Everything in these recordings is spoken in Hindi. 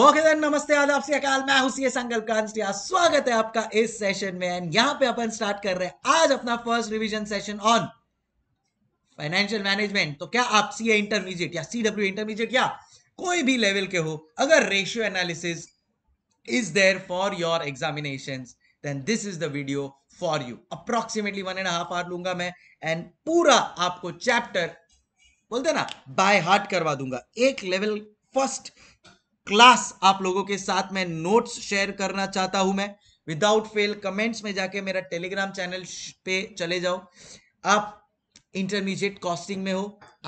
नमस्ते आदाब से अकाल मैं हूं संकल्प कांस्टिया स्वागत है आपका इस सेशन में एंड यहां पे अपन स्टार्ट कर रहे हैं आज अपना first revision session on financial management तो क्या आप सीए इंटरमीडिएट या सीडब्ल्यू इंटरमीडिएट या कोई भी लेवल के हो अगर ratio analysis is there for your examination then this is the video for you approximately one and half hour लूंगा मैं एंड पूरा आपको चैप्टर बोलते ना बाय हार्ट करवा दूंगा एक लेवल फर्स्ट क्लास आप लोगों के साथ मैं नोट्स शेयर करना चाहता हूं मैं विदाउट फेल कमेंट्स में जाके मेरा टेलीग्राम चैनल पे चले जाओ आप इंटरमीडिएट कॉस्टिंग में हो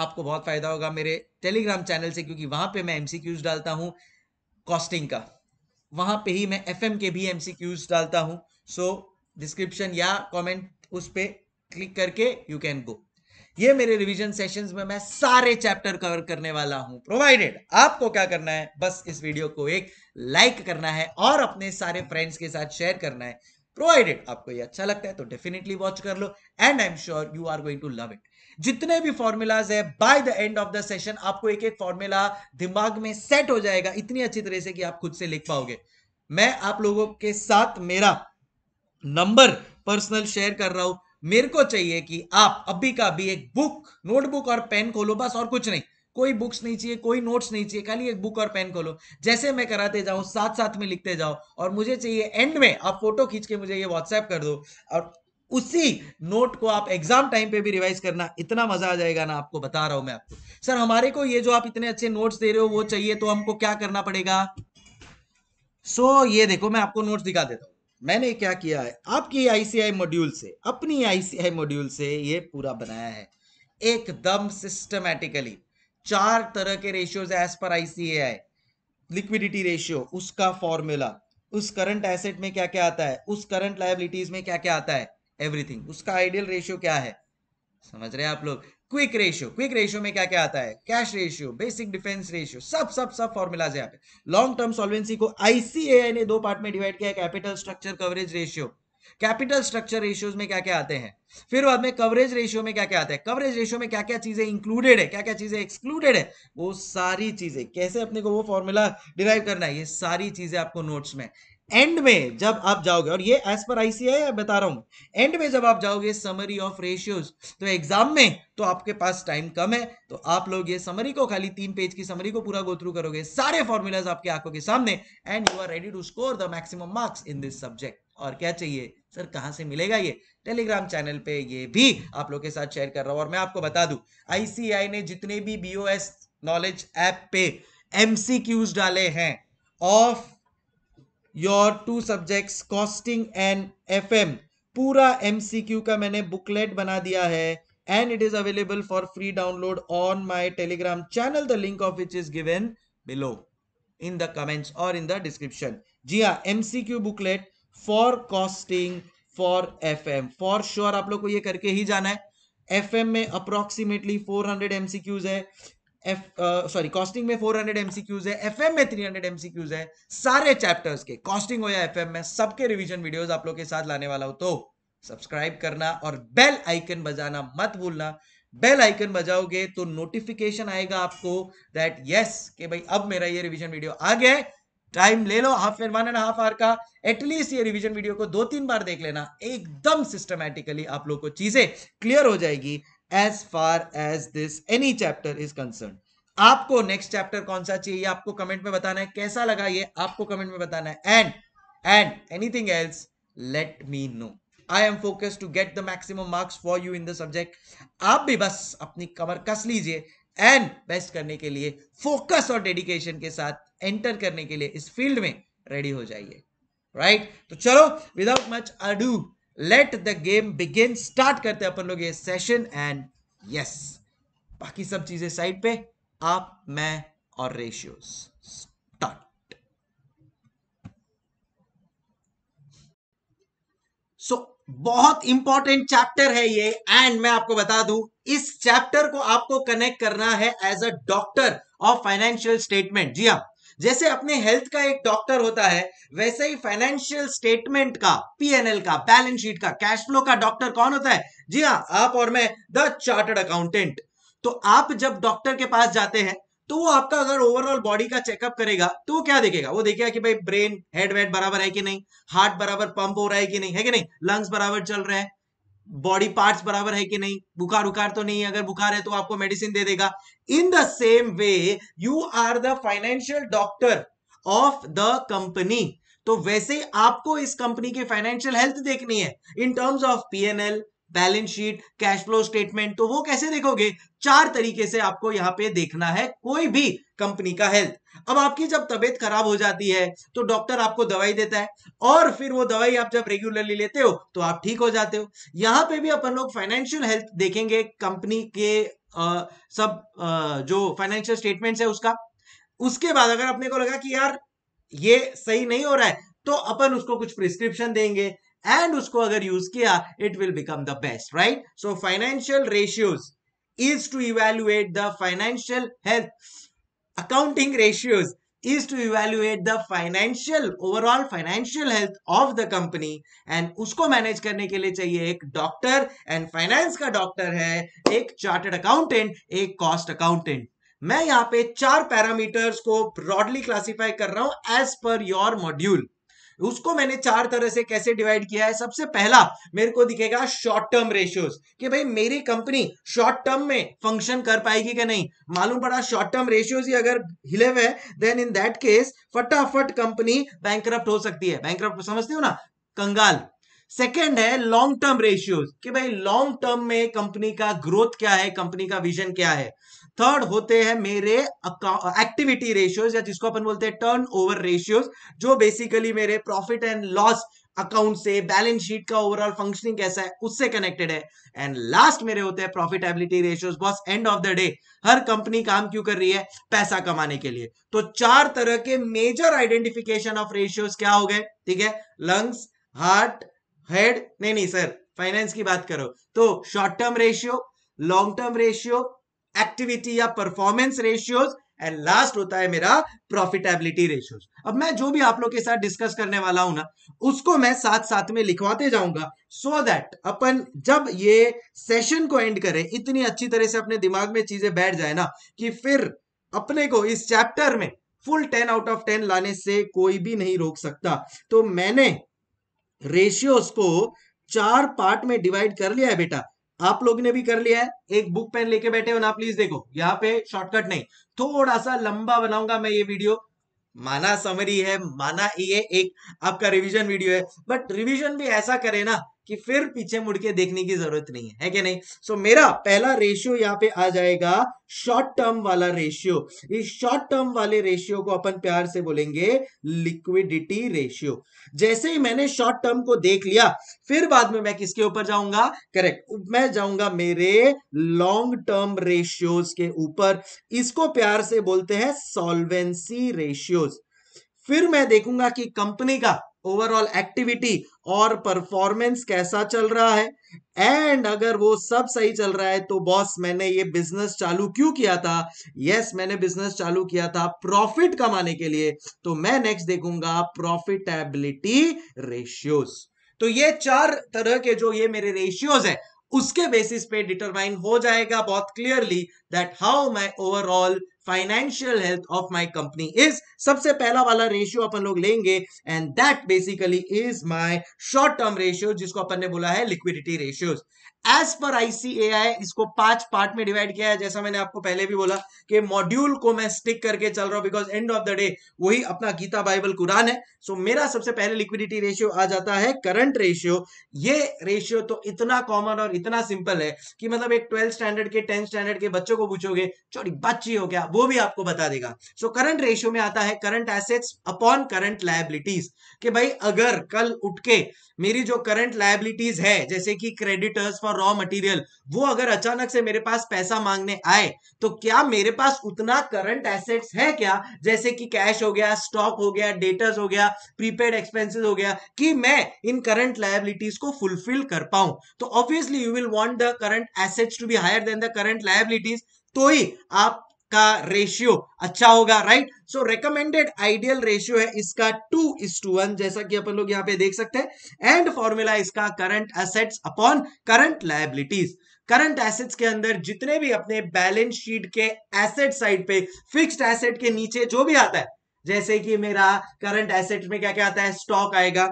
आपको बहुत फायदा होगा मेरे टेलीग्राम चैनल से क्योंकि वहां पे मैं एमसीक्यूज डालता हूँ कॉस्टिंग का वहां पे ही मैं एफएम के भी एमसीक्यूज डालता हूँ सो डिस्क्रिप्शन या कमेंट उस पर क्लिक करके यू कैन गो ये मेरे रिवीजन सेशंस में मैं सारे चैप्टर कवर करने वाला हूं प्रोवाइडेड आपको क्या करना है बस इस वीडियो को एक लाइक करना है और अपने सारे फ्रेंड्स के साथ शेयर करना है प्रोवाइडेड आपको ये अच्छा लगता है तो डेफिनेटली वॉच कर लो and I am sure you are going to love it जितने भी फॉर्मूलाज है by the end of the session आपको एक एक फॉर्मूला दिमाग में सेट हो जाएगा इतनी अच्छी तरह से कि आप खुद से लिख पाओगे मैं आप लोगों के साथ मेरा नंबर पर्सनल शेयर कर रहा हूं मेरे को चाहिए कि आप अभी का अभी एक बुक नोटबुक और पेन खोलो बस और कुछ नहीं कोई बुक्स नहीं चाहिए कोई नोट्स नहीं चाहिए खाली एक बुक और पेन खोलो जैसे मैं कराते जाऊं साथ साथ में लिखते जाओ और मुझे चाहिए एंड में आप फोटो खींच के मुझे ये व्हाट्सएप कर दो और उसी नोट को आप एग्जाम टाइम पे भी रिवाइज करना इतना मजा आ जाएगा ना आपको बता रहा हूं मैं आपको सर हमारे को ये जो आप इतने अच्छे नोट्स दे रहे हो वो चाहिए तो हमको क्या करना पड़ेगा सो so, ये देखो मैं आपको नोट्स दिखा देता हूं मैंने क्या किया है आपकी आईसीआई मॉड्यूल से अपनी आईसीआई मॉड्यूल से ये पूरा बनाया है एकदम सिस्टमैटिकली चार तरह के ratios as per ICAI liquidity ratio उसका फॉर्मूला उस करंट एसेट में क्या क्या आता है उस करंट लाइबिलिटीज में क्या क्या आता है एवरीथिंग उसका आइडियल रेशियो क्या है समझ रहे हैं आप लोग क्विक रेशियो क्विक रेशियो में क्या क्या आता है cash ratio basic defence ratio सब सब सब फॉर्मूलाज यहाँ पे लॉन्ग टर्म सॉल्वेंसी को आईसीएआई ने दो पार्ट में डिवाइड किया capital structure coverage ratio capital structure ratios में क्या क्या आते हैं फिर बाद में कवरेज रेशियो में क्या क्या आता है कवरेज रेशियो में क्या क्या चीजें इंक्लूडेड है क्या क्या चीजें एक्सक्लूडेड है वो सारी चीजें कैसे अपने को वो फॉर्मूला डिराइव करना है ये सारी चीजें आपको नोट्स में एंड में जब आप जाओगे और ये एज पर आईसीआई बता रहा हूं एंड में जब आप जाओगे समरी ऑफ रेशियोज तो एग्जाम में तो आपके पास टाइम कम है तो आप लोग ये समरी को खाली तीन पेज की समरी को पूरा गो थ्रू करोगे सारे फॉर्मूलाज आपके आंखों के सामने and you are ready to score the maximum marks in this subject और क्या चाहिए सर कहां से मिलेगा ये टेलीग्राम चैनल पे ये भी आप लोग के साथ शेयर कर रहा हूं और मैं आपको बता दू आईसीआई ने जितने भी बीओएस नॉलेज ऐप पे एमसीक्यूज डाले हैं of your two subjects costing and FM पूरा एमसीक्यू का मैंने बुकलेट बना दिया है and it is available for free download on my Telegram channel the link of which is given below in the comments और इन द डिस्क्रिप्शन जी हाँ MCQ booklet for costing for F M for sure आप लोग को यह करके ही जाना है एफ एम में अप्रोक्सीमेटली फोर हंड्रेड एमसीक्यूज है एफ सॉरी कॉस्टिंग में 400 हंड्रेड एमसीक्यूज है एफएम में 300 हंड्रेड एमसीक्यूज है सारे चैप्टर्स के कॉस्टिंग हो या एफएम में सबके रिविजन वीडियोस आप लोग के साथ लाने वाला हो तो सब्सक्राइब करना और बेल आइकन बजाना मत भूलना बेल आइकन बजाओगे तो नोटिफिकेशन आएगा आपको दैट यस के भाई अब मेरा ये रिविजन वीडियो आ गया टाइम ले लो half an one and half hour का एटलीस्ट ये रिविजन वीडियो को दो तीन बार देख लेना एकदम सिस्टमैटिकली आप लोग को चीजें क्लियर हो जाएगी as far as this any chapter is concern आपको नेक्स्ट चैप्टर कौन सा चाहिए आपको कमेंट में बताना है कैसा लगा ये आपको कमेंट में बताना है and and anything else let me know I am focus to get the maximum marks for you in the subject आप भी बस अपनी कमर कस लीजिए एंड बेस्ट करने के लिए फोकस और डेडिकेशन के साथ एंटर करने के लिए इस फील्ड में रेडी हो जाइए राइट right? तो चलो without much ado let the game begin start करते हैं अपन लोग ये सेशन एंड यस बाकी सब चीजें साइड पे आप मैं और रेशियोज स्टार्ट सो बहुत इंपॉर्टेंट चैप्टर है ये एंड मैं आपको बता दू इस चैप्टर को आपको कनेक्ट करना है as a doctor of financial statement जी हाँ जैसे अपने हेल्थ का एक डॉक्टर होता है वैसे ही फाइनेंशियल स्टेटमेंट का पीएनएल का बैलेंस शीट का कैश फ्लो का डॉक्टर कौन होता है जी हाँ आप और मैं द चार्टर्ड अकाउंटेंट तो आप जब डॉक्टर के पास जाते हैं तो वो आपका अगर ओवरऑल बॉडी का चेकअप करेगा तो वो क्या देखेगा वो देखेगा कि भाई ब्रेन हेड वेड बराबर है कि नहीं हार्ट बराबर पंप हो रहा है कि नहीं है कि नहीं लंग्स बराबर चल रहे हैं बॉडी पार्ट्स बराबर है कि नहीं बुखार उखार तो नहीं अगर बुखार है तो आपको मेडिसिन दे देगा in the same way you are the financial doctor of the company तो वैसे आपको इस कंपनी की फाइनेंशियल हेल्थ देखनी है in terms of PNL balance sheet cash flow statement तो वो कैसे देखोगे चार तरीके से आपको यहाँ पे देखना है कोई भी कंपनी का हेल्थ अब आपकी जब तबीयत खराब हो जाती है तो डॉक्टर आपको दवाई देता है और फिर वो दवाई आप जब रेगुलरली लेते हो तो आप ठीक हो जाते हो यहाँ पे भी अपन लोग फाइनेंशियल हेल्थ देखेंगे कंपनी के आ, सब आ, जो फाइनेंशियल स्टेटमेंट है उसका उसके बाद अगर अपने को लगा कि यार ये सही नहीं हो रहा है तो अपन उसको कुछ प्रिस्क्रिप्शन देंगे एंड उसको अगर यूज किया it will become the best right so financial ratios is to evaluate the financial health accounting ratios is to evaluate the financial overall financial health of the company and उसको manage करने के लिए चाहिए एक डॉक्टर एंड फाइनेंस का डॉक्टर है एक chartered अकाउंटेंट एक कॉस्ट अकाउंटेंट मैं yahan pe चार पैरामीटर्स को ब्रॉडली क्लासिफाई कर रहा हूं एज पर योर मॉड्यूल उसको मैंने चार तरह से कैसे डिवाइड किया है सबसे पहला मेरे को दिखेगा शॉर्ट टर्म रेशियोज कि भाई मेरी कंपनी शॉर्ट टर्म में फंक्शन कर पाएगी कि नहीं मालूम पड़ा शॉर्ट टर्म रेशियोज ही अगर हिले हुए देन इन दैट केस फटाफट कंपनी बैंक हो सकती है बैंक समझते हो ना कंगाल सेकेंड है लॉन्ग टर्म रेशियोज कि भाई लॉन्ग टर्म में कंपनी का ग्रोथ क्या है कंपनी का विजन क्या है थर्ड होते हैं मेरे एक्टिविटी रेशियोज या जिसको अपन बोलते हैं टर्न ओवर रेशियोज जो बेसिकली मेरे प्रॉफिट एंड लॉस अकाउंट से बैलेंस शीट का ओवरऑल फंक्शनिंग कैसा है उससे कनेक्टेड है एंड लास्ट मेरे होते हैं profitability ratios boss end of the day हर कंपनी काम क्यों कर रही है पैसा कमाने के लिए तो चार तरह के मेजर आइडेंटिफिकेशन ऑफ रेशियोज क्या हो गए ठीक है लंग्स हार्ट हेड नहीं नहीं सर फाइनेंस की बात करो तो short term ratio long term ratio activity या परफॉर्मेंस रेशियोज एंड लास्ट होता है मेरा प्रॉफिटेबिलिटी रेशियोज अब मैं जो भी आप लोग के साथ डिस्कस करने वाला हूं ना उसको मैं साथ साथ में लिखवाते जाऊंगा सो दैट अपन जब ये सेशन को एंड करें इतनी अच्छी तरह से अपने दिमाग में चीजें बैठ जाए ना कि फिर अपने को इस चैप्टर में full ten out of ten लाने से कोई भी नहीं रोक सकता तो मैंने रेशियोज को चार पार्ट में डिवाइड कर लिया है बेटा आप लोग ने भी कर लिया है एक बुक पेन लेके बैठे हो ना प्लीज देखो यहाँ पे शॉर्टकट नहीं थोड़ा सा लंबा बनाऊंगा मैं ये वीडियो माना समरी है माना ये एक आपका रिवीजन वीडियो है बट रिवीजन भी ऐसा करे ना कि फिर पीछे मुड़ के देखने की जरूरत नहीं है, है नहीं सो so, मेरा पहला रेशियो यहाँ पे आ जाएगा शॉर्ट टर्म वाला रेशियो इस शॉर्ट टर्म वाले रेशियो को अपन प्यार से बोलेंगे लिक्विडिटी रेशियो जैसे ही मैंने शॉर्ट टर्म को देख लिया फिर बाद में मैं किसके ऊपर जाऊंगा करेक्ट मैं जाऊंगा मेरे लॉन्ग टर्म रेशियोज के ऊपर इसको प्यार से बोलते हैं सोलवेंसी रेशियोज फिर मैं देखूंगा कि कंपनी का ओवरऑल एक्टिविटी और परफॉर्मेंस कैसा चल रहा है एंड अगर वो सब सही चल रहा है तो बॉस मैंने ये बिजनेस चालू क्यों किया था यस yes, मैंने बिजनेस चालू किया था प्रॉफिट कमाने के लिए तो मैं नेक्स्ट देखूंगा प्रॉफिटेबिलिटी रेशियोज तो ये चार तरह के जो ये मेरे रेशियोज है उसके बेसिस पे डिटरमाइन हो जाएगा बहुत clearly that how my overall financial health of my company is सबसे पहला वाला रेशियो अपन लोग लेंगे and that basically is my short term ratio जिसको अपन ने बोला है liquidity ratios as per ICAI इसको पांच पार्ट में डिवाइड किया है जैसा मैंने आपको पहले भी बोला कि मॉड्यूल को मैं स्टिक करके चल रहा हूं because end of the day वही अपना गीता बाइबल कुरान है सो so, मेरा सबसे पहले लिक्विडिटी रेशियो आ जाता है करंट रेशियो ये रेशियो तो इतना कॉमन और इतना सिंपल है कि मतलब एक ट्वेल्थ स्टैंडर्ड के टेंथ स्टैंडर्ड के बच्चों को पूछोगे चोरी बच्ची हो गया वो भी आपको बता देगा सो करंट रेशियो में आता है current assets upon current liabilities के भाई अगर कल उठ के मेरी जो करंट लाइबिलिटीज है जैसे कि क्रेडिटर्स फॉर रॉ मटेरियल वो अगर अचानक से मेरे पास पैसा मांगने आए तो क्या मेरे पास उतना करंट एसेट्स है क्या जैसे कि कैश हो गया स्टॉक हो गया डेटर्स हो गया प्रीपेड एक्सपेंसेस हो गया कि मैं इन करंट लाइबिलिटीज को फुलफिल कर पाऊं तो obviously you will want the current assets to be higher than the current liabilities तो ही आप का रेशियो अच्छा होगा right so recommended ideal ratio है इसका टू इज टू वन जैसा कि अपन लोग यहाँ पे देख सकते हैं एंड फॉर्मूला इसका current assets upon current liabilities current assets के अंदर जितने भी अपने बैलेंस शीट के एसेट साइड पे फिक्स्ड एसेट के नीचे जो भी आता है जैसे कि मेरा करंट एसेट में क्या क्या आता है स्टॉक आएगा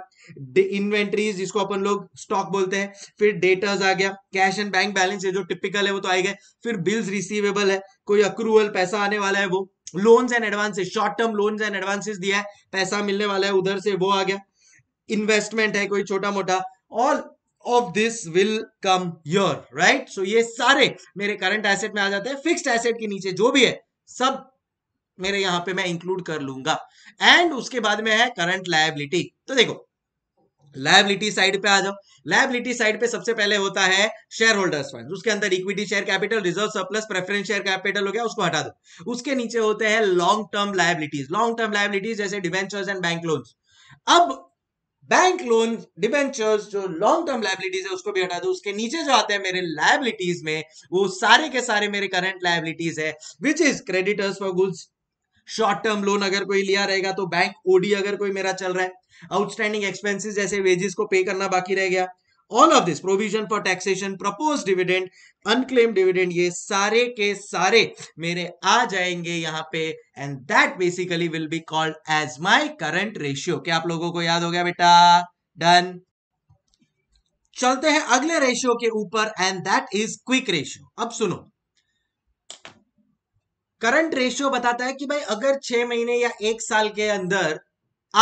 इन्वेंट्रीज जिसको अपन लोग स्टॉक बोलते हैं फिर डेटर्स आ गया कैश एंड बैंक बैलेंस ये जो टिपिकल है वो तो आएगा फिर बिल्स रिसीवेबल है कोई अक्रूवल पैसा आने वाला है वो loans and advances short term loans and advances दिया है पैसा मिलने वाला है उधर से वो आ गया इन्वेस्टमेंट है कोई छोटा मोटा all of this will come your right so ये सारे मेरे करंट एसेट में आ जाते हैं फिक्स्ड एसेट के नीचे जो भी है सब मेरे यहां पे मैं इंक्लूड कर लूंगा एंड उसके बाद में है करंट लाइबिलिटी तो देखो लाइबिलिटी साइड पे आ जाओ लाइबिलिटी साइड पे सबसे पहले होता है शेयर होल्डर्स फंड उसके अंदर equity share capital reserve surplus preference share capital हो गया उसको हटा दो उसके नीचे होते हैं long term liabilities long term liabilities जैसे डिवेंचर्स एंड बैंक लोन्स अब बैंक लोन डिबेंचर्स जो लॉन्ग टर्म लाइबिलिटीज है उसको भी हटा दो उसके नीचे जो आते हैं मेरे लाइबिलिटीज में वो सारे के सारे मेरे करंट लाइबिलिटीज है which is creditors for goods short term loan अगर कोई लिया रहेगा तो बैंक ओडी अगर कोई मेरा चल रहा है आउटस्टैंडिंग एक्सपेंसिस जैसे वेजेस को पे करना बाकी रह गया all of this provision for taxation propose dividend unclaim dividend ये सारे के सारे मेरे आ जाएंगे यहाँ पे and that basically will be called as my current ratio क्या आप लोगों को याद हो गया बेटा डन चलते हैं अगले रेशियो के ऊपर and that is quick ratio अब सुनो करंट रेशियो बताता है कि भाई अगर छह महीने या एक साल के अंदर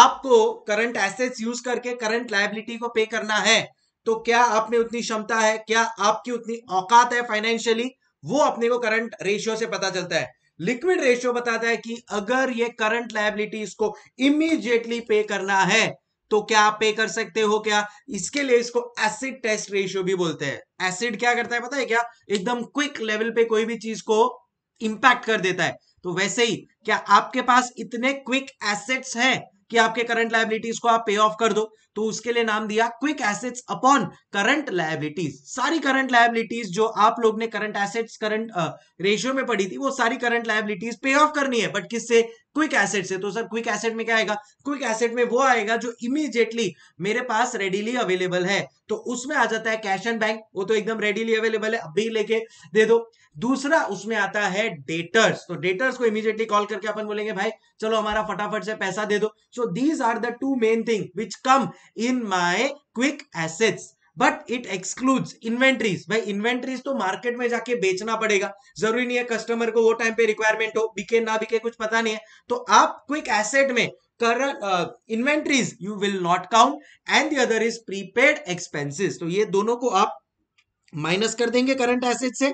आपको करंट एसेट्स यूज करके करंट लाइबिलिटी को पे करना है तो क्या आप में उतनी क्षमता है क्या आपकी उतनी औकात है फाइनेंशियली वो अपने को करंट रेशियो से पता चलता है लिक्विड रेशियो बताता है कि अगर ये करंट लाइबिलिटी इसको इमीजिएटली पे करना है तो क्या आप पे कर सकते हो क्या इसके लिए इसको एसिड टेस्ट रेशियो भी बोलते हैं एसिड क्या करता है पता है क्या एकदम क्विक लेवल पे कोई भी चीज को इम्पैक्ट कर देता है तो वैसे ही क्या आपके पास इतने क्विक एसेट्स हैं कि आपके करंट लाइबिलिटीज को आप पे ऑफ कर दो तो उसके लिए नाम दिया quick assets upon current liabilities सारी करंट लाइबिलिटीज जो आप लोग ने करंट एसेट्स करंट रेशियो में पड़ी थी वो सारी करंट लाइबिलिटीज पे ऑफ करनी है बट किससे क्विक एसेट से तो सर क्विक एसेट में क्या आएगा क्विक एसेट में वो आएगा जो इमीडिएटली मेरे पास रेडीली अवेलेबल है तो उसमें आ जाता है कैश एंड बैंक वो तो एकदम रेडीली अवेलेबल है अभी लेके दे दो दूसरा उसमें आता है डेटर्स तो डेटर्स को इमीडिएटली कॉल करके अपन बोलेंगे भाई चलो हमारा फटाफट से पैसा दे दो so these are the two main thing which come in my quick assets but it excludes inventories भाई इन्वेंट्रीज तो मार्केट में जाके बेचना पड़ेगा जरूरी नहीं है कस्टमर को वो टाइम पे रिक्वायरमेंट हो बिके ना बिके कुछ पता नहीं है तो आप क्विक एसेट में कर inventories you will not count and the other is prepaid expenses तो ये दोनों को आप माइनस कर देंगे करंट एसेट से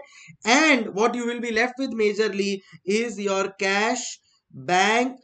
and what you will be left with majorly is your cash bank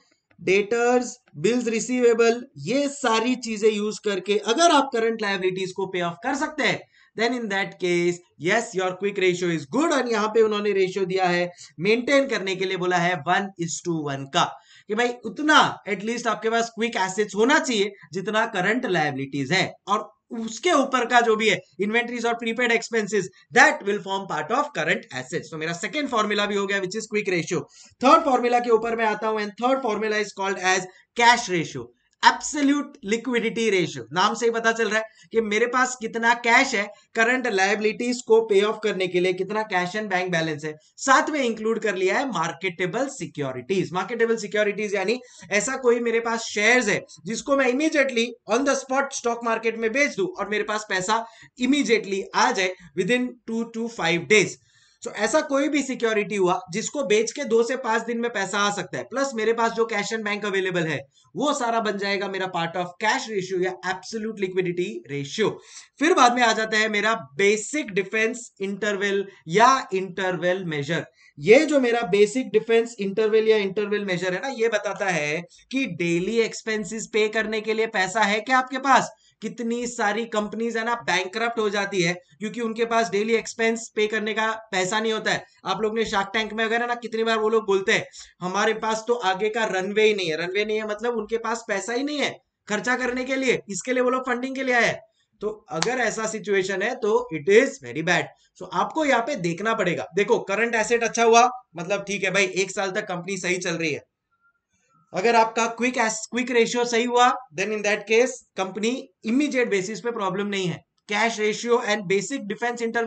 debtors bills receivable ये सारी चीजें यूज करके अगर आप करंट लाइबिलिटीज को पे ऑफ कर सकते हैं then in that case yes your quick ratio is good और यहां पे उन्होंने रेशियो दिया है मेंटेन करने के लिए बोला है वन इज टू वन का कि भाई उतना एटलीस्ट आपके पास क्विक एसेट्स होना चाहिए जितना करंट लाइबिलिटीज है और उसके ऊपर का जो भी है इन्वेंट्रीज और prepaid expenses that will form part of current assets तो मेरा सेकंड फॉर्मूला भी हो गया which is quick ratio third formula के ऊपर मैं आता हूं and third formula is called as cash ratio absolute liquidity ratio नाम से ही पता चल रहा है कि मेरे पास कितना कैश है करंट लाइबिलिटीज को पे ऑफ करने के लिए कितना कैश एंड बैंक बैलेंस है साथ में इंक्लूड कर लिया है मार्केटेबल सिक्योरिटीज मार्केटेबल सिक्योरिटीज यानी ऐसा कोई मेरे पास शेयर है जिसको मैं immediately on the spot stock market में बेच दू और मेरे पास पैसा इमीजिएटली आ जाए within two to five days so ऐसा कोई भी सिक्योरिटी हुआ जिसको बेच के दो से पांच दिन में पैसा आ सकता है प्लस मेरे पास जो कैश एंड बैंक अवेलेबल है वो सारा बन जाएगा मेरा पार्ट ऑफ कैश रेशियो या एब्सोल्यूट लिक्विडिटी रेशियो फिर बाद में आ जाता है मेरा बेसिक डिफेंस इंटरवेल या इंटरवेल मेजर ये जो मेरा बेसिक डिफेंस इंटरवेल या इंटरवेल मेजर है ना ये बताता है कि डेली एक्सपेंसिस पे करने के लिए पैसा है क्या आपके पास कितनी सारी कंपनीज है ना बैंक हो जाती है क्योंकि उनके पास डेली एक्सपेंस पे करने का पैसा नहीं होता है आप लोग ने शार्क टैंक में वगैरह ना कितनी बार वो लोग बोलते हैं हमारे पास तो आगे का रनवे ही नहीं है रनवे नहीं है मतलब उनके पास पैसा ही नहीं है खर्चा करने के लिए इसके लिए वो लोग फंडिंग के लिए आए तो अगर ऐसा सिचुएशन है तो it is very bad so आपको यहाँ पे देखना पड़ेगा देखो करंट एसेट अच्छा हुआ मतलब ठीक है भाई एक साल तक कंपनी सही चल रही है अगर आपका क्विक क्विक रेशियो सही हुआ then in that case company immediate basis पे प्रॉब्लम नहीं है cash ratio and basic defence inter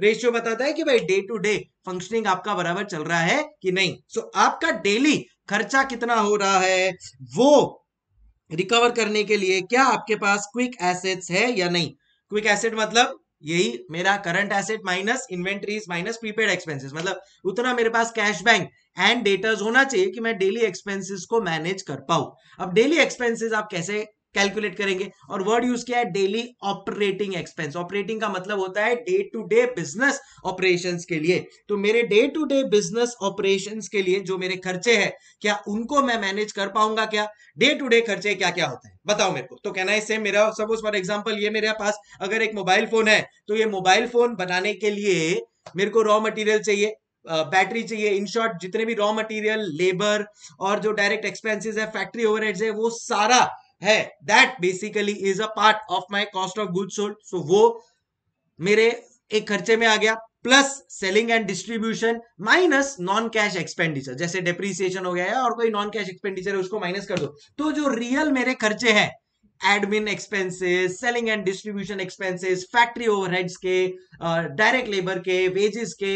ratio बताता है कि भाई डे टू डे फंक्शनिंग आपका बराबर चल रहा है कि नहीं सो so, आपका डेली खर्चा कितना हो रहा है वो रिकवर करने के लिए क्या आपके पास क्विक एसेट्स है या नहीं क्विक एसेट मतलब यही मेरा current asset minus inventories minus prepaid expenses मतलब उतना मेरे पास कैश बैंक एंड डेटर्स होना चाहिए कि मैं डेली एक्सपेंसेस को मैनेज कर पाऊं अब डेली एक्सपेंसेस आप कैसे कैलकुलेट करेंगे और वर्ड यूज किया है डेली ऑपरेटिंग एक्सपेंस ऑपरेटिंग का मतलब होता है day to day business operations के लिए तो मेरे day to day business operations के लिए जो मेरे खर्चे हैं क्या उनको मैं मैनेज कर पाऊंगा क्या डे टू डे खर्चे क्या क्या होते हैं बताओ मेरे को तो कहना है सेम मेरा सपोज फॉर एग्जाम्पल ये मेरे पास अगर एक मोबाइल फोन है तो ये मोबाइल फोन बनाने के लिए मेरे को रॉ मटेरियल चाहिए बैटरी चाहिए इन शॉर्ट जितने भी रॉ मटेरियल लेबर और जो डायरेक्ट एक्सपेंसेस है फैक्ट्री ओवरहेड्स है वो सारा है that basically is a part of my cost of good sold so वो मेरे एक खर्चे में आ गया plus selling and distribution minus non cash expenditure जैसे डेप्रीसिएशन हो गया है और कोई नॉन कैश एक्सपेंडिचर है उसको माइनस कर दो तो जो रियल मेरे खर्चे हैं admin expenses selling and distribution expenses factory overheads के डायरेक्ट लेबर के वेजेस के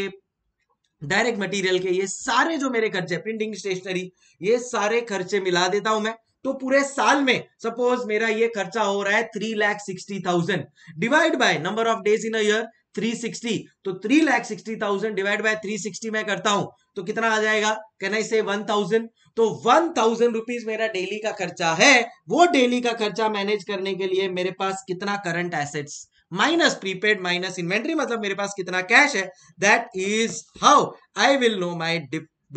डायरेक्ट मटेरियल के ये सारे जो मेरे खर्चे प्रिंटिंग स्टेशनरी ये सारे खर्चे मिला देता हूं मैं तो पूरे साल में सपोज मेरा ये खर्चा हो रहा है three lakh sixty thousand divide by number of days in year 360 तो three lakh sixty thousand divide by 360 मैं करता हूं तो कितना आ जाएगा कैन आई से 1000 तो 1000 रुपीस मेरा डेली का खर्चा है वो डेली का खर्चा मैनेज करने के लिए मेरे पास कितना current assets minus prepaid minus inventory मतलब मेरे पास कितना कैश है that is how I will know my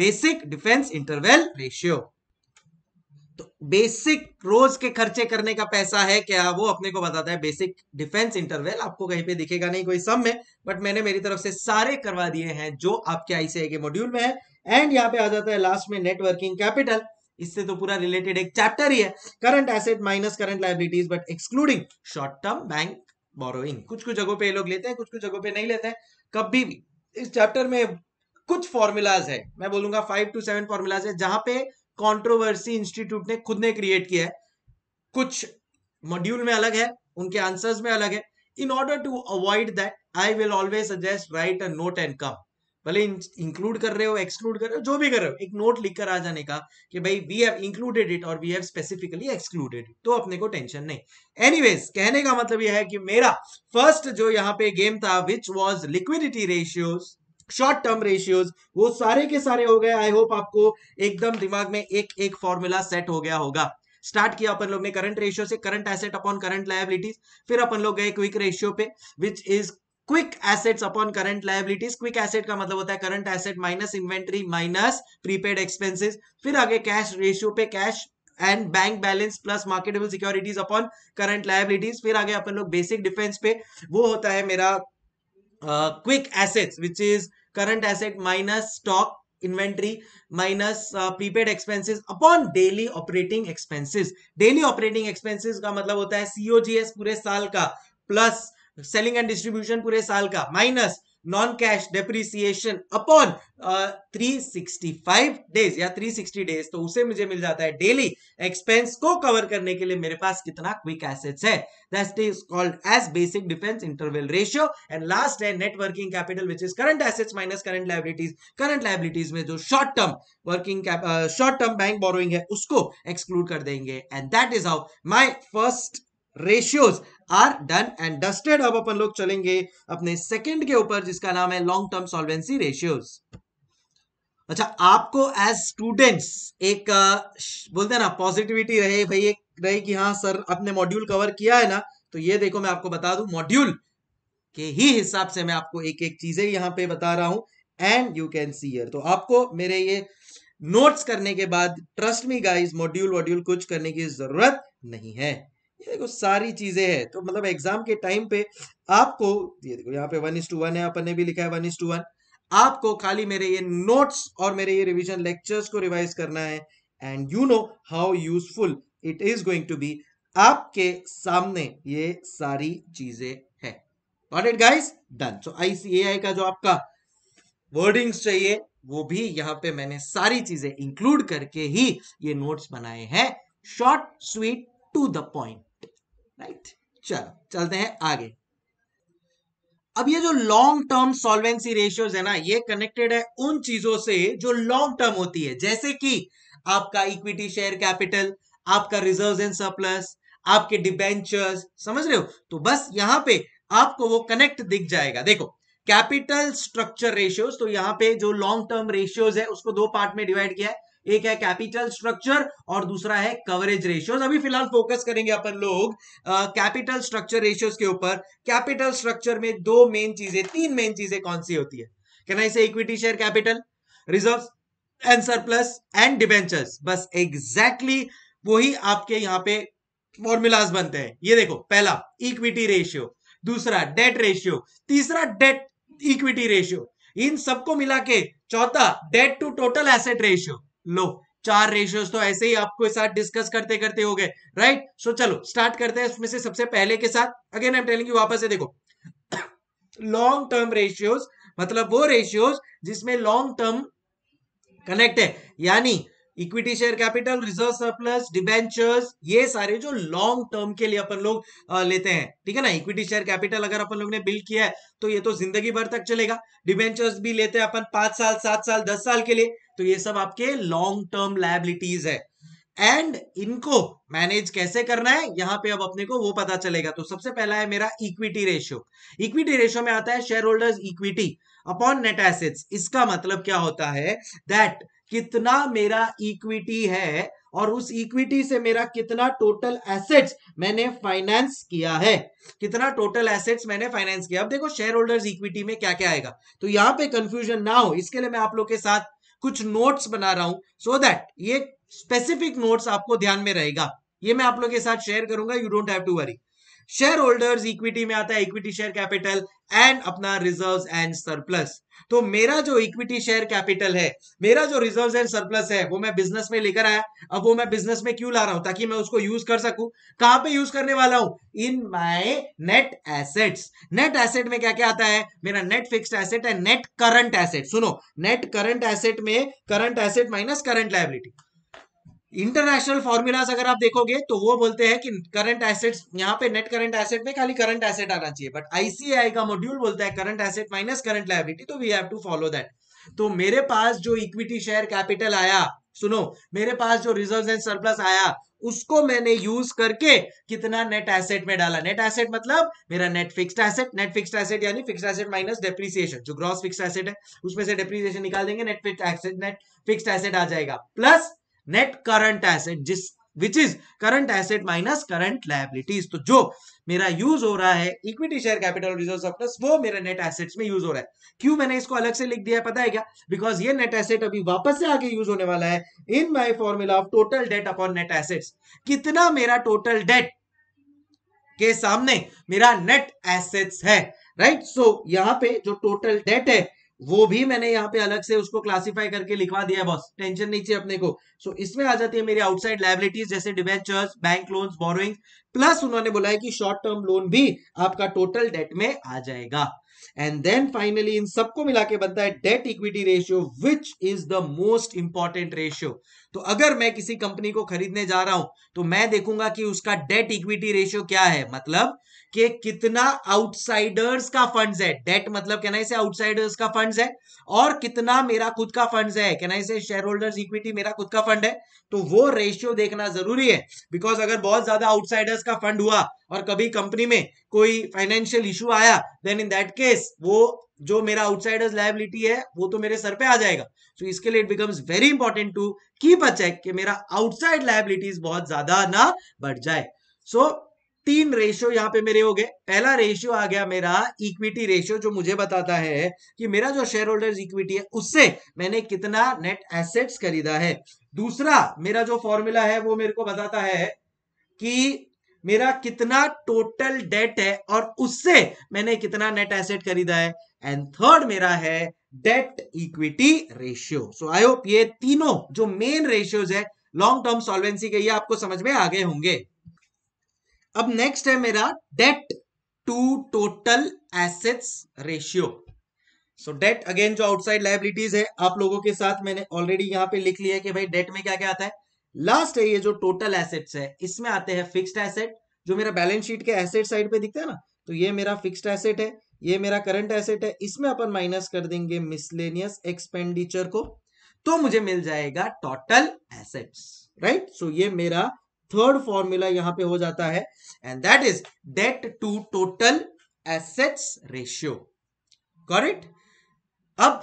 basic defence interval ratio basic रोज के खर्चे करने का पैसा है क्या वो अपने को बताता है बेसिक डिफेंस इंटरवल आपको कहीं पे दिखेगा नहीं कोई सम में बट मैंने मेरी तरफ से सारे करवा दिए हैं जो आपके आईसीआई के मॉड्यूल में है एंड यहाँ पे आ जाता है लास्ट में नेटवर्किंग कैपिटल इससे तो पूरा रिलेटेड एक चैप्टर ही है current asset minus current liabilities but excluding short term bank borrowing कुछ कुछ जगहों पे ये लोग लेते हैं कुछ कुछ जगहों पे नहीं लेते हैं कभी भी इस चैप्टर में कुछ फॉर्मूलाज है मैं बोलूंगा फाइव टू सेवन फॉर्मूलाज है जहां पे कंट्रोवर्सी इंस्टीट्यूट ने खुद ने क्रिएट किया है कुछ मॉड्यूल में अलग है उनके आंसर्स में अलग है in order to avoid that I will always suggest write a note and कम भले इंक्लूड कर रहे हो एक्सक्लूड कर रहे हो जो भी कर रहे हो एक नोट लिखकर आ जाने का कि भाई वी हैव इंक्लूडेड इट और वी हैव स्पेसिफिकली एक्सक्लूडेड तो अपने को टेंशन नहीं एनीवेज कहने का मतलब यह है कि मेरा फर्स्ट जो यहाँ पे गेम था which was liquidity ratios short term ratios वो सारे के सारे हो गए आई होप आपको एकदम दिमाग में एक एक फॉर्मूला सेट हो गया होगा स्टार्ट किया अपन लोग ने करंट रेशियो से current asset upon current liabilities फिर अपन लोग गए क्विक रेशियो पे which is quick assets upon current liabilities quick asset का मतलब होता है current asset minus inventory minus prepaid expenses फिर आगे कैश रेशियो पे cash and bank balance plus marketable securities upon current liabilities फिर आगे अपन लोग बेसिक डिफेंस पे वो होता है मेरा quick assets which is current asset minus stock inventory minus prepaid expenses upon daily operating expenses daily operating expenses का मतलब होता है सीओजीएस पूरे साल का प्लस सेलिंग एंड डिस्ट्रीब्यूशन पूरे साल का minus non cash depreciation upon three sixty five days या थ्री सिक्सटी डेज तो उसे मुझे मिल जाता है डेली एक्सपेंस को कवर करने के लिए मेरे पास कितना क्विक एसेट्स है that is called as basic defence interval ratio and last है net working capital which is current assets minus current liabilities current liabilities में जो short term working short term bank borrowing है उसको एक्सक्लूड कर देंगे and that is how my first ratios are done and dusted अब अपन लोग चलेंगे अपने सेकेंड के ऊपर जिसका नाम है लॉन्ग टर्म सॉल्वेंसी रेशियोज अच्छा आपको एज स्टूडेंट्स एक बोलते हैं ना पॉजिटिविटी रहे भाई एक रहे कि हाँ सर आपने मॉड्यूल कवर किया है ना तो ये देखो मैं आपको बता दू मॉड्यूल के ही हिसाब से मैं आपको एक एक चीजें यहाँ पे बता रहा हूं एंड यू कैन सी यर तो आपको मेरे ये नोट्स करने के बाद ट्रस्ट मी गाइस मॉड्यूल वॉड्यूल कुछ करने की जरूरत नहीं है ये देखो सारी चीजें हैं तो मतलब एग्जाम के टाइम पे आपको ये देखो यहाँ पे वन इज टू वन है अपन ने भी लिखा है वन इज टू वन आपको खाली मेरे ये नोट्स और मेरे ये रिविजन लेक्चर्स को रिवाइज करना है and you know how useful it is going to be आपके सामने ये सारी चीजें हैं और it guys done so ICAI का जो आपका वर्डिंग्स चाहिए वो भी यहाँ पे मैंने सारी चीजें इंक्लूड करके ही ये नोट्स बनाए हैं short sweet to the point right चलो चलते हैं आगे अब ये जो लॉन्ग टर्म सॉल्वेंसी रेशियोज है ना ये कनेक्टेड है उन चीजों से जो लॉन्ग टर्म होती है जैसे कि आपका इक्विटी शेयर कैपिटल आपका रिजर्व एंड सरप्लस आपके डिबेंचर्स समझ रहे हो तो बस यहां पे आपको वो कनेक्ट दिख जाएगा देखो कैपिटल स्ट्रक्चर रेशियोज तो यहाँ पे जो लॉन्ग टर्म रेशियोज है उसको दो पार्ट में डिवाइड किया है एक है कैपिटल स्ट्रक्चर और दूसरा है कवरेज रेशियोज अभी फिलहाल फोकस करेंगे अपन लोग कैपिटल स्ट्रक्चर रेशियोज के ऊपर कैपिटल स्ट्रक्चर में दो मेन चीजें तीन मेन चीजें कौन सी होती है कहना इसे equity share capital reserve and surplus and debentures बस एग्जैक्टली exactly वही आपके यहाँ पे फॉर्मूलाज बनते हैं ये देखो पहला इक्विटी रेशियो दूसरा डेट रेशियो तीसरा डेट इक्विटी रेशियो इन सबको मिला के चौथा debt to total asset ratio लो चार रेशियोज तो ऐसे ही आपको साथ डिस्कस करते करते हो गए राइट सो चलो स्टार्ट करते हैं इसमें से सबसे पहले के साथ again I am telling you वापस से देखो लॉन्ग टर्म रेशियोज मतलब वो रेशियोज जिसमें लॉन्ग टर्म कनेक्ट है यानी equity share capital reserve surplus debentures ये सारे जो लॉन्ग टर्म के लिए अपन लोग लेते हैं ठीक है ना इक्विटी शेयर कैपिटल अगर अपन लोग ने बिल किया है तो ये तो जिंदगी भर तक चलेगा डिबेंचर्स भी लेते हैं अपन पांच साल सात साल दस साल के लिए तो ये सब आपके लॉन्ग टर्म लाइबिलिटीज है एंड इनको मैनेज कैसे करना है यहां पे अब अपने को वो पता चलेगा तो सबसे पहला है मेरा इक्विटी रेशियो इक्विटी रेशियो में आता है share holders equity upon net assets इसका मतलब क्या होता है दैट कितना मेरा इक्विटी है और उस इक्विटी से मेरा कितना टोटल एसेट्स मैंने फाइनेंस किया है कितना टोटल एसेट्स मैंने फाइनेंस किया अब देखो शेयर होल्डर्स इक्विटी में क्या क्या आएगा तो यहां पे कंफ्यूजन ना हो इसके लिए मैं आप लोग के साथ कुछ नोट्स बना रहा हूं सो so दैट ये स्पेसिफिक नोट्स आपको ध्यान में रहेगा ये मैं आप लोग के साथ शेयर करूंगा you don't have to worry share holders equity में आता है इक्विटी शेयर कैपिटल एंड अपना रिजर्व एंड सरप्लस तो मेरा जो इक्विटी शेयर कैपिटल है मेरा जो रिजर्व एंड सरप्लस है वो मैं बिजनेस में लेकर आया अब वो मैं बिजनेस में क्यों ला रहा हूं ताकि मैं उसको यूज कर सकूं कहां पे यूज करने वाला हूं in my net assets net asset में क्या क्या आता है मेरा नेट फिक्स्ड एसेट है नेट करंट एसेट सुनो नेट करंट एसेट में current asset minus current liability international formulas अगर आप देखोगे तो वो बोलते हैं कि करंट एसेट्स यहाँ पे नेट करंट एसेट में खाली करंट एसेट आना चाहिए बट आईसीआई का मॉड्यूल बोलता है current asset minus current liability तो we have to follow that तो मेरे पास जो इक्विटी शेयर कैपिटल आया सुनो मेरे पास जो रिजर्व एंड सरप्लस आया उसको मैंने यूज करके कितना नेट एसेट में डाला नेट एसेट मतलब मेरा net fixed asset net fixed asset यानी फिक्स्ड एसेट माइनस डेप्रीसिएशन जो ग्रॉस फिक्स्ड एसेट है उसमें से डेप्रीसिएशन निकाल देंगे net fixed asset net fixed asset आ जाएगा प्लस नेट करंट एसेट जिस which is current asset minus current liabilities तो जो मेरा यूज हो रहा है इक्विटी शेयर कैपिटल रिजर्व अपनस वो मेरे नेट एसेट्स में यूज हो रहा है क्यों मैंने इसको अलग से लिख दिया है पता है क्या बिकॉज ये नेट एसेट अभी वापस से आगे यूज होने वाला है in my formula of total debt upon net assets कितना मेरा टोटल डेट के सामने मेरा नेट एसेट्स है राइट right? सो so, यहां पे जो टोटल डेट है वो भी मैंने यहाँ पे अलग से उसको क्लासिफाई करके लिखवा दिया बॉस टेंशन नहीं चाहिए अपने को सो so, इसमें आ जाती है मेरी आउटसाइड लाइबिलिटीज जैसे debentures bank loan borrowing plus उन्होंने बोला है कि शॉर्ट टर्म लोन भी आपका टोटल डेट में आ जाएगा एंड देन फाइनली इन सबको मिला के बनता है debt equity ratio which is the most important ratio तो अगर मैं किसी कंपनी को खरीदने जा रहा हूं तो मैं देखूंगा कि उसका डेट इक्विटी रेशियो क्या है मतलब कि कितना आउटसाइडर्स का फंड्स है डेट मतलब कहना इसे आउटसाइडर्स का फंड्स है और कितना मेरा खुद का फंड्स है कहना इसे शेयर होल्डर्स इक्विटी मेरा खुद का फंड है तो वो रेशियो देखना जरूरी है बिकॉज अगर बहुत ज्यादा आउटसाइडर्स का फंड हुआ और कभी कंपनी में कोई फाइनेंशियल इशू आया देन इन दैट केस वो जो मेरा आउटसाइडर्स लाइबिलिटी है वो तो मेरे सर पे आ जाएगा सो so, इसके लिए it becomes very important to keep a check कि मेरा आउटसाइड लाइबिलिटीज बहुत ज्यादा ना बढ़ जाए सो so, तीन रेशियो यहां पे मेरे हो गए पहला रेशियो आ गया मेरा इक्विटी रेशियो जो मुझे बताता है कि मेरा जो शेयर होल्डर्स इक्विटी है उससे मैंने कितना नेट एसेट्स खरीदा है दूसरा मेरा जो फॉर्मूला है वो मेरे को बताता है कि मेरा कितना टोटल डेट है और उससे मैंने कितना नेट एसेट खरीदा है एंड थर्ड मेरा है debt equity ratio so I hope ये तीनों जो मेन रेशियोज है लॉन्ग टर्म सॉल्वेंसी के ये आपको समझ में आ गए होंगे अब नेक्स्ट है मेरा debt to total assets ratio so debt again जो आउटसाइड लाइबिलिटीज है आप लोगों के साथ मैंने ऑलरेडी यहां पे लिख लिया है कि भाई डेट में क्या क्या आता है लास्ट है ये जो टोटल एसेट्स है इसमें आते हैं फिक्स्ड एसेट जो मेरा बैलेंस शीट के एसेट साइड पे दिखता है ना तो ये मेरा फिक्स्ड एसेट है ये मेरा करंट एसेट है इसमें अपन माइनस कर देंगे मिसलेनियस एक्सपेंडिचर को तो मुझे मिल जाएगा टोटल एसेट्स राइट सो ये मेरा थर्ड फॉर्मूला यहां पे हो जाता है and that is debt to total assets ratio correct अब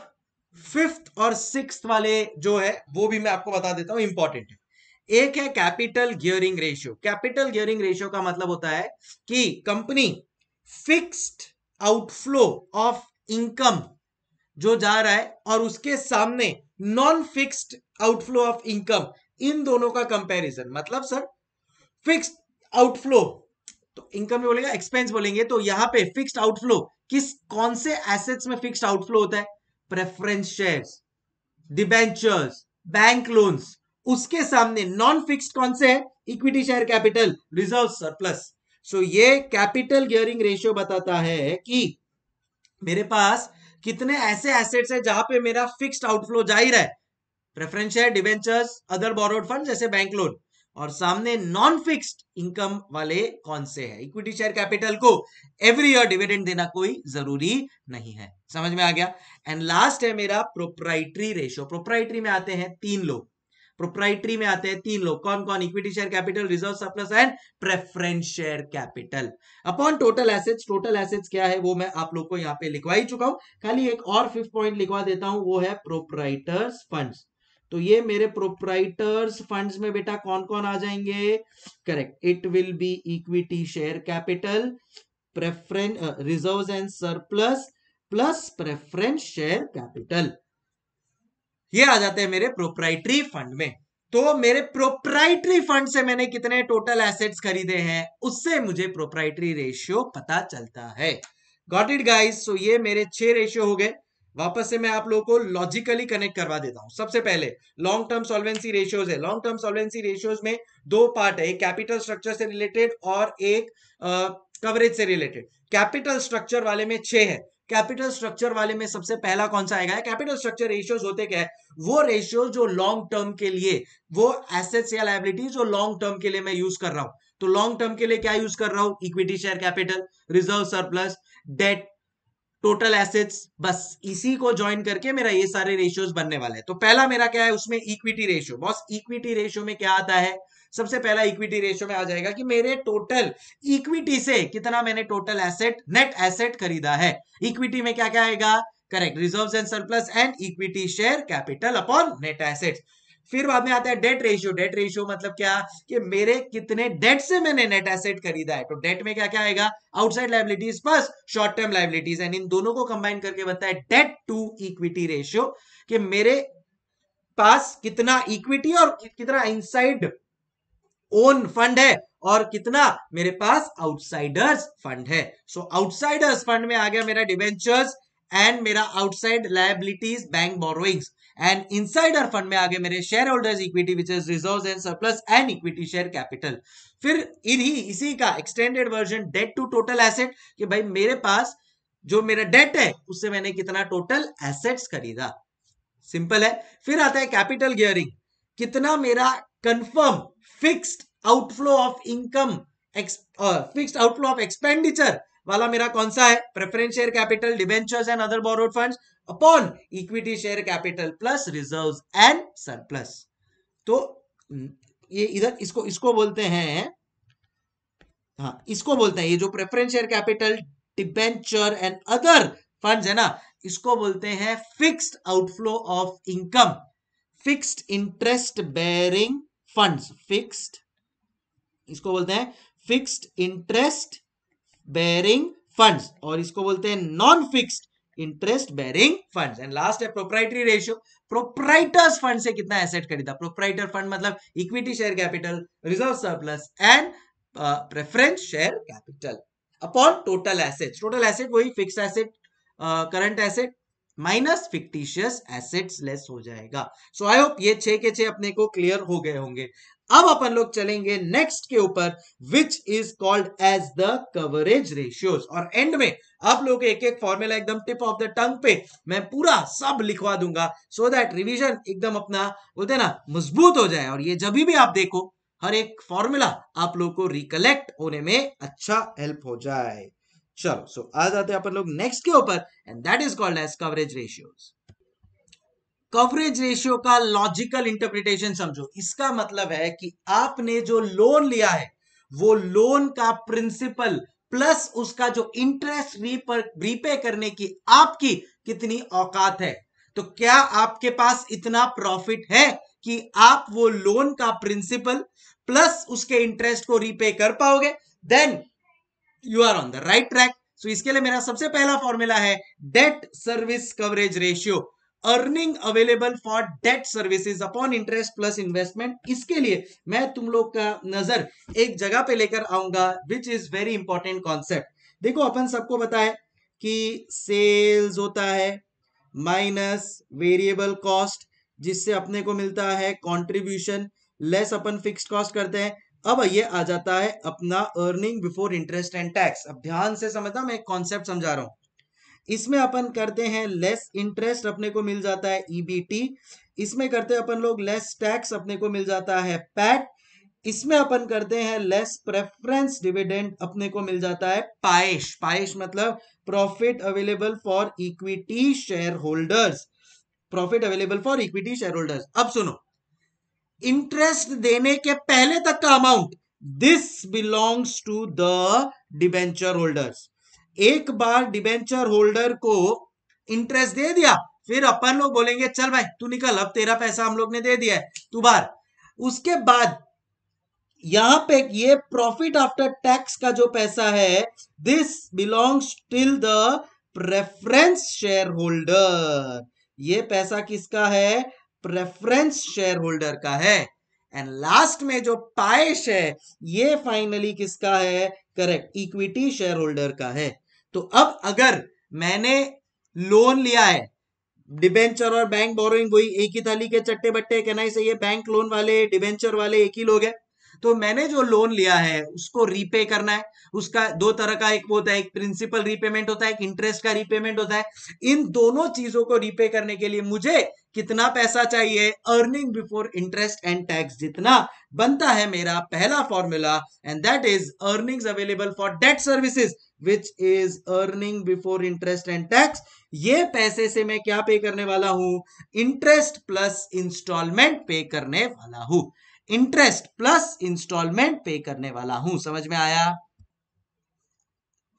फिफ्थ और सिक्स वाले जो है वो भी मैं आपको बता देता हूं इंपॉर्टेंट है एक है capital gearing ratio capital gearing ratio का मतलब होता है कि company fixed outflow of income जो जा रहा है और उसके सामने non fixed outflow of income इन दोनों का कंपैरिजन मतलब सर फिक्स्ड आउटफ्लो तो इनकम में बोलेगा एक्सपेंस बोलेंगे तो यहां पे फिक्स्ड आउटफ्लो किस कौन से एसेट्स में फिक्स्ड आउटफ्लो होता है preference shares debentures bank loans उसके सामने नॉन फिक्स्ड कौन से है equity share capital reserve surplus so so, ये कैपिटल गियरिंग रेशियो बताता है कि मेरे पास कितने ऐसे एसेट्स हैं जहां पे मेरा फिक्स्ड आउटफ्लो जा ही रहा है प्रेफरेंस है डिवेंचर्स अदर बोरोड फंड जैसे बैंक लोन और सामने नॉन फिक्स्ड इनकम वाले कौन से हैं इक्विटी शेयर कैपिटल को एवरी ईयर डिविडेंड देना कोई जरूरी नहीं है समझ में आ गया एंड लास्ट है मेरा प्रोप्राइटरी रेशियो प्रोप्राइटरी में आते हैं तीन लोग प्रोप्राइटरी में आते हैं तीन लोग कौन कौन equity share capital reserve surplus and preference share capital upon total assets total assets क्या है वो मैं आप लोग को यहाँ पे लिखवा ही चुका हूं खाली एक और फिफ्थ पॉइंट लिखवा देता हूं वो है प्रोप्राइटर्स फंड तो ये मेरे प्रोप्राइटर्स फंड्स में बेटा कौन कौन आ जाएंगे correct it will be equity share capital preference reserves and surplus plus preference share capital ये आ जाते हैं मेरे प्रोप्राइटरी फंड में तो मेरे प्रोप्राइटरी फंड से मैंने कितने टोटल एसेट्स खरीदे हैं उससे मुझे प्रोप्राइटरी रेशियो पता चलता है गॉट इट गाइस सो ये मेरे छह रेशियो हो गए वापस से मैं आप लोगों को लॉजिकली कनेक्ट करवा देता हूं सबसे पहले लॉन्ग टर्म सॉल्वेंसी रेशियोज है लॉन्ग टर्म सॉल्वेंसी रेशियोज में दो पार्ट है एक कैपिटल स्ट्रक्चर से रिलेटेड और एक कवरेज uh, से रिलेटेड कैपिटल स्ट्रक्चर वाले में छह है कैपिटल स्ट्रक्चर वाले में सबसे पहला कौन सा आएगा कैपिटल स्ट्रक्चर रेशियोज होते क्या है वो रेशियो जो लॉन्ग टर्म के लिए वो एसेट्स या लाइबिलिटीज जो लॉन्ग टर्म के लिए मैं यूज कर रहा हूं तो लॉन्ग टर्म के लिए क्या यूज कर रहा हूं equity share capital reserve surplus debt total assets बस इसी को ज्वाइन करके मेरा ये सारे रेशियोज बनने वाले हैं तो पहला मेरा क्या है उसमें equity ratio boss equity ratio में क्या आता है सबसे पहला इक्विटी रेशियो में आ जाएगा कि मेरे टोटल इक्विटी से कितना मैंने टोटल एसेट नेट एसेट खरीदा है इक्विटी में क्या क्या आएगा correct reserve and surplus and equity share capital upon net asset फिर बाद में आता है डेट रेशियो डेट रेशियो मतलब क्या कि मेरे कितने डेट से मैंने नेट एसेट खरीदा है तो डेट में क्या क्या आएगा outside liabilities plus short term liabilities and इन दोनों को कंबाइन करके बताया है डेट टू इक्विटी रेशियो कि मेरे पास कितना इक्विटी और कितना इनसाइड ओन फंड है और कितना मेरे पास आउटसाइडर्स फंड है सो आउटसाइडर्स फंड में आ गया मेरा डिवेंचर्स एंड मेरा outside liabilities bank borrowings and insider fund में आगे मेरे share holders equity which is reserve and surplus and equity share capital फिर इन्हीं इसी का extended version debt to total asset कि भाई मेरे पास जो मेरा डेट है उससे मैंने कितना टोटल एसेट्स खरीदा सिंपल है फिर आता है कैपिटल गियरिंग कितना मेरा confirm fixed outflow of income fixed outflow of expenditure वाला मेरा कौन सा है preference share capital debentures and other borrowed fund upon equity share capital plus reserve and surplus तो ये इधर इसको इसको बोलते हैं हाँ इसको बोलते हैं ये जो preference share capital debenture and other funds है ना इसको बोलते हैं fixed outflow of income fixed interest bearing funds fixed इसको बोलते हैं फिक्स्ड इंटरेस्ट बेरिंग फंड्स और इसको बोलते हैं non fixed interest bearing funds and last है प्रोप्राइटरी रेशियो प्रोप्राइटर्स फंड से कितना एसेट खरीदा प्रोप्राइटर फंड मतलब equity share capital reserve surplus and preference share capital upon total asset total asset वही fixed asset current asset minus fictitious assets less हो जाएगा सो आई होप ये छे के छे अपने को क्लियर हो गए होंगे अब अपन लोग चलेंगे नेक्स्ट के ऊपर which is called as the coverage ratios और एंड में आप लोग एक एक फॉर्मूला एकदम टिप ऑफ द टंग पे मैं पूरा सब लिखवा दूंगा सो दैट रिवीजन एकदम अपना बोलते ना मजबूत हो जाए और ये जब भी आप देखो हर एक फॉर्मूला आप लोग को रिकलेक्ट होने में अच्छा हेल्प हो जाए चलो सो आ जाते हैं अपन लोग नेक्स्ट के ऊपर and that is called as coverage ratio coverage ratio का लॉजिकल इंटरप्रिटेशन समझो इसका मतलब है कि आपने जो लोन लिया है वो लोन का प्रिंसिपल प्लस उसका जो इंटरेस्ट रीपे करने की आपकी कितनी औकात है तो क्या आपके पास इतना प्रॉफिट है कि आप वो लोन का प्रिंसिपल प्लस उसके इंटरेस्ट को रीपे कर पाओगे then you are on the right track so इसके लिए मेरा सबसे पहला फॉर्मूला है debt service coverage ratio earning available for debt services upon interest plus investment इसके लिए मैं तुम लोग का नजर एक जगह पे लेकर आऊंगा which is very important concept देखो अपन सबको बताए कि सेल्स होता है माइनस वेरिएबल कॉस्ट जिससे अपने को मिलता है कॉन्ट्रीब्यूशन लेस अपन फिक्स कॉस्ट करते हैं अब ये आ जाता है अपना earning before interest and tax अब ध्यान से समझता मैं कॉन्सेप्ट समझा रहा हूं इसमें अपन करते हैं लेस इंटरेस्ट अपने को मिल जाता है ईबीटी e इसमें करते हैं अपन लोग लेस टैक्स अपने को मिल जाता है पैट इसमें अपन करते हैं लेस प्रेफरेंस डिविडेंड अपने को मिल जाता है पाएश पाएश मतलब profit available for equity share holders profit available for equity share holders अब सुनो इंटरेस्ट देने के पहले तक का amount this belongs to the debenture holders एक बार डिबेंचर होल्डर को इंटरेस्ट दे दिया फिर अपन लोग बोलेंगे चल भाई तू निकल अब तेरा पैसा हम लोग ने दे दिया है तू बार उसके बाद यहां पे ये प्रॉफिट आफ्टर टैक्स का जो पैसा है this belongs till the preference share holder ये पैसा किसका है प्रेफरेंस शेयर होल्डर का है एंड लास्ट में जो पाइश है ये फाइनली किसका है करेक्ट इक्विटी शेयर होल्डर का है तो अब अगर मैंने लोन लिया है डिबेंचर और बैंक बोरोइंग वही एक ही थाली के चट्टे बट्टे कहना ही सही बैंक लोन वाले डिबेंचर वाले एक ही लोग हैं तो मैंने जो लोन लिया है उसको रीपे करना है उसका दो तरह का एक होता है एक प्रिंसिपल रीपेमेंट होता है एक इंटरेस्ट का रीपेमेंट होता है इन दोनों चीजों को रीपे करने के लिए मुझे कितना पैसा चाहिए earning before interest and tax जितना बनता है मेरा पहला formula and that is earnings available for debt services which is earning before interest and tax ये पैसे से मैं क्या पे करने वाला हूं इंटरेस्ट प्लस इंस्टॉलमेंट पे करने वाला हूं इंटरेस्ट प्लस इंस्टॉलमेंट पे करने वाला हूं समझ में आया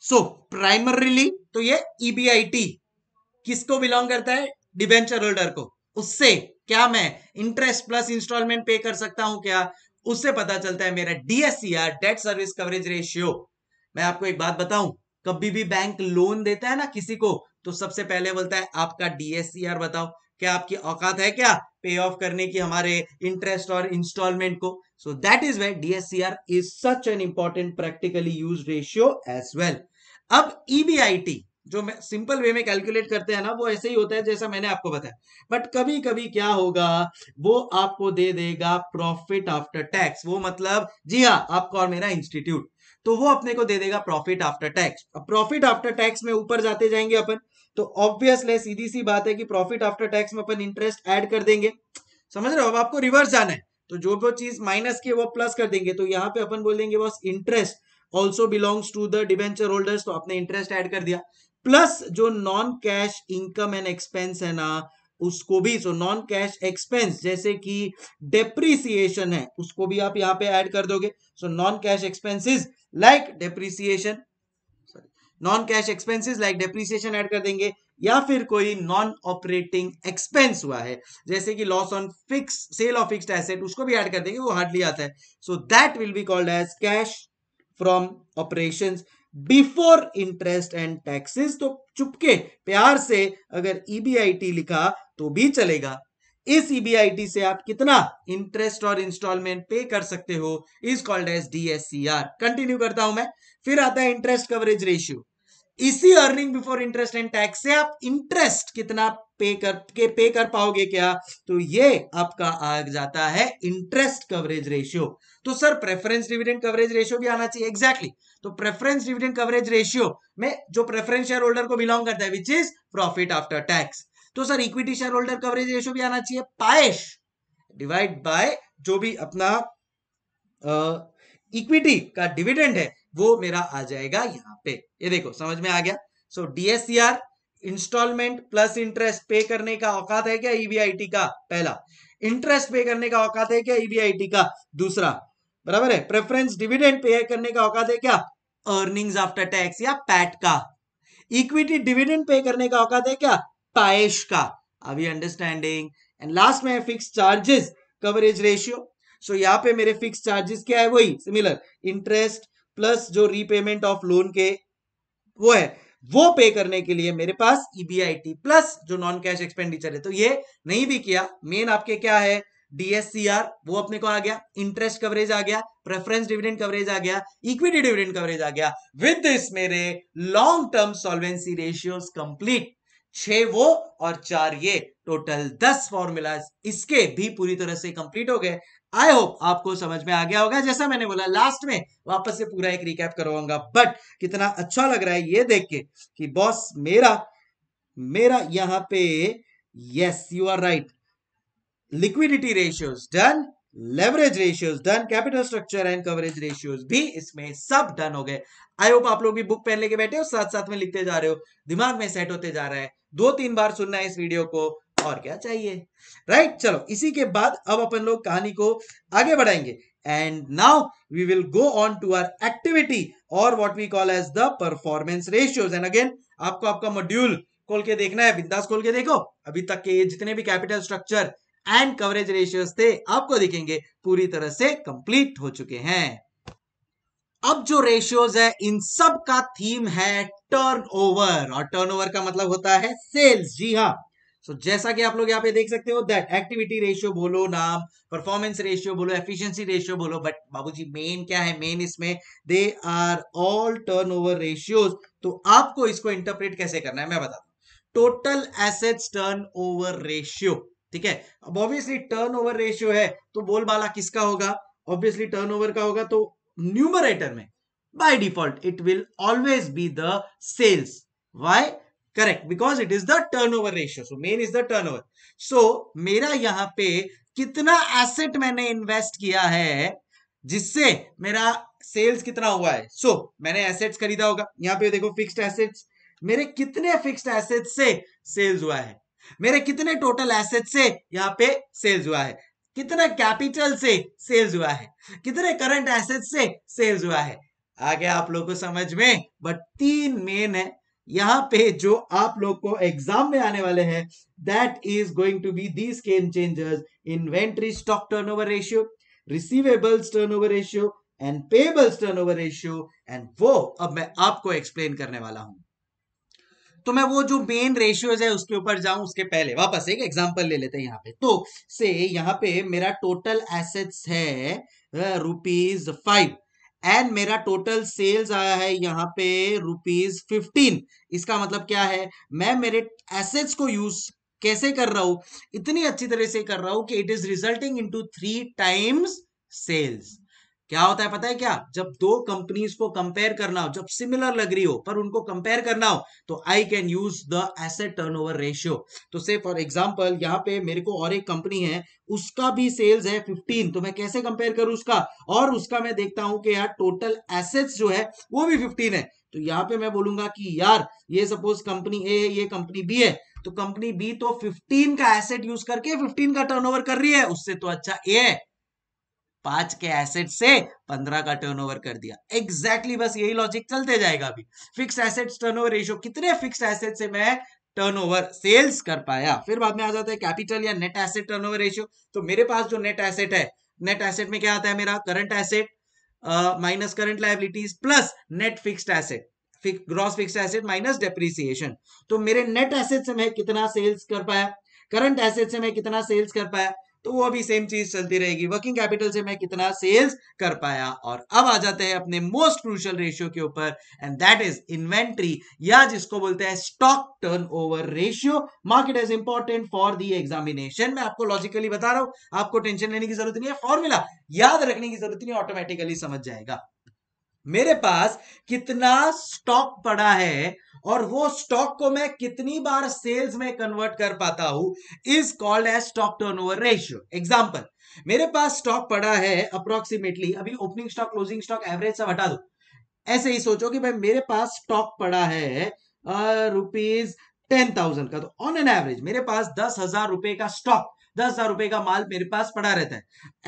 सो so, प्राइमरीली तो ये ईबीआईटी e किसको बिलोंग करता है डिबेंचर होल्डर को उससे क्या मैं इंटरेस्ट प्लस इंस्टॉलमेंट पे कर सकता हूं क्या उससे पता चलता है मेरा DSCR debt service coverage ratio मैं आपको एक बात बताऊं कभी भी बैंक लोन देता है ना किसी को तो सबसे पहले बोलता है आपका डीएससीआर बताओ क्या आपकी औकात है क्या पे ऑफ करने की हमारे इंटरेस्ट और इंस्टॉलमेंट को so that is why DSCR is such an important practically use ratio as well अब ईबीआईटी e जो सिंपल वे में कैलकुलेट करते हैं ना वो ऐसे ही होता है जैसा मैंने आपको बताया बट कभी कभी क्या होगा वो आपको दे देगा प्रॉफिट आफ्टर टैक्स वो मतलब जी हाँ आपका और मेरा इंस्टीट्यूट तो वो अपने को दे देगा profit after tax profit after tax में ऊपर जाते जाएंगे अपन तो ऑब्वियसली सीधी सी बात है कि प्रॉफिट आफ्टर टैक्स में अपन इंटरेस्ट ऐड कर देंगे समझ रहे हो अब आपको रिवर्स जाना है तो जो जो चीज माइनस की वो प्लस कर देंगे तो यहाँ पे अपन बोल देंगे बस interest also belongs to the debenture holders तो आपने इंटरेस्ट ऐड कर दिया प्लस जो non cash income and expense है ना उसको भी सो नॉन कैश एक्सपेंस जैसे कि डेप्रिसिएशन है उसको भी आप यहाँ पे ऐड कर दोगे so non cash expenses like depreciation sorry non cash expenses like depreciation add कर देंगे या फिर कोई नॉन ऑपरेटिंग एक्सपेंस हुआ है जैसे कि loss on fixed sale of fixed asset उसको भी ऐड कर देंगे वो हार्डली आता है so that will be called as cash from operations before interest and taxes तो चुपके प्यार से अगर ईबीआईटी e लिखा तो भी चलेगा इस ईबीआईटी e से आप कितना इंटरेस्ट और इंस्टॉलमेंट पे कर सकते हो is called as DSCR continue करता हूं मैं फिर आता है इंटरेस्ट कवरेज रेशियो इसी earning before interest and tax से आप इंटरेस्ट कितना पे कर के पे कर पाओगे क्या तो ये आपका आ जाता है इंटरेस्ट कवरेज रेशियो तो sir preference dividend coverage ratio भी आना चाहिए एग्जैक्टली exactly. तो प्रेफरेंस डिविडेंड कवरेज रेशियो में जो प्रेफरेंस शेयर होल्डर को बिलोंग करता है which is profit after tax तो sir equity share holder coverage ratio भी आना चाहिए पाएश डिवाइड बाय जो भी अपना इक्विटी का डिविडेंड है वो मेरा आ जाएगा यहाँ पे ये देखो समझ में आ गया so DSCR installment plus interest pay करने का औकात है क्या ईबीआईटी e का पहला इंटरेस्ट पे करने का औकात है क्या ईबीआईटी e का दूसरा बराबर है प्रेफरेंस डिविडेंड पे करने का औकात है क्या अर्निंग्स आफ्टर टैक्स या पैट का इक्विटी डिविडेंड पे करने का औकात है क्या पाएश का अभी अंडरस्टैंडिंग एंड लास्ट में fixed charges coverage ratio so यहाँ पे मेरे फिक्स चार्जेस क्या है वही सिमिलर इंटरेस्ट प्लस जो रीपेमेंट ऑफ लोन के वो है वो पे करने के लिए मेरे पास ईबीआईटी e प्लस जो नॉन कैश एक्सपेंडिचर है तो ये नहीं भी किया मेन आपके क्या है डीएससीआर वो अपने को आ गया इंटरेस्ट कवरेज आ गया प्रेफरेंस डिविडेंड कवरेज आ गया इक्विटी डिविडेंड कवरेज आ गया विद दिस मेरे long term solvency ratios complete छह वो और चार ये टोटल दस फॉर्मूला इसके भी पूरी तरह से कंप्लीट हो गए आई होप आपको समझ में आ गया होगा जैसा मैंने बोला लास्ट में वापस से पूरा एक रिकैप करवाऊंगा बट कितना अच्छा लग रहा है ये देख के कि बॉस मेरा मेरा यहां पे yes you are right liquidity ratios done leverage ratios done capital structure and coverage ratios भी इसमें सब डन हो गए आई होप आप लोग भी बुक पहन लेके बैठे हो साथ साथ में लिखते जा रहे हो दिमाग में सेट होते जा रहा है दो तीन बार सुनना है इस वीडियो को और क्या चाहिए राइट right? चलो इसी के बाद अब अपन लोग कहानी को आगे बढ़ाएंगे and now we will go on to our activity और what we call as the performance ratios and again आपको आपका मॉड्यूल खोल के देखना है बिंदास खोल के देखो अभी तक के जितने भी capital structure and coverage ratios थे आपको देखेंगे पूरी तरह से कंप्लीट हो चुके हैं अब जो रेशियोज है इन सब का थीम है टर्नओवर और टर्नओवर का मतलब होता है सेल्स जी हाँ सो so, जैसा कि आप लोग यहाँ पे देख सकते हो दैट एक्टिविटी रेशियो बोलो नाम परफॉर्मेंस रेशियो बोलो एफिशिएंसी रेशियो बोलो बट बाबूजी मेन क्या है मेन इसमें they are all turnover ratios तो आपको इसको इंटरप्रेट कैसे करना है मैं बताता हूं टोटल एसेट्स टर्नओवर रेशियो ठीक है अब ऑब्वियसली टर्नओवर रेशियो है तो बोलबाला किसका होगा ऑब्वियसली टर्नओवर का होगा तो न्यूमरेटर में by default it will always be the sales why correct because it is the turnover ratio so main is the turnover सो मेरा यहाँ पे कितना एसेट मैंने इन्वेस्ट किया है जिससे मेरा सेल्स कितना हुआ है सो so, मैंने एसेट्स खरीदा होगा यहां पे देखो फिक्स्ड एसेट्स मेरे कितने फिक्स्ड एसेट्स से सेल्स हुआ है मेरे कितने टोटल एसेट से यहाँ पे सेल्स हुआ है कितना कैपिटल से सेल्स हुआ है कितने करंट एसेट से सेल्स हुआ है आ गया आप लोग को समझ में बट तीन मेन है यहाँ पे जो आप लोग को एग्जाम में आने वाले हैं that is going to be these game changers inventory stock over ratio receivables over ratio and payables over ratio and वो अब मैं आपको एक्सप्लेन करने वाला हूं तो मैं वो जो मेन रेशियोज है उसके ऊपर जाऊं उसके पहले वापस एक एग्जांपल ले लेते हैं यहाँ पे तो से यहाँ पे मेरा टोटल एसेट्स है रुपीज फाइव एंड मेरा टोटल सेल्स आया है यहाँ पे रुपीज फिफ्टीन इसका मतलब क्या है मैं मेरे एसेट्स को यूज कैसे कर रहा हूं इतनी अच्छी तरह से कर रहा हूं कि it is resulting into three times sales क्या होता है पता है क्या जब दो कंपनीज को कंपेयर करना हो जब सिमिलर लग रही हो पर उनको कंपेयर करना हो तो I can use the asset turnover ratio तो से फॉर एग्जांपल यहाँ पे मेरे को और एक कंपनी है उसका भी सेल्स है 15 तो मैं कैसे कंपेयर करूं उसका और उसका मैं देखता हूं कि यार टोटल एसेट्स जो है वो भी 15 है तो यहाँ पे मैं बोलूंगा कि यार ये सपोज कंपनी ए है ये कंपनी बी है तो कंपनी बी तो 15 का एसेट यूज करके 15 का टर्नओवर कर रही है उससे तो अच्छा ए है पांच के एसेट से पंद्रह का टर्नओवर कर दिया एग्जैक्टली exactly बस यही लॉजिक चलते जाएगा अभी फिक्स एसेट्स टर्नओवर रेशियो कितने फिक्स एसेट से मैं टर्नओवर सेल्स कर पाया फिर बाद में आ जाता है कैपिटल या नेट एसेट टर्नओवर रेशियो तो मेरे पास जो नेट एसेट है नेट एसेट में क्या आता है मेरा current asset minus current liabilities plus net fixed asset gross fixed asset minus depreciation तो मेरे नेट एसेट से मैं कितना सेल्स कर पाया करंट एसेट से मैं कितना सेल्स कर पाया तो वो भी सेम चीज चलती रहेगी वर्किंग कैपिटल से मैं कितना सेल्स कर पाया और अब आ जाते हैं अपने मोस्ट क्रूशल रेशियो के ऊपर एंड दैट इज इन्वेंट्री या जिसको बोलते हैं stock turnover ratio market is important for the examination मैं आपको लॉजिकली बता रहा हूं आपको टेंशन लेने की जरूरत नहीं है फॉर्मूला याद रखने की जरूरत नहीं ऑटोमेटिकली समझ जाएगा मेरे पास कितना स्टॉक पड़ा है और वो स्टॉक को मैं कितनी बार सेल्स में कन्वर्ट कर पाता हूं is called as stock turnover ratio example मेरे पास स्टॉक पड़ा है अप्रोक्सीमेटली अभी opening stock closing stock average सब हटा दो ऐसे ही सोचो कि भाई मेरे पास स्टॉक पड़ा है रुपीज टेन थाउजेंड का तो ऑन एन एवरेज मेरे पास दस हजार रुपए का स्टॉक दस हजार रुपए का माल मेरे पास पड़ा रहता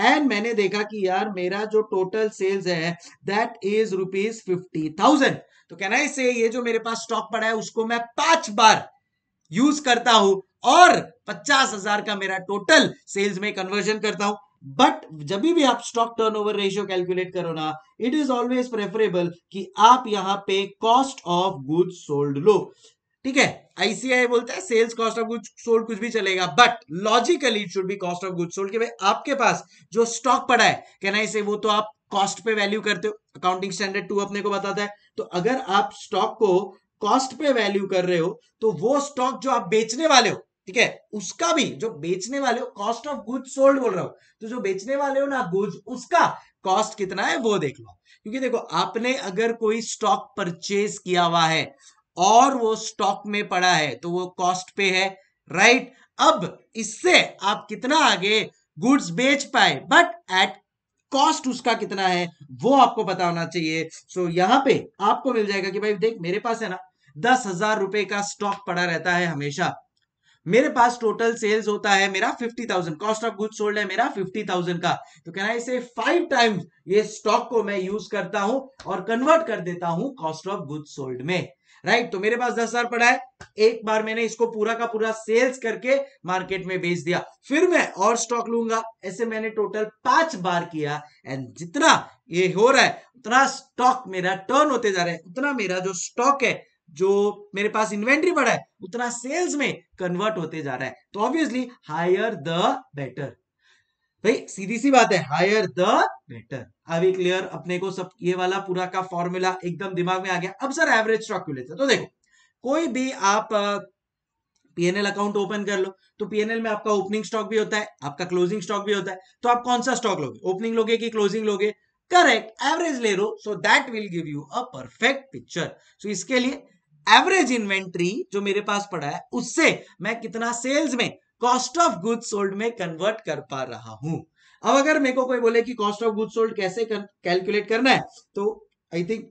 है एंड मैंने देखा कि यार मेरा जो टोटल सेल्स है that is rupees fifty thousand तो कहना है इसे ये जो मेरे पास स्टॉक पड़ा है उसको मैं पांच बार यूज करता हूं और पचास हजार का मेरा टोटल सेल्स में कन्वर्जन करता हूं बट जब भी आप स्टॉक टर्नओवर रेशियो कैलकुलेट करो ना इट इज ऑलवेज प्रेफरेबल कि आप यहां पे कॉस्ट ऑफ गुड्स सोल्ड लो ठीक है आईसीआई बोलता है sales cost of goods sold कुछ भी चलेगा but logically it should be cost of goods sold कि भाई आपके पास जो स्टॉक पड़ा है कहना इसे वो तो आप कॉस्ट पे वैल्यू करते हो अकाउंटिंग स्टैंडर्ड टू अपने को बताता है तो अगर आप स्टॉक को कॉस्ट पे वैल्यू कर रहे हो तो वो स्टॉक जो आप बेचने वाले हो ठीक है उसका भी जो बेचने वाले हो कॉस्ट ऑफ गुड्स सोल्ड बोल रहा हो तो जो बेचने वाले हो ना गुड्स उसका कॉस्ट कितना है वो देख लो क्योंकि देखो आपने अगर कोई स्टॉक परचेज किया हुआ है और वो स्टॉक में पड़ा है तो वो कॉस्ट पे है राइट अब इससे आप कितना आगे गुड्स बेच पाए बट एट कॉस्ट उसका कितना है वो आपको पता होना चाहिए सो so, यहाँ पे आपको मिल जाएगा कि भाई देख मेरे पास है ना दस हजार रुपए का स्टॉक पड़ा रहता है हमेशा मेरे पास टोटल सेल्स होता है मेरा fifty thousand cost of goods sold है मेरा फिफ्टी थाउजेंड का तो कहना है इसे फाइव टाइम्स ये स्टॉक को मैं यूज करता हूं और कन्वर्ट कर देता हूं कॉस्ट ऑफ गुड्स सोल्ड में राइट तो मेरे पास दस हजार पड़ा है एक बार मैंने इसको पूरा का पूरा सेल्स करके मार्केट में बेच दिया फिर मैं और स्टॉक लूंगा ऐसे मैंने टोटल पांच बार किया एंड जितना ये हो रहा है उतना स्टॉक मेरा टर्न होते जा रहा है उतना मेरा जो स्टॉक है जो मेरे पास इन्वेंट्री बढ़ा है उतना सेल्स में कन्वर्ट होते जा रहा है तो ऑब्वियसली हायर द बेटर भाई सीधी सी बात है हायर द बेटर अभी क्लियर अपने को सब ये वाला पूरा का फॉर्मूला एकदम दिमाग में आ गया अब सर एवरेज स्टॉक क्यों लेते तो देखो कोई भी आप पीएनएल अकाउंट ओपन कर लो तो पीएनएल में आपका ओपनिंग स्टॉक भी होता है आपका क्लोजिंग स्टॉक भी होता है तो आप कौन सा स्टॉक लोगे ओपनिंग लोगे कि क्लोजिंग लोगे करेक्ट एवरेज ले लो so that will give you a perfect picture so इसके लिए एवरेज इन्वेंट्री जो मेरे पास पड़ा है उससे मैं कितना सेल्स में कॉस्ट ऑफ गुड सोल्ड में कन्वर्ट कर पा रहा हूं अब अगर मेरे को कोई बोले कि कॉस्ट ऑफ गुड सोल्ड कैसे कैलकुलेट करना है तो आई थिंक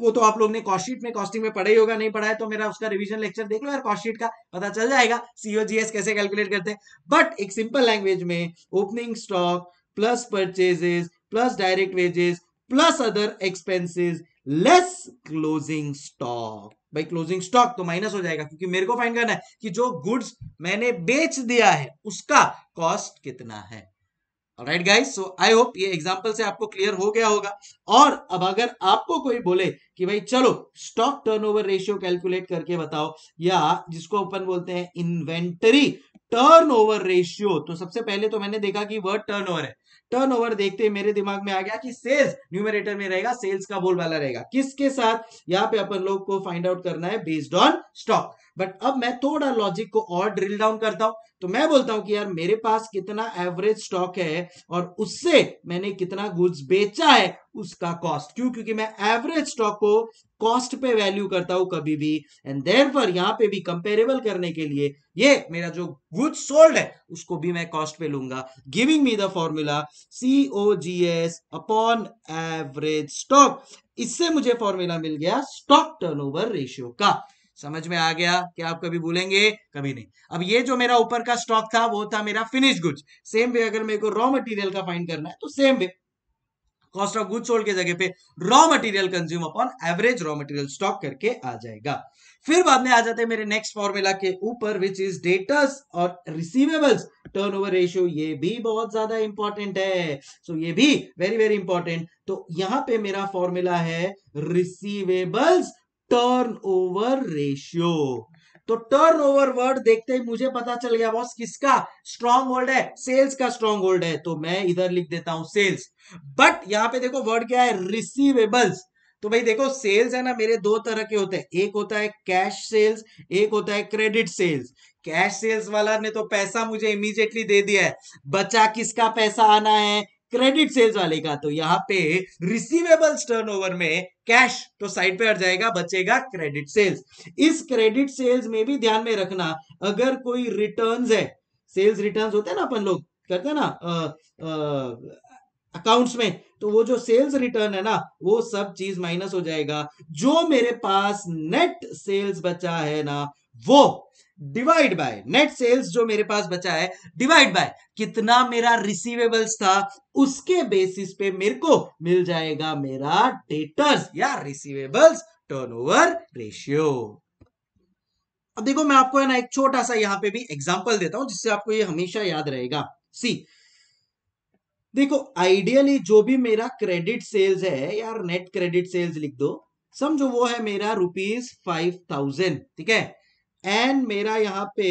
वो तो आप लोग ने कॉस्टशीट में कॉस्टिंग में पढ़ा ही होगा नहीं पढ़ा है तो मेरा उसका रिवीजन लेक्चर देख लो यार कॉस्टशीट का पता चल जाएगा सीओजीएस कैसे कैलकुलेट करते हैं बट एक सिंपल लैंग्वेज में opening stock plus purchases plus direct wages plus other expenses less closing stock भाई क्लोजिंग स्टॉक तो माइनस हो जाएगा क्योंकि मेरे को फाइंड करना है कि जो गुड्स मैंने बेच दिया है उसका कॉस्ट कितना है right guys so I hope ये एग्जांपल से आपको क्लियर हो गया होगा और अब अगर आपको कोई बोले कि भाई चलो स्टॉक टर्नओवर रेशियो कैलकुलेट करके बताओ या जिसको अपन बोलते हैं इन्वेंटरी टर्नओवर रेशियो तो सबसे पहले तो मैंने देखा कि वर्ड टर्नओवर है टर्नओवर देखते मेरे दिमाग में आ गया कि सेल्स न्यूमरेटर में रहेगा सेल्स का बोलबाला रहेगा किसके साथ यहाँ पे अपन लोग को फाइंड आउट करना है बेस्ड ऑन स्टॉक बट अब मैं थोड़ा लॉजिक को और ड्रिल डाउन करता हूं तो मैं बोलता हूं कि यार मेरे पास कितना एवरेज स्टॉक है और उससे मैंने कितना गुड्स बेचा है उसका कॉस्ट क्यों क्योंकि मैं एवरेज स्टॉक को कॉस्ट पे वैल्यू करता हूं कभी भी एंड देर पर यहां पे भी कंपेरेबल करने के लिए ये मेरा जो गुड्स सोल्ड है उसको भी मैं कॉस्ट पे लूंगा giving me the formula C O G S upon average stock इससे मुझे फॉर्मूला मिल गया स्टॉक टर्नओवर रेशियो का समझ में आ गया क्या आप कभी भूलेंगे कभी नहीं अब ये जो मेरा ऊपर का स्टॉक था वो था मेरा फिनिश गुड्स सेम वे अगर मेरे को रॉ मटेरियल का फाइंड करना है तो same way cost of goods sold के जगह पे raw material consume upon average raw material stock करके आ जाएगा फिर बाद में आ जाते हैं मेरे नेक्स्ट फॉर्मूला के ऊपर विच इज डेटस और रिसीवेबल्स टर्नओवर रेशियो ये भी बहुत ज्यादा इंपॉर्टेंट है सो so, ये भी वेरी वेरी इंपॉर्टेंट तो यहां पे मेरा फॉर्मूला है रिसीवेबल्स टर्न ओवर रेशियो तो टर्न ओवर वर्ड देखते ही मुझे पता चल गया बॉस किसका स्ट्रॉन्ग होल्ड है सेल्स का स्ट्रॉन्ग होल्ड है तो मैं इधर लिख देता हूं सेल्स बट यहां पे देखो वर्ड क्या है रिसीवेबल्स तो भाई देखो सेल्स है ना मेरे दो तरह के होते हैं एक होता है कैश सेल्स एक होता है क्रेडिट सेल्स कैश सेल्स वाला ने तो पैसा मुझे इमीजिएटली दे दिया है बचा किसका पैसा आना है क्रेडिट सेल्स वाले का तो यहाँ पे रिसीवेबल्स टर्नओवर में कैश तो साइड पे हट जाएगा बचेगा क्रेडिट सेल्स इस क्रेडिट सेल्स में भी ध्यान में रखना अगर कोई रिटर्न्स है सेल्स रिटर्न्स होते हैं ना अपन लोग करते हैं ना अकाउंट्स में तो वो जो सेल्स रिटर्न है ना वो सब चीज माइनस हो जाएगा जो मेरे पास नेट सेल्स बचा है ना वो डिवाइड बाय नेट सेल्स जो मेरे पास बचा है डिवाइड बाय कितना मेरा रिसीवेबल्स था उसके बेसिस पे मेरे को मिल जाएगा मेरा डेटर्स या रिसीवेबल्स टर्नओवर रेशियो अब देखो मैं आपको है ना एक छोटा सा यहां पे भी एग्जाम्पल देता हूं जिससे आपको ये हमेशा याद रहेगा सी देखो आइडियली जो भी मेरा क्रेडिट सेल्स है यार नेट क्रेडिट सेल्स लिख दो समझो वो है मेरा रुपीज फाइव थाउजेंड ठीक है एंड मेरा यहाँ पे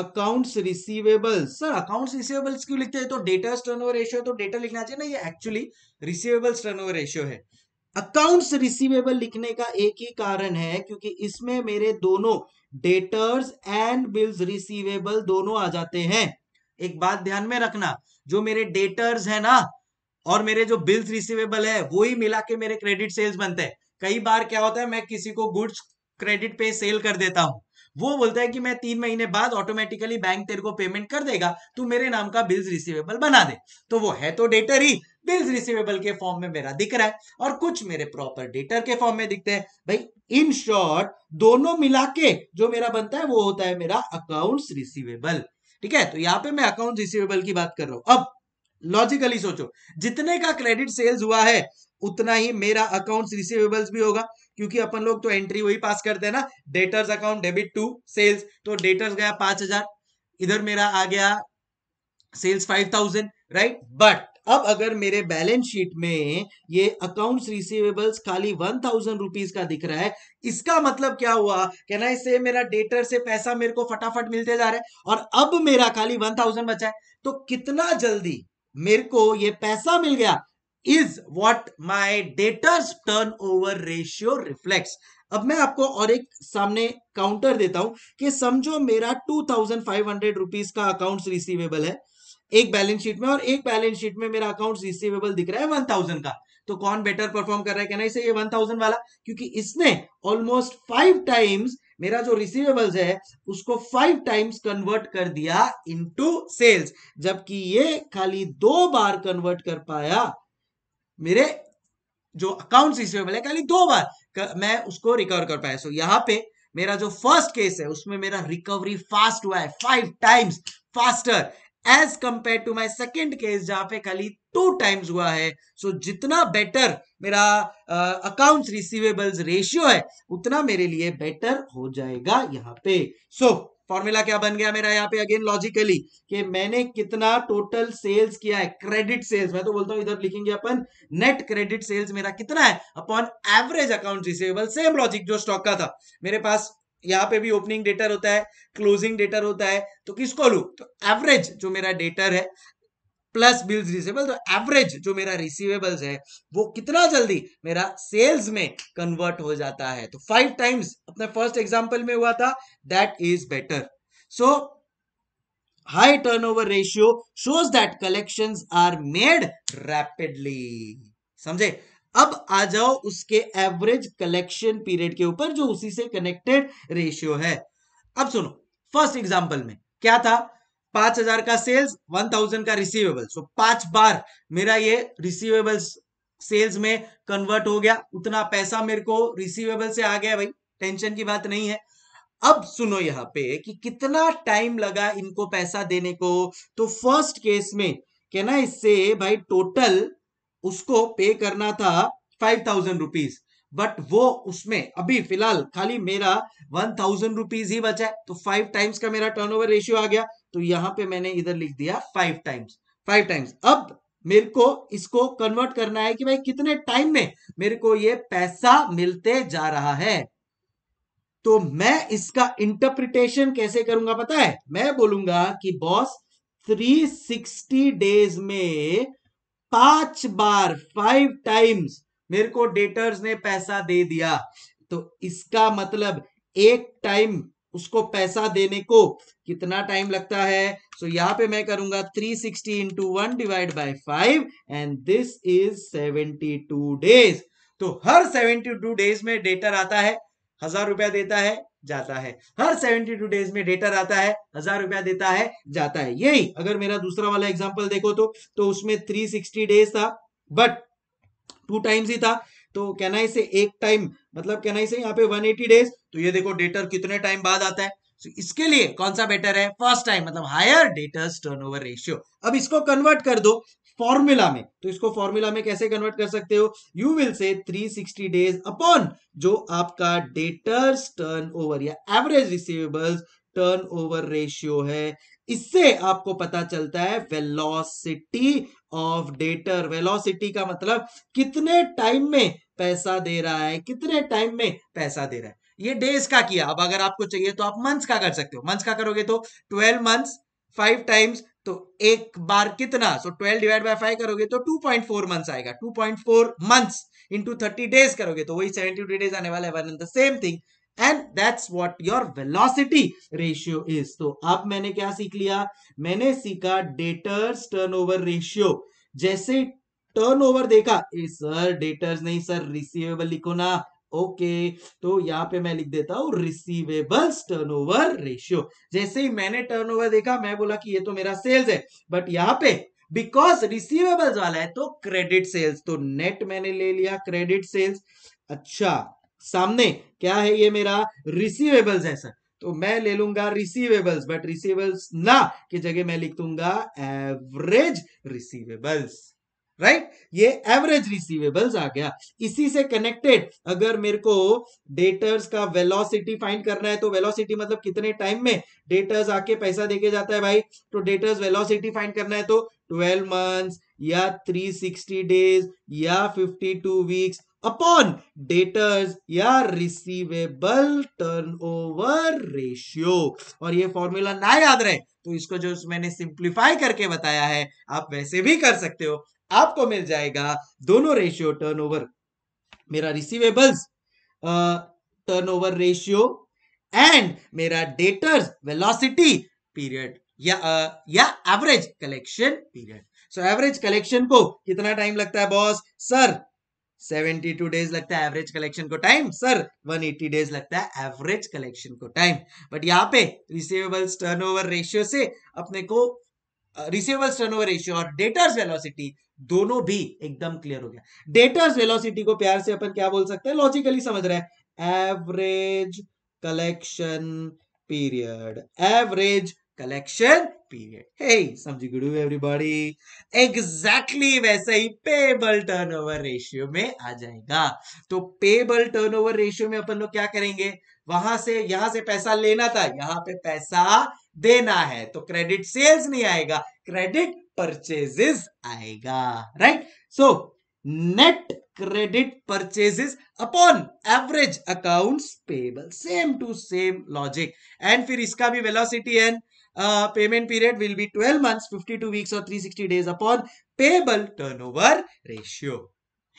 accounts receivables sir accounts receivables क्यों लिखते हैं तो डेटा ओवर रेशियो तो डेटा लिखना चाहिए ना ये एक्चुअली रिसीवेबल्स ओवर रेशियो है अकाउंट्स रिसीवेबल लिखने का एक ही कारण है क्योंकि इसमें मेरे दोनों डेटर्स एंड बिल्स रिसीवेबल दोनों आ जाते हैं एक बात ध्यान में रखना जो मेरे डेटर्स है ना और मेरे जो बिल्स रिसीवेबल है वो ही मिला के मेरे क्रेडिट सेल्स बनते हैं कई बार क्या होता है मैं किसी को गुड्स क्रेडिट पे सेल कर देता हूं वो बोलता है कि मैं तीन महीने बाद ऑटोमेटिकली बैंक तेरे को पेमेंट कर देगा तू मेरे नाम का बिल्स रिसीवेबल बना दे तो वो है तो डेटर ही बिल्स रिसीवेबल के फॉर्म में मेरा दिख रहा है और कुछ मेरे प्रॉपर डेटर के फॉर्म में दिखते हैं भाई इन शॉर्ट दोनों मिला के जो मेरा बनता है वो होता है मेरा अकाउंट रिसीवेबल ठीक है तो यहाँ पे मैं अकाउंट रिसीवेबल की बात कर रहा हूं अब लॉजिकली सोचो जितने का क्रेडिट सेल्स हुआ है उतना ही मेरा अकाउंट्स रिसीवेबल्स भी होगा क्योंकि अपन लोग तो एंट्री वही पास करते हैं ना debtors account debit to sales तो डेटर्स गया पांच हजार इधर मेरा आ गया sales five thousand right but अब अगर मेरे बैलेंस शीट में ये अकाउंट्स रिसीवेबल्स खाली वन थाउजेंड रुपीज का दिख रहा है इसका मतलब क्या हुआ कहना इससे मेरा डेटर से पैसा मेरे को फटाफट मिलते जा रहा है और अब मेरा खाली वन थाउजेंड बचा है तो कितना जल्दी मेरे को ये पैसा मिल गया is what my debtors turnover ratio reflects अब मैं आपको और एक सामने काउंटर देता हूं कि समझो मेरा two thousand five hundred rupees का अकाउंट रिसीवेबल है एक बैलेंस शीट में और एक बैलेंस शीट में मेरा अकाउंट रिसीवेबल दिख रहा है वन थाउजेंड का तो कौन बेटर परफॉर्म कर रहा है कहना इसे ये वन थाउजेंड वाला क्योंकि इसने ऑलमोस्ट फाइव टाइम्स मेरा जो रिसीवेबल्स है उसको फाइव टाइम्स कन्वर्ट कर दिया इनटू सेल्स जबकि ये खाली दो बार कन्वर्ट कर पाया मेरे जो अकाउंट रिसीवेबल है खाली दो बार मैं उसको रिकवर कर पाया सो so, यहाँ पे मेरा जो फर्स्ट केस है उसमें मेरा रिकवरी फास्ट हुआ है five times faster as compare to my second case जहां पे खाली टू टाइम्स हुआ है सो so, जितना बेटर मेरा अकाउंट्स रिसीवेबल्स रेशियो है उतना मेरे लिए बेटर हो जाएगा यहाँ पे सो so, फॉर्मूला क्या बन गया मेरा यहाँ पे अगेन लॉजिकली कि मैंने कितना टोटल सेल्स किया है क्रेडिट सेल्स मैं तो बोलता हूँ इधर लिखेंगे अपन नेट क्रेडिट सेल्स मेरा कितना है upon average account receivable same logic जो स्टॉक का था मेरे पास यहाँ पे भी ओपनिंग डेटर होता है क्लोजिंग डेटर होता है तो किसको लू तो एवरेज जो मेरा डेटर है प्लस बिल्स रिसीवेबल तो एवरेज जो मेरा रिसीवेबल्स है वो कितना जल्दी मेरा सेल्स में कन्वर्ट हो जाता है तो फाइव टाइम्स अपने फर्स्ट एग्जांपल में हुआ था that is better so high turnover ratio shows that collections are made rapidly समझे अब आ जाओ उसके एवरेज कलेक्शन पीरियड के ऊपर जो उसी से कनेक्टेड रेशियो है अब सुनो फर्स्ट एग्जाम्पल में क्या था पांच हजार का सेल्स वन थाउजेंड का रिसीवेबल सो पांच बार मेरा ये रिसीवेबल्स सेल्स में कन्वर्ट हो गया उतना पैसा मेरे को रिसीवेबल से आ गया भाई टेंशन की बात नहीं है अब सुनो यहाँ पे कि कितना टाइम लगा इनको पैसा देने को तो फर्स्ट केस में कहना इससे भाई टोटल उसको पे करना था फाइव थाउजेंड रुपीज बट वो उसमें अभी फिलहाल खाली मेरा वन थाउजेंड रुपीज ही बचा है तो फाइव टाइम्स का मेरा ओवर रेशियो आ गया तो यहां पे मैंने इधर लिख दिया फाइव टाइम्स फाइव टाइम्स अब मेरे को इसको कन्वर्ट करना है कि भाई कितने टाइम में मेरे को ये पैसा मिलते जा रहा है तो मैं इसका इंटरप्रिटेशन कैसे करूंगा पता है मैं बोलूंगा कि बॉस 360 डेज में पांच बार फाइव टाइम्स मेरे को डेटर्स ने पैसा दे दिया तो इसका मतलब एक टाइम उसको पैसा देने को कितना टाइम लगता है सो so, यहाँ पे मैं करूंगा 360 sixty into one divide by five and this is 72 days तो हर 72 डेज में डेटर आता है हजार रुपया देता है जाता है हर 72 डेज में डेटर आता है हजार रुपया देता है जाता है यही अगर मेरा दूसरा वाला एग्जाम्पल देखो तो तो उसमें 360 डेज था बट टू टाइम्स ही था तो कहना इसे एक टाइम मतलब कहना इसे यहाँ पे 180 डेज तो ये देखो डेटर कितने टाइम बाद आता है तो इसके लिए कौन सा बेटर है फर्स्ट टाइम मतलब हायर डेटर्स टर्नओवर रेशियो अब इसको कन्वर्ट कर दो फॉर्मूला में तो इसको फॉर्मूला में कैसे कन्वर्ट कर सकते हो you will say 360 days upon जो आपका डेटर्स टर्नओवर या एवरेज रिसीवेबल्स टर्नओवर रेशियो है इससे आपको पता चलता है वेलोसिटी ऑफ डेटर वेलोसिटी का मतलब कितने टाइम में पैसा दे रहा है कितने टाइम में पैसा दे रहा है ये डेज का किया अब अगर आपको चाहिए तो आप मंथ्स का कर सकते हो मंथ्स का करोगे तो ट्वेल्व मंथ्स फाइव टाइम्स तो एक बार कितना so twelve divide by five करोगे तो टू पॉइंट फोर मंथ्स आएगा two point four months into thirty days करोगे तो वही सेवेंटी डेज आने वाला है same thing and that's what your velocity ratio is तो अब मैंने क्या सीख लिया मैंने सीखा डेटर्स ओवर रेशियो जैसे टर्न ओवर देखा ए सर डेटर्स नहीं सर रिसीवेबल लिखो ना ओके okay, तो यहाँ पे मैं लिख देता हूं रिसीवेबल्स टर्नओवर रेशियो जैसे ही मैंने टर्नओवर देखा मैं बोला कि ये तो मेरा सेल्स है बट यहाँ पे बिकॉज रिसीवेबल्स वाला है तो क्रेडिट सेल्स तो नेट मैंने ले लिया क्रेडिट सेल्स अच्छा सामने क्या है ये मेरा रिसीवेबल्स है सर तो मैं ले लूंगा रिसीवेबल्स बट रिसीवेबल्स ना की जगह मैं लिख दूंगा एवरेज रिसीवेबल्स राइट right? ये एवरेज रिसीवेबल्स आ गया इसी से कनेक्टेड अगर मेरे को डेटर्स का वेलोसिटी फाइंड करना है तो वेलोसिटी मतलब कितने टाइम में डेटर्स आके पैसा देके जाता है भाई तो डेटर्स वेलोसिटी फाइंड करना है तो 12 मंथ्स या 360 डेज या 52 वीक्स अपॉन डेटर्स या रिसीवेबल टर्नओवर रेशियो और ये फॉर्मूला ना याद रहे तो इसको जो मैंने सिंप्लीफाई करके बताया है आप वैसे भी कर सकते हो आपको मिल जाएगा दोनों रेशियो टर्नओवर मेरा रिसीवेबल्स टर्नओवर रेशियो एंड मेरा डेटर्स वेलोसिटी पीरियड या या average collection period so average collection को कितना टाइम लगता है boss sir seventy two days लगता है एवरेज कलेक्शन को time sir one eighty days लगता है एवरेज कलेक्शन को टाइम बट यहाँ पे रिसीवेबल्स ओवर रेशियो से अपने को रिसीवेबल्स ओवर रेशियो और डेटर्स वेलोसिटी दोनों भी एकदम क्लियर हो गया डेटर्स वेलोसिटी को प्यार से अपन क्या बोल सकते हैं लॉजिकली समझ रहे हैं average collection period average collection period है समझी गुड एवरीबॉडी एग्जैक्टली वैसा ही पेबल टर्न ओवर रेशियो में आ जाएगा तो पेबल टर्न ओवर रेशियो में अपन लोग क्या करेंगे वहां से यहां से पैसा लेना था यहां पे पैसा देना है तो क्रेडिट सेल्स नहीं आएगा क्रेडिट परचेजेस आएगा right so net credit purchases upon average accounts payable same to same logic and फिर इसका भी velocity and uh, payment period will be 12 months, 52 weeks or 360 days upon payable turnover ratio.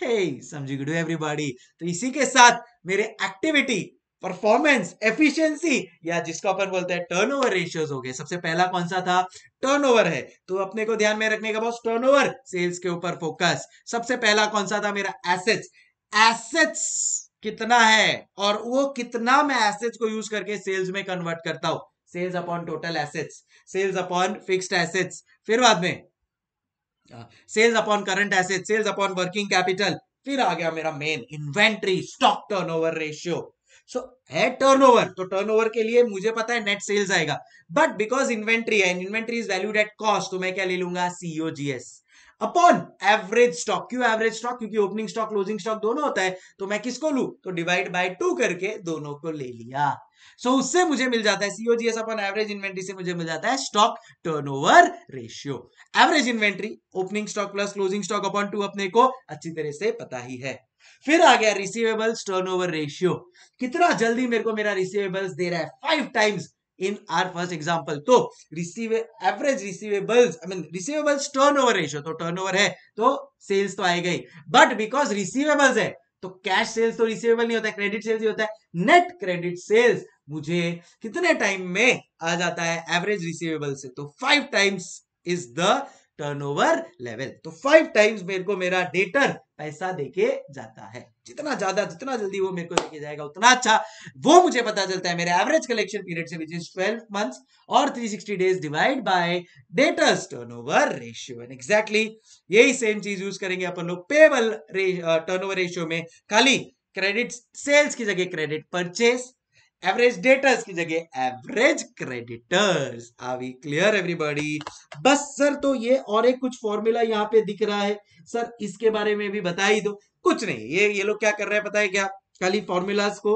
Hey, समझी गुड एवरीबॉडी तो इसी के साथ मेरे एक्टिविटी परफॉर्मेंस एफिशिएंसी या जिसको अपन बोलते हैं टर्नओवर रेशियोज हो गए सबसे पहला कौन सा था टर्नओवर है तो अपने को ध्यान में रखने का बॉस टर्नओवर सेल्स के ऊपर फोकस सबसे पहला कौन सा था मेरा एसेट्स एसेट्स कितना है और वो कितना मैं एसेट्स को यूज करके सेल्स में कन्वर्ट करता हूं sales upon total assets sales upon fixed assets फिर बाद में sales upon current asset sales upon working capital फिर आ गया मेरा main inventory stock turnover ratio so है टर्नओवर तो टर्नओवर के लिए मुझे पता है नेट सेल्स आएगा बट बिकॉज इन्वेंट्री है inventory is valued at cost तो मैं क्या ले लूंगा सीओजीएस अपॉन एवरेज स्टॉक क्यों एवरेज स्टॉक क्योंकि ओपनिंग स्टॉक क्लोजिंग स्टॉक दोनों होता है तो मैं किसको लू तो डिवाइड बाय टू करके दोनों को ले लिया सो so, उससे मुझे मिल जाता है सीओजीएस अपन एवरेज इन्वेंट्री से मुझे मिल जाता है stock turnover ratio average inventory opening stock plus closing stock upon two अपने को अच्छी तरह से पता ही है फिर आ गया रिसीवेबल्स टर्नओवर रेशियो कितना जल्दी मेरे को मेरा रिसीवेबल्स दे रहा है five times in our first example तो receive average receivables I mean receivables turnover ratio तो टर्नओवर है तो सेल्स तो आए गई बट बिकॉज रिसीवेबल्स है तो कैश सेल्स तो रिसीवेबल नहीं होता है क्रेडिट सेल्स ही होता है नेट क्रेडिट सेल्स मुझे कितने टाइम में आ जाता है एवरेज रिसीवेबल से तो five times is the turnover level तो फाइव टाइम्स मेरे को मेरा डेटर पैसा देके जाता है जितना ज्यादा जितना जल्दी वो मेरे को देके जाएगा उतना अच्छा वो मुझे पता चलता है मेरे एवरेज कलेक्शन पीरियड से विच इज ट्वेल्व मंथ और three sixty days divide by debtors turnover ratio and exactly यही सेम चीज यूज करेंगे अपन लोग पेबल टर्न ओवर रेशियो में खाली क्रेडिट सेल्स की जगह क्रेडिट परचेस एवरेज डेटर्स की जगह average creditors are we clear everybody बस सर तो ये और एक कुछ फॉर्मूला यहाँ पे दिख रहा है सर इसके बारे में भी बता ही दो कुछ नहीं ये ये लोग क्या कर रहे हैं पता है क्या खाली फॉर्मूलाज को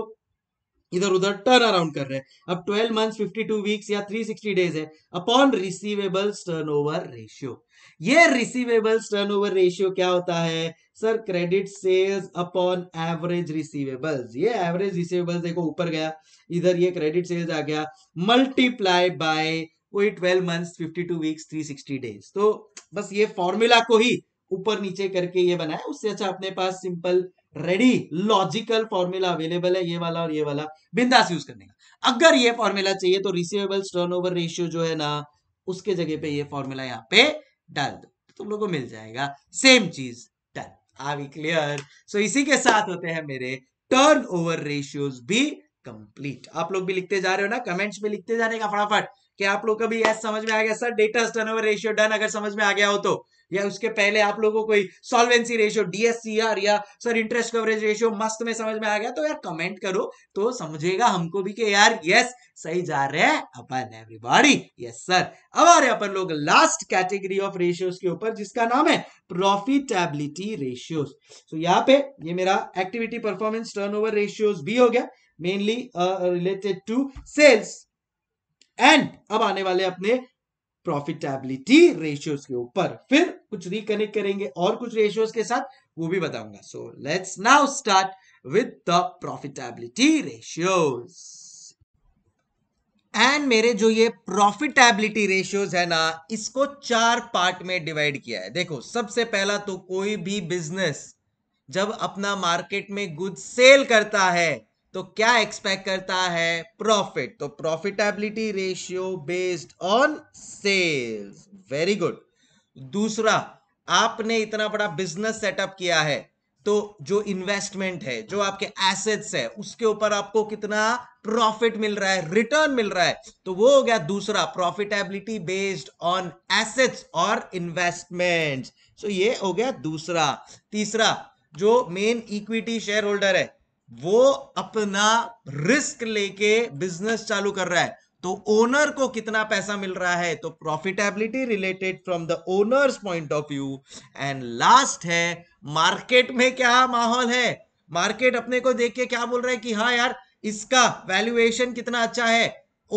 इधर उधर टर्न अराउंड कर रहे हैं अब 12 मंथ्स 52 वीक्स या 360 डेज है अपॉन रिसीवेबल्स टर्नओवर रेशियो ये रिसीवेबल्स टर्नओवर रेशियो क्या होता है sir credit sales upon average receivables ये एवरेज रिसीवेबल्स देखो ऊपर गया इधर ये क्रेडिट सेल्स आ गया मल्टीप्लाई बाय कोई twelve months fifty two weeks three sixty days तो बस ये फॉर्मूला को ही ऊपर नीचे करके ये बनाया उससे अच्छा अपने पास simple ready logical formula available है ये वाला और ये वाला बिंदास यूज करने का अगर ये फॉर्मूला चाहिए तो रिसीवेबल्स टर्नओवर रेशियो जो है ना उसके जगह पे ये फॉर्मूला यहाँ पे डाल दो तो तुम लोग को मिल जाएगा सेम चीज आवी क्लियर सो इसी के साथ होते हैं मेरे टर्न ओवर रेशियोज भी कंप्लीट आप लोग भी लिखते जा रहे हो ना कमेंट्स में लिखते जाने का फटाफट कि आप लोग कभी ऐसा समझ में आ गया sir debtor turnover ratio done अगर समझ में आ गया हो तो या उसके पहले आप लोगों को कोई सॉल्वेंसी रेशियो डीएससीआर या सर इंटरेस्ट कवरेज रेशियो मस्त में समझ में आ गया तो यार कमेंट करो तो समझेगा हमको भी कि यार यस सही जा रहे हैं अपन एवरीबॉडी यस सर अब आ रहे अपन लोग लास्ट कैटेगरी ऑफ रेशियोज के ऊपर जिसका नाम है प्रॉफिटेबिलिटी रेशियोज तो यहाँ पे ये मेरा एक्टिविटी परफॉर्मेंस ओवर रेशियोज भी हो गया mainly related to sales and अब आने वाले अपने प्रॉफिटेबिलिटी रेशियोज के ऊपर फिर कुछ रिकनेक्ट करेंगे और कुछ रेशियोज के साथ वो भी बताऊंगा so let's now start with the profitability ratios and मेरे जो ये प्रॉफिटेबिलिटी रेशियोज है ना इसको चार पार्ट में डिवाइड किया है देखो सबसे पहला तो कोई भी बिजनेस जब अपना मार्केट में गुड सेल करता है तो क्या एक्सपेक्ट करता है प्रॉफिट तो profitability ratio based on sales very good दूसरा आपने इतना बड़ा बिजनेस सेटअप किया है तो जो इन्वेस्टमेंट है जो आपके एसेट्स है उसके ऊपर आपको कितना प्रॉफिट मिल रहा है रिटर्न मिल रहा है तो वो हो गया दूसरा प्रॉफिटेबिलिटी बेस्ड ऑन एसेट्स और इन्वेस्टमेंट सो ये हो गया दूसरा तीसरा जो मेन इक्विटी शेयर होल्डर है वो अपना रिस्क लेके बिजनेस चालू कर रहा है तो ओनर को कितना पैसा मिल रहा है तो profitability related from the owners point of view and last है मार्केट में क्या माहौल है मार्केट अपने को देख के क्या बोल रहा है कि हाँ यार इसका वैल्यूएशन कितना अच्छा है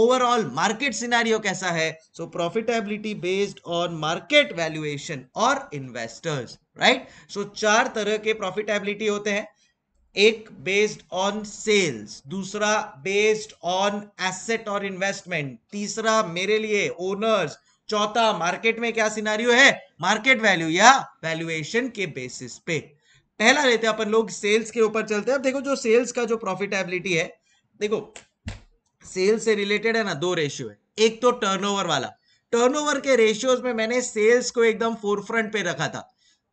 ओवरऑल मार्केट सिनेरियो कैसा है so profitability based on market valuation और इन्वेस्टर्स राइट सो चार तरह के प्रॉफिटेबिलिटी होते हैं एक बेस्ड ऑन सेल्स दूसरा बेस्ड ऑन एसेट और इन्वेस्टमेंट तीसरा मेरे लिए ओनर्स चौथा मार्केट में क्या सिनारियो है मार्केट वैल्यू या वैल्यूएशन के बेसिस पे पहला लेते हैं अपन लोग सेल्स के ऊपर चलते हैं अब देखो जो सेल्स का जो प्रॉफिटेबिलिटी है देखो सेल्स से रिलेटेड है ना दो रेशियो है एक तो टर्नओवर वाला टर्नओवर के रेशियोज में मैंने सेल्स को एकदम फोरफ्रंट पे रखा था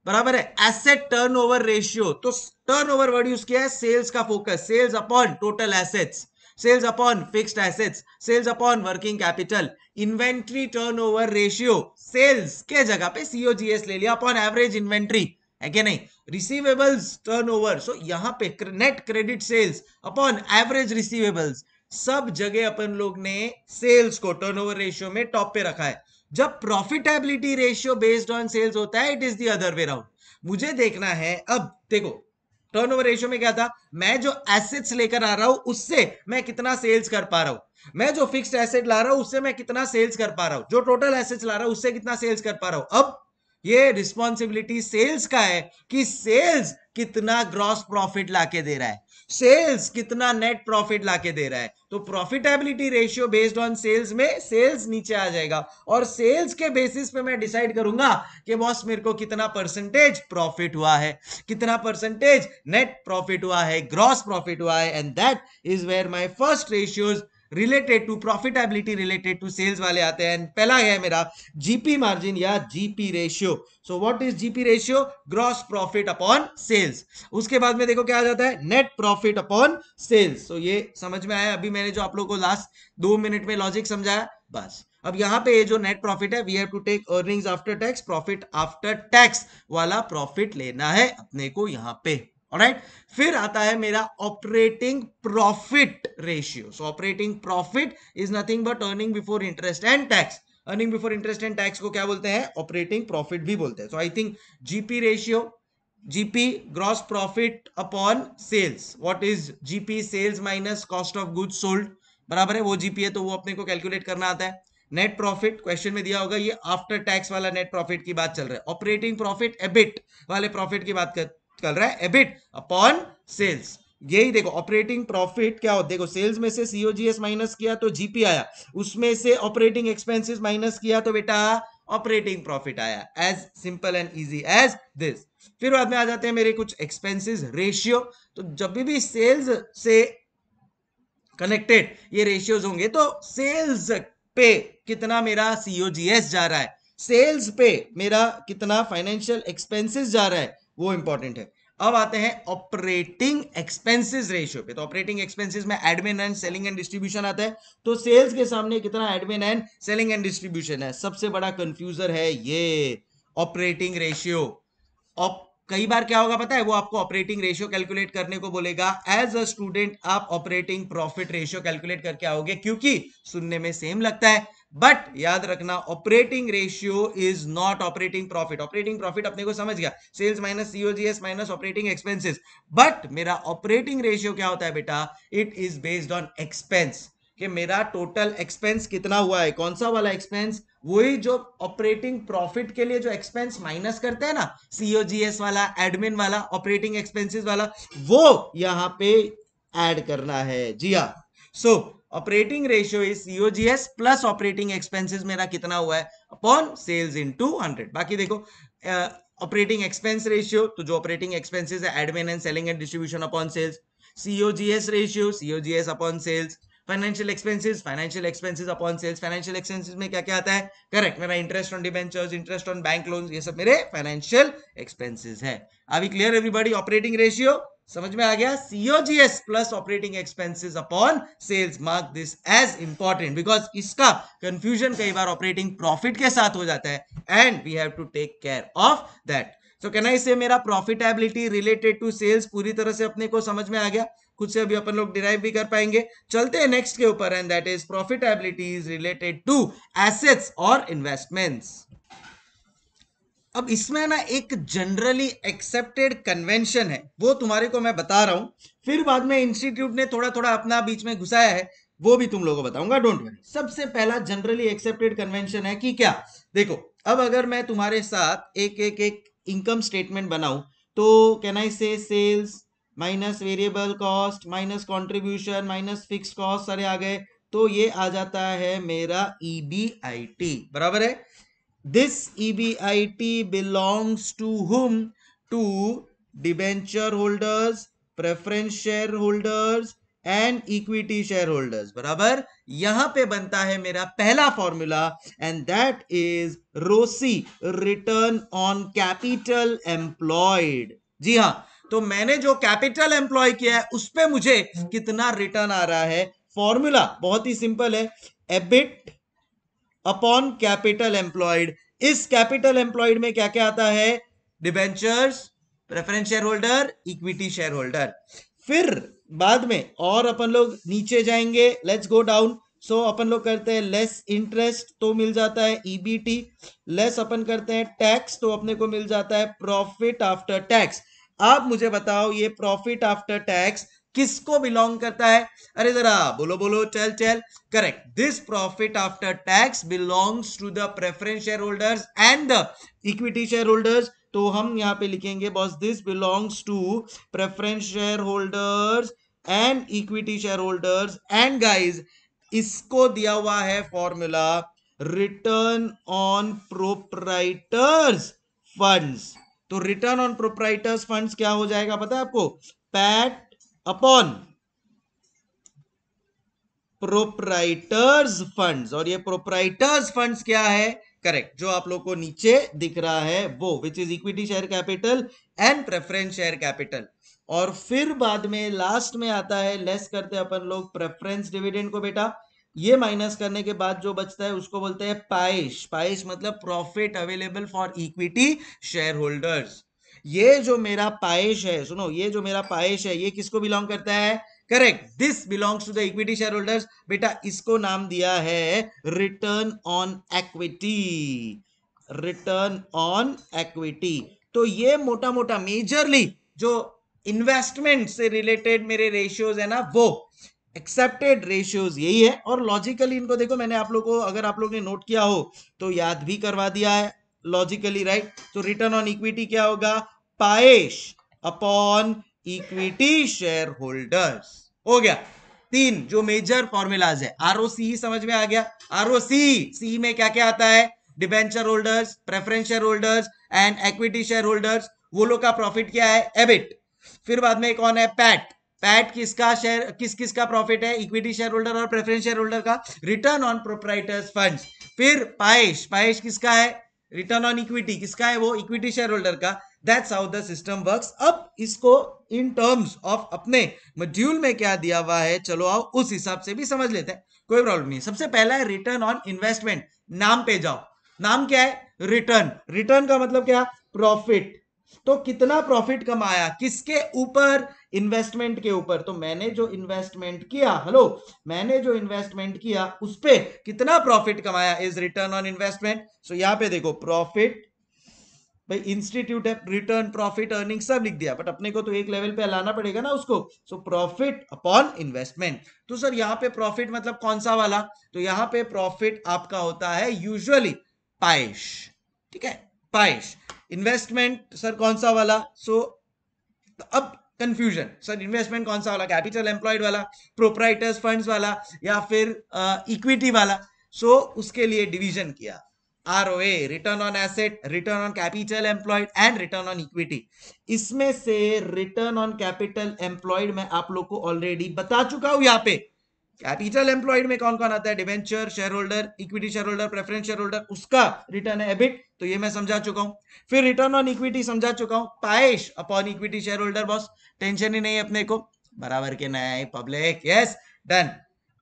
बराबर है एसेट टर्नओवर रेशियो तो टर्नओवर वर्ड यूज किया है सेल्स का focus sales upon total assets sales upon fixed assets sales upon working capital inventory turnover ratio sales के जगह पे सीओजीएस ले लिया अपॉन एवरेज इन्वेंट्री है क्या नहीं रिसीवेबल्स टर्नओवर सो यहां पे net credit sales upon average receivables सब जगह अपन लोग ने सेल्स को टर्नओवर रेशियो में टॉप पे रखा है जब profitability ratio based on sales होता है it is the other way round मुझे देखना है अब देखो टर्नओवर रेशियो में क्या था मैं जो एसेट्स लेकर आ रहा हूं उससे मैं कितना सेल्स कर पा रहा हूं मैं जो फिक्स्ड एसेट ला रहा हूं उससे मैं कितना सेल्स कर पा रहा हूं जो टोटल एसेट्स ला रहा हूं उससे कितना सेल्स कर पा रहा हूं अब ये रिस्पॉन्सिबिलिटी सेल्स का है कि सेल्स कितना ग्रॉस प्रॉफिट लाके दे रहा है सेल्स कितना नेट प्रॉफिट लाके दे रहा है तो profitability ratio based on sales में सेल्स नीचे आ जाएगा और सेल्स के बेसिस पे मैं डिसाइड करूंगा कि बॉस मेरे को कितना परसेंटेज प्रॉफिट हुआ है कितना परसेंटेज नेट प्रॉफिट हुआ है ग्रॉस प्रॉफिट हुआ है and that is where my first ratios related to profitability related to sales वाले आते हैं पहला है मेरा जीपी मार्जिन या GP ratio so what is GP ratio gross profit upon sales उसके बाद में देखो क्या आ जाता है net profit upon sales so ये समझ में आया अभी मैंने जो आप लोगों को लास्ट दो मिनट में लॉजिक समझाया बस अब यहाँ पे ये जो नेट प्रॉफिट है we have to take earnings after tax profit after tax वाला प्रॉफिट लेना है अपने को यहाँ पे राइट फिर आता है मेरा operating profit ratio so operating profit is nothing but earning before interest and tax earning before interest and tax को क्या बोलते हैं ऑपरेटिंग प्रॉफिट भी बोलते हैं so I think GP ratio GP gross profit upon sales what is GP sales minus cost of goods sold बराबर है वो जीपी है तो वो अपने को कैलकुलेट करना आता है नेट प्रॉफिट क्वेश्चन में दिया होगा ये आफ्टर टैक्स वाला नेट प्रॉफिट की बात चल रहा है ऑपरेटिंग प्रॉफिट एबिट वाले प्रॉफिट की बात कर कर रहा है एबिट अपॉन सेल्स यही देखो ऑपरेटिंग प्रॉफिट क्या हो देखो सेल्स में से सीओजीएस माइनस किया तो जीपी आया उसमें से ऑपरेटिंग एक्सपेंसेस माइनस किया तो बेटा ऑपरेटिंग प्रॉफिट आया as simple and easy as this फिर बाद में आ जाते हैं मेरे कुछ एक्सपेंसेस रेशियो तो जब भी, भी सेल्स से कनेक्टेड ये रेशियोज होंगे तो सेल्स पे कितना मेरा सीओजीएस जा रहा है सेल्स पे मेरा कितना फाइनेंशियल एक्सपेंसेस जा रहा है वो इंपॉर्टेंट है अब आते हैं ऑपरेटिंग एक्सपेंसेस रेशियो पे तो ऑपरेटिंग एक्सपेंसेस में admin and selling and distribution आता है तो सेल्स के सामने कितना admin and selling and distribution है सबसे बड़ा कंफ्यूजर है ये ऑपरेटिंग रेशियो कई बार क्या होगा पता है वो आपको ऑपरेटिंग रेशियो कैलकुलेट करने को बोलेगा एज अ स्टूडेंट आप ऑपरेटिंग प्रॉफिट रेशियो कैलकुलेट करके आओगे क्योंकि सुनने में सेम लगता है बट याद रखना operating ratio is not operating profit operating profit अपने को समझ गया sales minus COGS minus operating expenses but मेरा ऑपरेटिंग रेशियो क्या होता है बेटा it is based on expense कि मेरा टोटल एक्सपेंस कितना हुआ है कौन सा वाला एक्सपेंस वही जो ऑपरेटिंग प्रॉफिट के लिए जो एक्सपेंस माइनस करते हैं ना सीओजीएस वाला एडमिन वाला ऑपरेटिंग एक्सपेंसेस वाला वो यहां पे ऐड करना है जी हाँ so so, operating ratio is COGS plus operating expenses मेरा कितना हुआ है upon sales into hundred बाकी देखो ऑपरेटिंग एक्सपेंस रेशियो तो जो ऑपरेटिंग एक्सपेंसेस है admin and selling and distribution upon sales COGS ratio COGS upon sales financial expenses financial expenses upon sales financial expenses में क्या क्या आता है करेक्ट मेरा interest on debentures interest on bank loan ये सब मेरे फाइनेंशियल एक्सपेंसिस है अभी क्लियर एवरीबॉडी ऑपरेटिंग रेशियो समझ में आ गया COGS plus operating expenses upon sales mark this as important because इसका कंफ्यूजन कई बार ऑपरेटिंग प्रॉफिट के साथ हो जाता है and we have to take care of that so कहना इसे मेरा प्रॉफिटेबिलिटी रिलेटेड टू सेल्स पूरी तरह से अपने को समझ में आ गया खुद से अभी अपन लोग डिराइव भी कर पाएंगे चलते हैं नेक्स्ट के ऊपर and that is profitability is related to assets और इन्वेस्टमेंट्स अब इसमें ना एक जनरली एक्सेप्टेड कन्वेंशन है वो तुम्हारे को मैं बता रहा हूं फिर बाद में इंस्टीट्यूट ने थोड़ा थोड़ा अपना बीच में घुसाया है वो भी तुम लोगों को बताऊंगा डोंट वरी सबसे पहला जनरली एक्सेप्टेड कन्वेंशन है कि क्या देखो अब अगर मैं तुम्हारे साथ एक एक एक इनकम स्टेटमेंट बनाऊं तो can I say sales minus variable cost minus contribution minus fix cost सारे आ गए तो ये आ जाता है मेरा ई बी आई टी बराबर है this E B I T belongs to whom to debenture holders preference share holders and equity share holders बराबर यहां पर बनता है मेरा पहला formula and that is ROCE return on capital employed जी हाँ तो मैंने जो कैपिटल एम्प्लॉय किया है उस पर मुझे कितना रिटर्न आ रहा है फॉर्मूला बहुत ही सिंपल है एबिट अपॉन कैपिटल एम्प्लॉयड इस कैपिटल एम्प्लॉयड में क्या क्या आता है debentures preference share holder equity share holder फिर बाद में और अपन लोग नीचे जाएंगे लेट्स गो डाउन सो अपन लोग करते हैं लेस इंटरेस्ट तो मिल जाता है ईबीटी e लेस अपन करते हैं टैक्स तो अपने को मिल जाता है प्रॉफिट आफ्टर टैक्स आप मुझे बताओ ये प्रॉफिट आफ्टर टैक्स किसको बिलोंग करता है अरे जरा बोलो बोलो चल चल correct this profit after tax belongs to the preference share holders and the equity share holders तो हम यहां पे लिखेंगे boss this belongs to preference share holders and equity share holders and guys इसको दिया हुआ है formula return on proprietors funds तो रिटर्न ऑन प्रोपराइटर्स फंड्स क्या हो जाएगा पता है आपको पैट अपॉन प्रोपराइटर्स फंड्स और ये प्रोपराइटर्स फंड्स क्या है करेक्ट जो आप लोग को नीचे दिख रहा है वो which is equity share capital and preference share capital और फिर बाद में लास्ट में आता है लेस करते अपन लोग प्रेफरेंस डिविडेंड को बेटा ये माइनस करने के बाद जो बचता है उसको बोलते हैं पाइश पाइश मतलब profit available for equity share holders ये जो मेरा पायश है सुनो ये जो मेरा पाएश है ये किसको बिलोंग करता है correct this belongs to the equity share holders बेटा इसको नाम दिया है return on equity return on equity तो ये मोटा मोटा मेजरली जो इन्वेस्टमेंट से रिलेटेड मेरे रेशियोज है ना वो एक्सेप्टेड रेशियोज यही है और लॉजिकली इनको देखो मैंने आप लोग को अगर आप लोग ने नोट किया हो तो याद भी करवा दिया है लॉजिकली राइट तो रिटर्न ऑन इक्विटी क्या होगा PAESH upon equity share holders हो गया तीन जो मेजर फॉर्मूलाज है आरओसी ही समझ में आ गया आरओसी सी में क्या क्या आता है debenture holders preference share holders and equity share holders वो लोग का प्रॉफिट क्या है एबिट फिर बाद में कौन है पैट पैट किसका शेयर किस किस का प्रॉफिट है इक्विटी शेयर होल्डर और प्रेफरेंस शेयर होल्डर का रिटर्न ऑन प्रोपराइटर्स फंड फिर पाएश पाएश किसका है रिटर्न ऑन इक्विटी किसका है वो इक्विटी शेयर होल्डर का that's how the system works अब इसको इन टर्म्स ऑफ अपने मॉड्यूल में क्या दिया हुआ है चलो आओ उस हिसाब से भी समझ लेते हैं कोई प्रॉब्लम नहीं सबसे पहला है रिटर्न ऑन इन्वेस्टमेंट नाम पे जाओ नाम क्या है रिटर्न रिटर्न का मतलब क्या प्रॉफिट तो कितना प्रॉफिट कमाया किसके ऊपर इन्वेस्टमेंट के ऊपर तो मैंने जो इन्वेस्टमेंट किया हेलो मैंने जो इन्वेस्टमेंट किया उस पर कितना प्रॉफिट कमाया is return on investment so यहां पे देखो प्रॉफिट भाई इंस्टीट्यूट है रिटर्न प्रॉफिट अर्निंग सब लिख दिया बट अपने को तो एक लेवल पे लाना पड़ेगा ना उसको सो प्रॉफिट अपॉन इन्वेस्टमेंट तो सर यहाँ पे प्रॉफिट मतलब कौन सा वाला तो यहाँ पे प्रॉफिट आपका होता है यूजुअली पाइश ठीक है पाइश इन्वेस्टमेंट सर कौन सा वाला सो so, अब कंफ्यूजन सर इन्वेस्टमेंट कौन सा वाला कैपिटल एम्प्लॉयड वाला प्रोपराइटर्स फंड वाला या फिर इक्विटी uh, वाला सो so, उसके लिए डिविजन किया ROA return on asset return on capital employed and return on equity इसमें से रिटर्न ऑन कैपिटल एम्प्लॉयड मैं आप लोग को ऑलरेडी बता चुका हूं यहाँ पे कैपिटल एम्प्लॉयड में कौन कौन आता है debenture share holder equity share holder preference share holder उसका रिटर्न है एबिट तो ये मैं समझा चुका हूं फिर रिटर्न ऑन इक्विटी समझा चुका हूं PAESH upon equity share holder boss tension ही नहीं अपने को बराबर के नए पब्लिक यस डन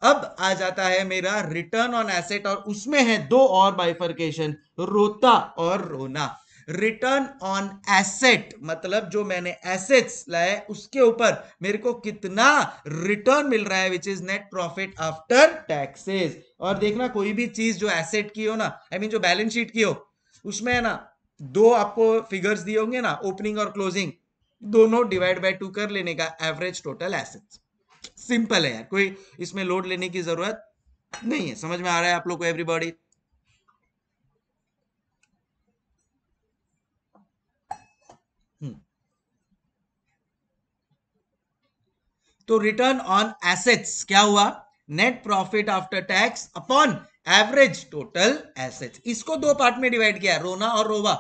अब आ जाता है मेरा रिटर्न ऑन एसेट और उसमें है दो और बाइफर्केशन रोता और रोना रिटर्न ऑन एसेट मतलब जो मैंने एसेट्स लाए उसके ऊपर मेरे को कितना रिटर्न मिल रहा है which is net profit after taxes और देखना कोई भी चीज जो एसेट की हो ना आई I मीन mean जो बैलेंस शीट की हो उसमें है ना दो आपको फिगर्स दिए होंगे ना ओपनिंग और क्लोजिंग दोनों डिवाइड बाय टू कर लेने का एवरेज टोटल एसेट्स सिंपल है यार कोई इसमें लोड लेने की जरूरत नहीं है समझ में आ रहा है आप लोग को एवरीबॉडी हम्म। तो रिटर्न ऑन एसेट्स क्या हुआ net profit after tax upon average total assets इसको दो पार्ट में डिवाइड किया रोना और रोवा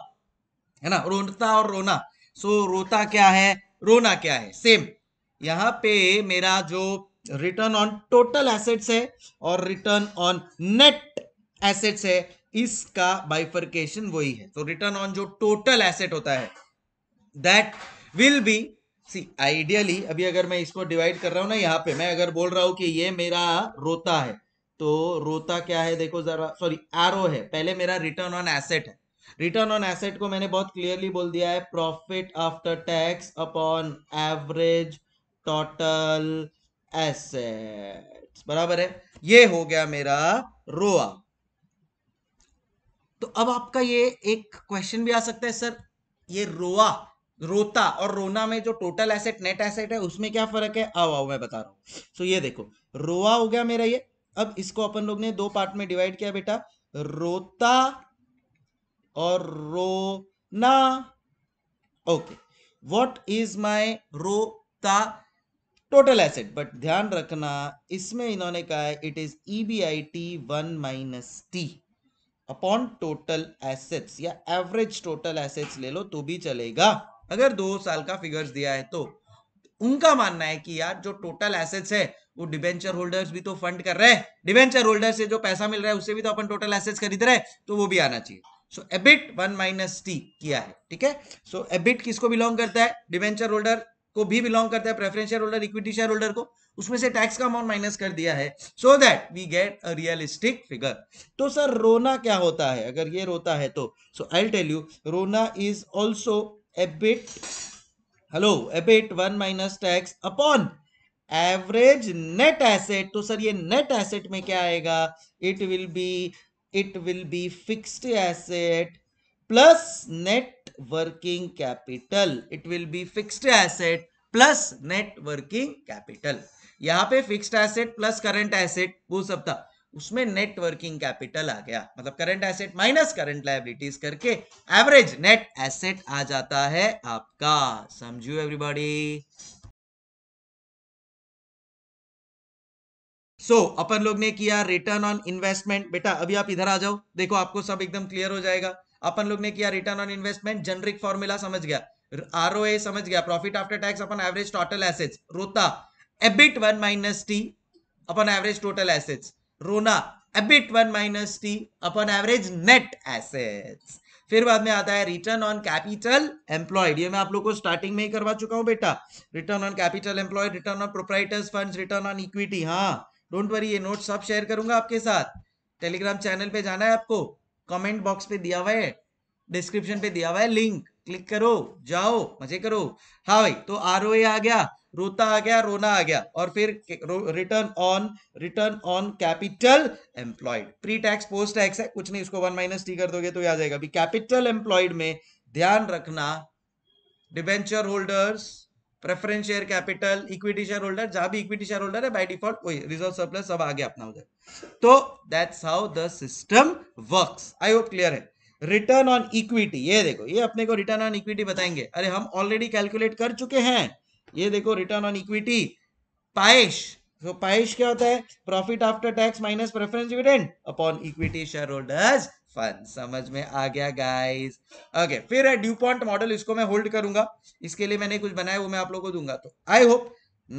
है ना रोता और रोना सो so, रोता क्या है रोना क्या है सेम यहाँ पे मेरा जो रिटर्न ऑन टोटल एसेट्स है और रिटर्न ऑन नेट एसेट्स है इसका बाइफर्केशन वही है तो रिटर्न ऑन जो टोटल एसेट होता है that will be see ideally अभी अगर मैं इसको डिवाइड कर रहा हूं ना यहां पे मैं अगर बोल रहा हूं कि ये मेरा रोता है तो रोता क्या है देखो जरा सॉरी आर है पहले मेरा रिटर्न ऑन एसेट है रिटर्न ऑन एसेट को मैंने बहुत क्लियरली बोल दिया है profit after tax upon average total assets बराबर है ये हो गया मेरा रोआ तो अब आपका ये एक क्वेश्चन भी आ सकता है सर ये रोआ रोता और रोना में जो टोटल एसेट नेट एसेट है उसमें क्या फर्क है आओ आओ मैं बता रहा हूं सो ये देखो रोआ हो गया मेरा ये अब इसको अपन लोग ने दो पार्ट में डिवाइड किया बेटा रोता और RONA okay what is my ROTA total asset but ध्यान रखना इसमें इन्होंने कहा है it is E B I T one minus T upon total assets या एवरेज टोटल एसेट्स ले लो तो भी चलेगा अगर दो साल का फिगर्स दिया है तो उनका मानना है कि यार जो टोटल एसेट्स है वो डिबेंचर होल्डर्स भी तो फंड कर रहे हैं डिबेंचर होल्डर्स से जो पैसा मिल रहा है उससे भी तो अपन टोटल एसेट्स खरीद रहे हैं तो वो भी आना चाहिए so EBIT one minus T किया है ठीक है सो एबिट किसको बिलोंग करता है डिबेंचर होल्डर को भी बिलोंग करता है preference share holder equity share holder को उसमें से टैक्स का अमाउंट माइनस कर दिया है so that we get a realistic figure तो सर रोना क्या होता है अगर ये रोता है तो so I tell you RONA is also EBIT hello EBIT one minus tax upon average net asset तो सर ये नेट एसेट में क्या आएगा it will be it will be fixed asset plus net working capital it will be fixed asset plus net working capital यहां पे fixed asset plus current asset वो सब था उसमें नेट वर्किंग कैपिटल आ गया मतलब current asset minus current liabilities करके एवरेज नेट एसेट आ जाता है आपका समझू एवरीबॉडी सो so, अपन लोग ने किया रिटर्न ऑन इन्वेस्टमेंट बेटा अभी आप इधर आ जाओ देखो आपको सब एकदम क्लियर हो जाएगा अपन लोग ने किया return on investment generic formula समझ गया आर समझ गया profit after tax upon average total assets ROTA EBIT one minus T upon average total assets RONA EBIT one minus T upon average net assets फिर बाद में आता है रिटर्न ऑन कैपिटल एम्प्लॉयड ये मैं आप लोगों को स्टार्टिंग में ही करवा चुका हूं बेटा return on capital employed return on proprietors funds return on equity हाँ डोंट वरी ये नोट सब शेयर करूंगा आपके साथ टेलीग्राम चैनल पे जाना है आपको कमेंट बॉक्स पे दिया हुआ है डिस्क्रिप्शन पे दिया हुआ है लिंक क्लिक करो जाओ मजे करो हाँ भाई तो आर आ गया रोता आ गया रोना आ गया और फिर return on return on capital employed pre tax post tax है कुछ नहीं उसको वन माइनस टी कर दोगे तो आ जाएगा अभी कैपिटल एम्प्लॉयड में ध्यान रखना debenture holders preference share capital equity share holder जहां भी इक्विटी शेयर होल्डर है बाय डिफॉल्ट वही रिजर्व सरप्लस सब आगे अपना उधर तो that's how the system works I hope clear है रिटर्न ऑन इक्विटी ये देखो ये अपने को रिटर्न ऑन इक्विटी बताएंगे अरे हम ऑलरेडी कैलकुलेट कर चुके हैं ये देखो रिटर्न ऑन इक्विटी पाइश तो पाइश क्या होता है profit after tax minus preference dividend upon equity share holders फन समझ में आ गया गाइस ओके फिर है ड्यूपॉन्ट मॉडल इसको मैं होल्ड करूंगा इसके लिए मैंने कुछ बनाया वो मैं आप लोगों को दूंगा तो I hope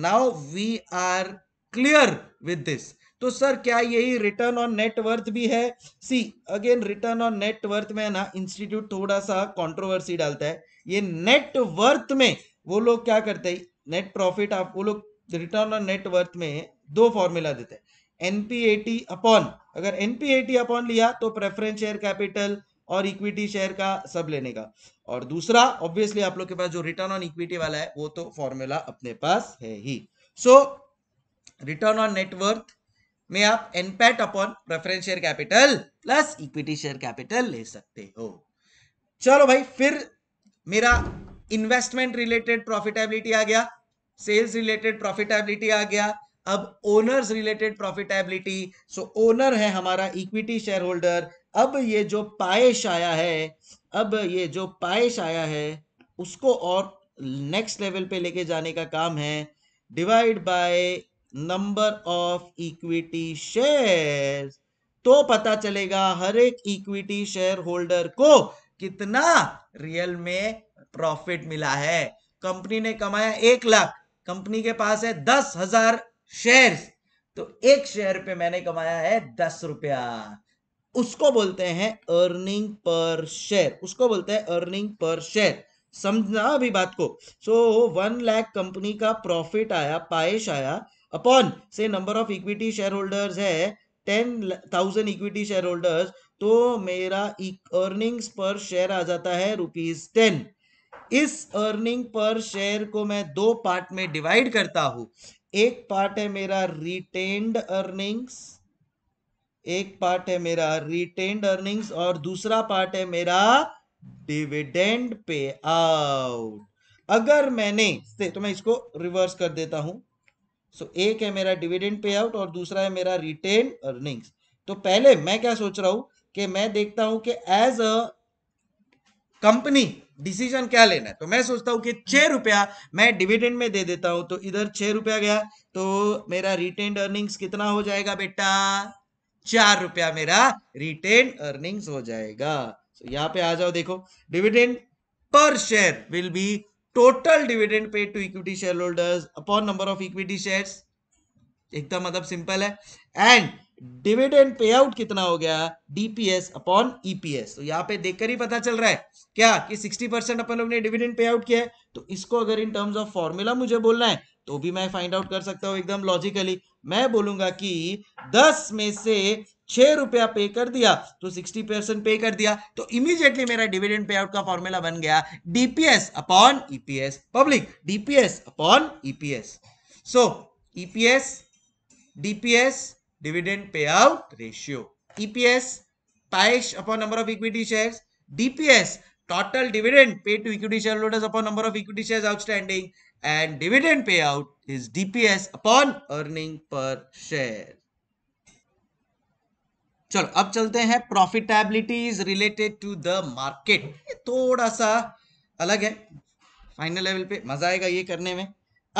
now we are clear with this तो सर क्या यही रिटर्न ऑन नेटवर्थ भी है see again return on net worth में ना इंस्टीट्यूट थोड़ा सा कंट्रोवर्सी डालता है ये नेटवर्थ में वो लोग क्या करते हैं नेट प्रॉफिट आप वो लोग रिटर्न ऑन नेटवर्थ में दो फॉर्मूला देते हैं एनपीएटी अपॉन अगर एनपीएटी अपॉन लिया तो प्रेफरेंस शेयर कैपिटल और इक्विटी शेयर का सब लेने का और दूसरा ऑब्वियसली आप लोग के पास जो रिटर्न ऑन इक्विटी वाला है वो तो फॉर्मूला अपने पास है ही सो रिटर्न ऑन नेटवर्थ में आप NPAT upon preference share capital plus equity share capital ले सकते हो चलो भाई फिर मेरा इन्वेस्टमेंट रिलेटेड प्रॉफिटेबिलिटी आ गया सेल्स रिलेटेड प्रॉफिटेबिलिटी आ गया अब owners related profitability so owner है हमारा इक्विटी शेयर होल्डर अब ये जो पायश आया है अब ये जो पायश आया है उसको और नेक्स्ट लेवल पे लेके जाने का काम है divide by number of equity share तो पता चलेगा हर एक इक्विटी शेयर होल्डर को कितना रियल में प्रॉफिट मिला है कंपनी ने कमाया एक लाख कंपनी के पास है दस हजार शेयर तो एक शेयर पे मैंने कमाया है दस रुपया उसको बोलते हैं अर्निंग पर शेयर उसको बोलते हैं अर्निंग पर शेयर समझना अभी बात को सो वन लाख कंपनी का प्रॉफिट आया पाएश आया अपॉन से number of equity share holders है ten thousand equity share holders तो मेरा अर्निंग्स पर शेयर आ जाता है रुपीज टेन इस अर्निंग पर शेयर को मैं दो पार्ट में डिवाइड करता हूं एक पार्ट है मेरा रिटेन्ड अर्निंग्स एक पार्ट है मेरा रिटेन्ड अर्निंग्स और दूसरा पार्ट है मेरा डिविडेंड पे आउट अगर मैंने तो मैं इसको रिवर्स कर देता हूं सो so, एक है मेरा डिविडेंड पे आउट और दूसरा है मेरा रिटेन अर्निंग्स तो पहले मैं क्या सोच रहा हूं कि मैं देखता हूं कि एज अ कंपनी डिसीजन क्या लेना है तो मैं सोचता हूँ कि छह रुपया मैं डिविडेंड में दे देता हूं तो इधर छह रुपया गया तो मेरा रिटेन अर्निंग्स कितना हो जाएगा बेटा चार रुपया मेरा रिटेन अर्निंग्स हो जाएगा so, यहाँ पे आ जाओ देखो dividend per share will be total dividend pay to equity share holders upon number of equity share एकदम मतलब सिंपल है एंड डिविडेंड पे आउट कितना हो गया डीपीएस अपॉन ईपीएस तो यहाँ पे देखकर ही पता चल रहा है क्या कि 60 परसेंट अपन लोग ने डिविडेंड पे आउट किया है तो इसको अगर इन टर्म्स ऑफ फॉर्मूला मुझे बोलना है तो भी मैं फाइंड आउट कर सकता हूं एकदम लॉजिकली मैं बोलूंगा कि 10 में से छह रुपया पे कर दिया तो 60 परसेंट पे कर दिया तो इमीडिएटली मेरा डिविडेंड पे आउट का फॉर्मूला बन गया DPS upon EPS public DPS upon EPS so EPS DPS dividend payout ratio EPS price upon number of equity share DPS total dividend pay to equity shareholders upon number of equity share outstanding and dividend payout is DPS upon earning per share चलो अब चलते हैं profitability is related to the market थोड़ा सा अलग है फाइनल लेवल पे मजा आएगा ये करने में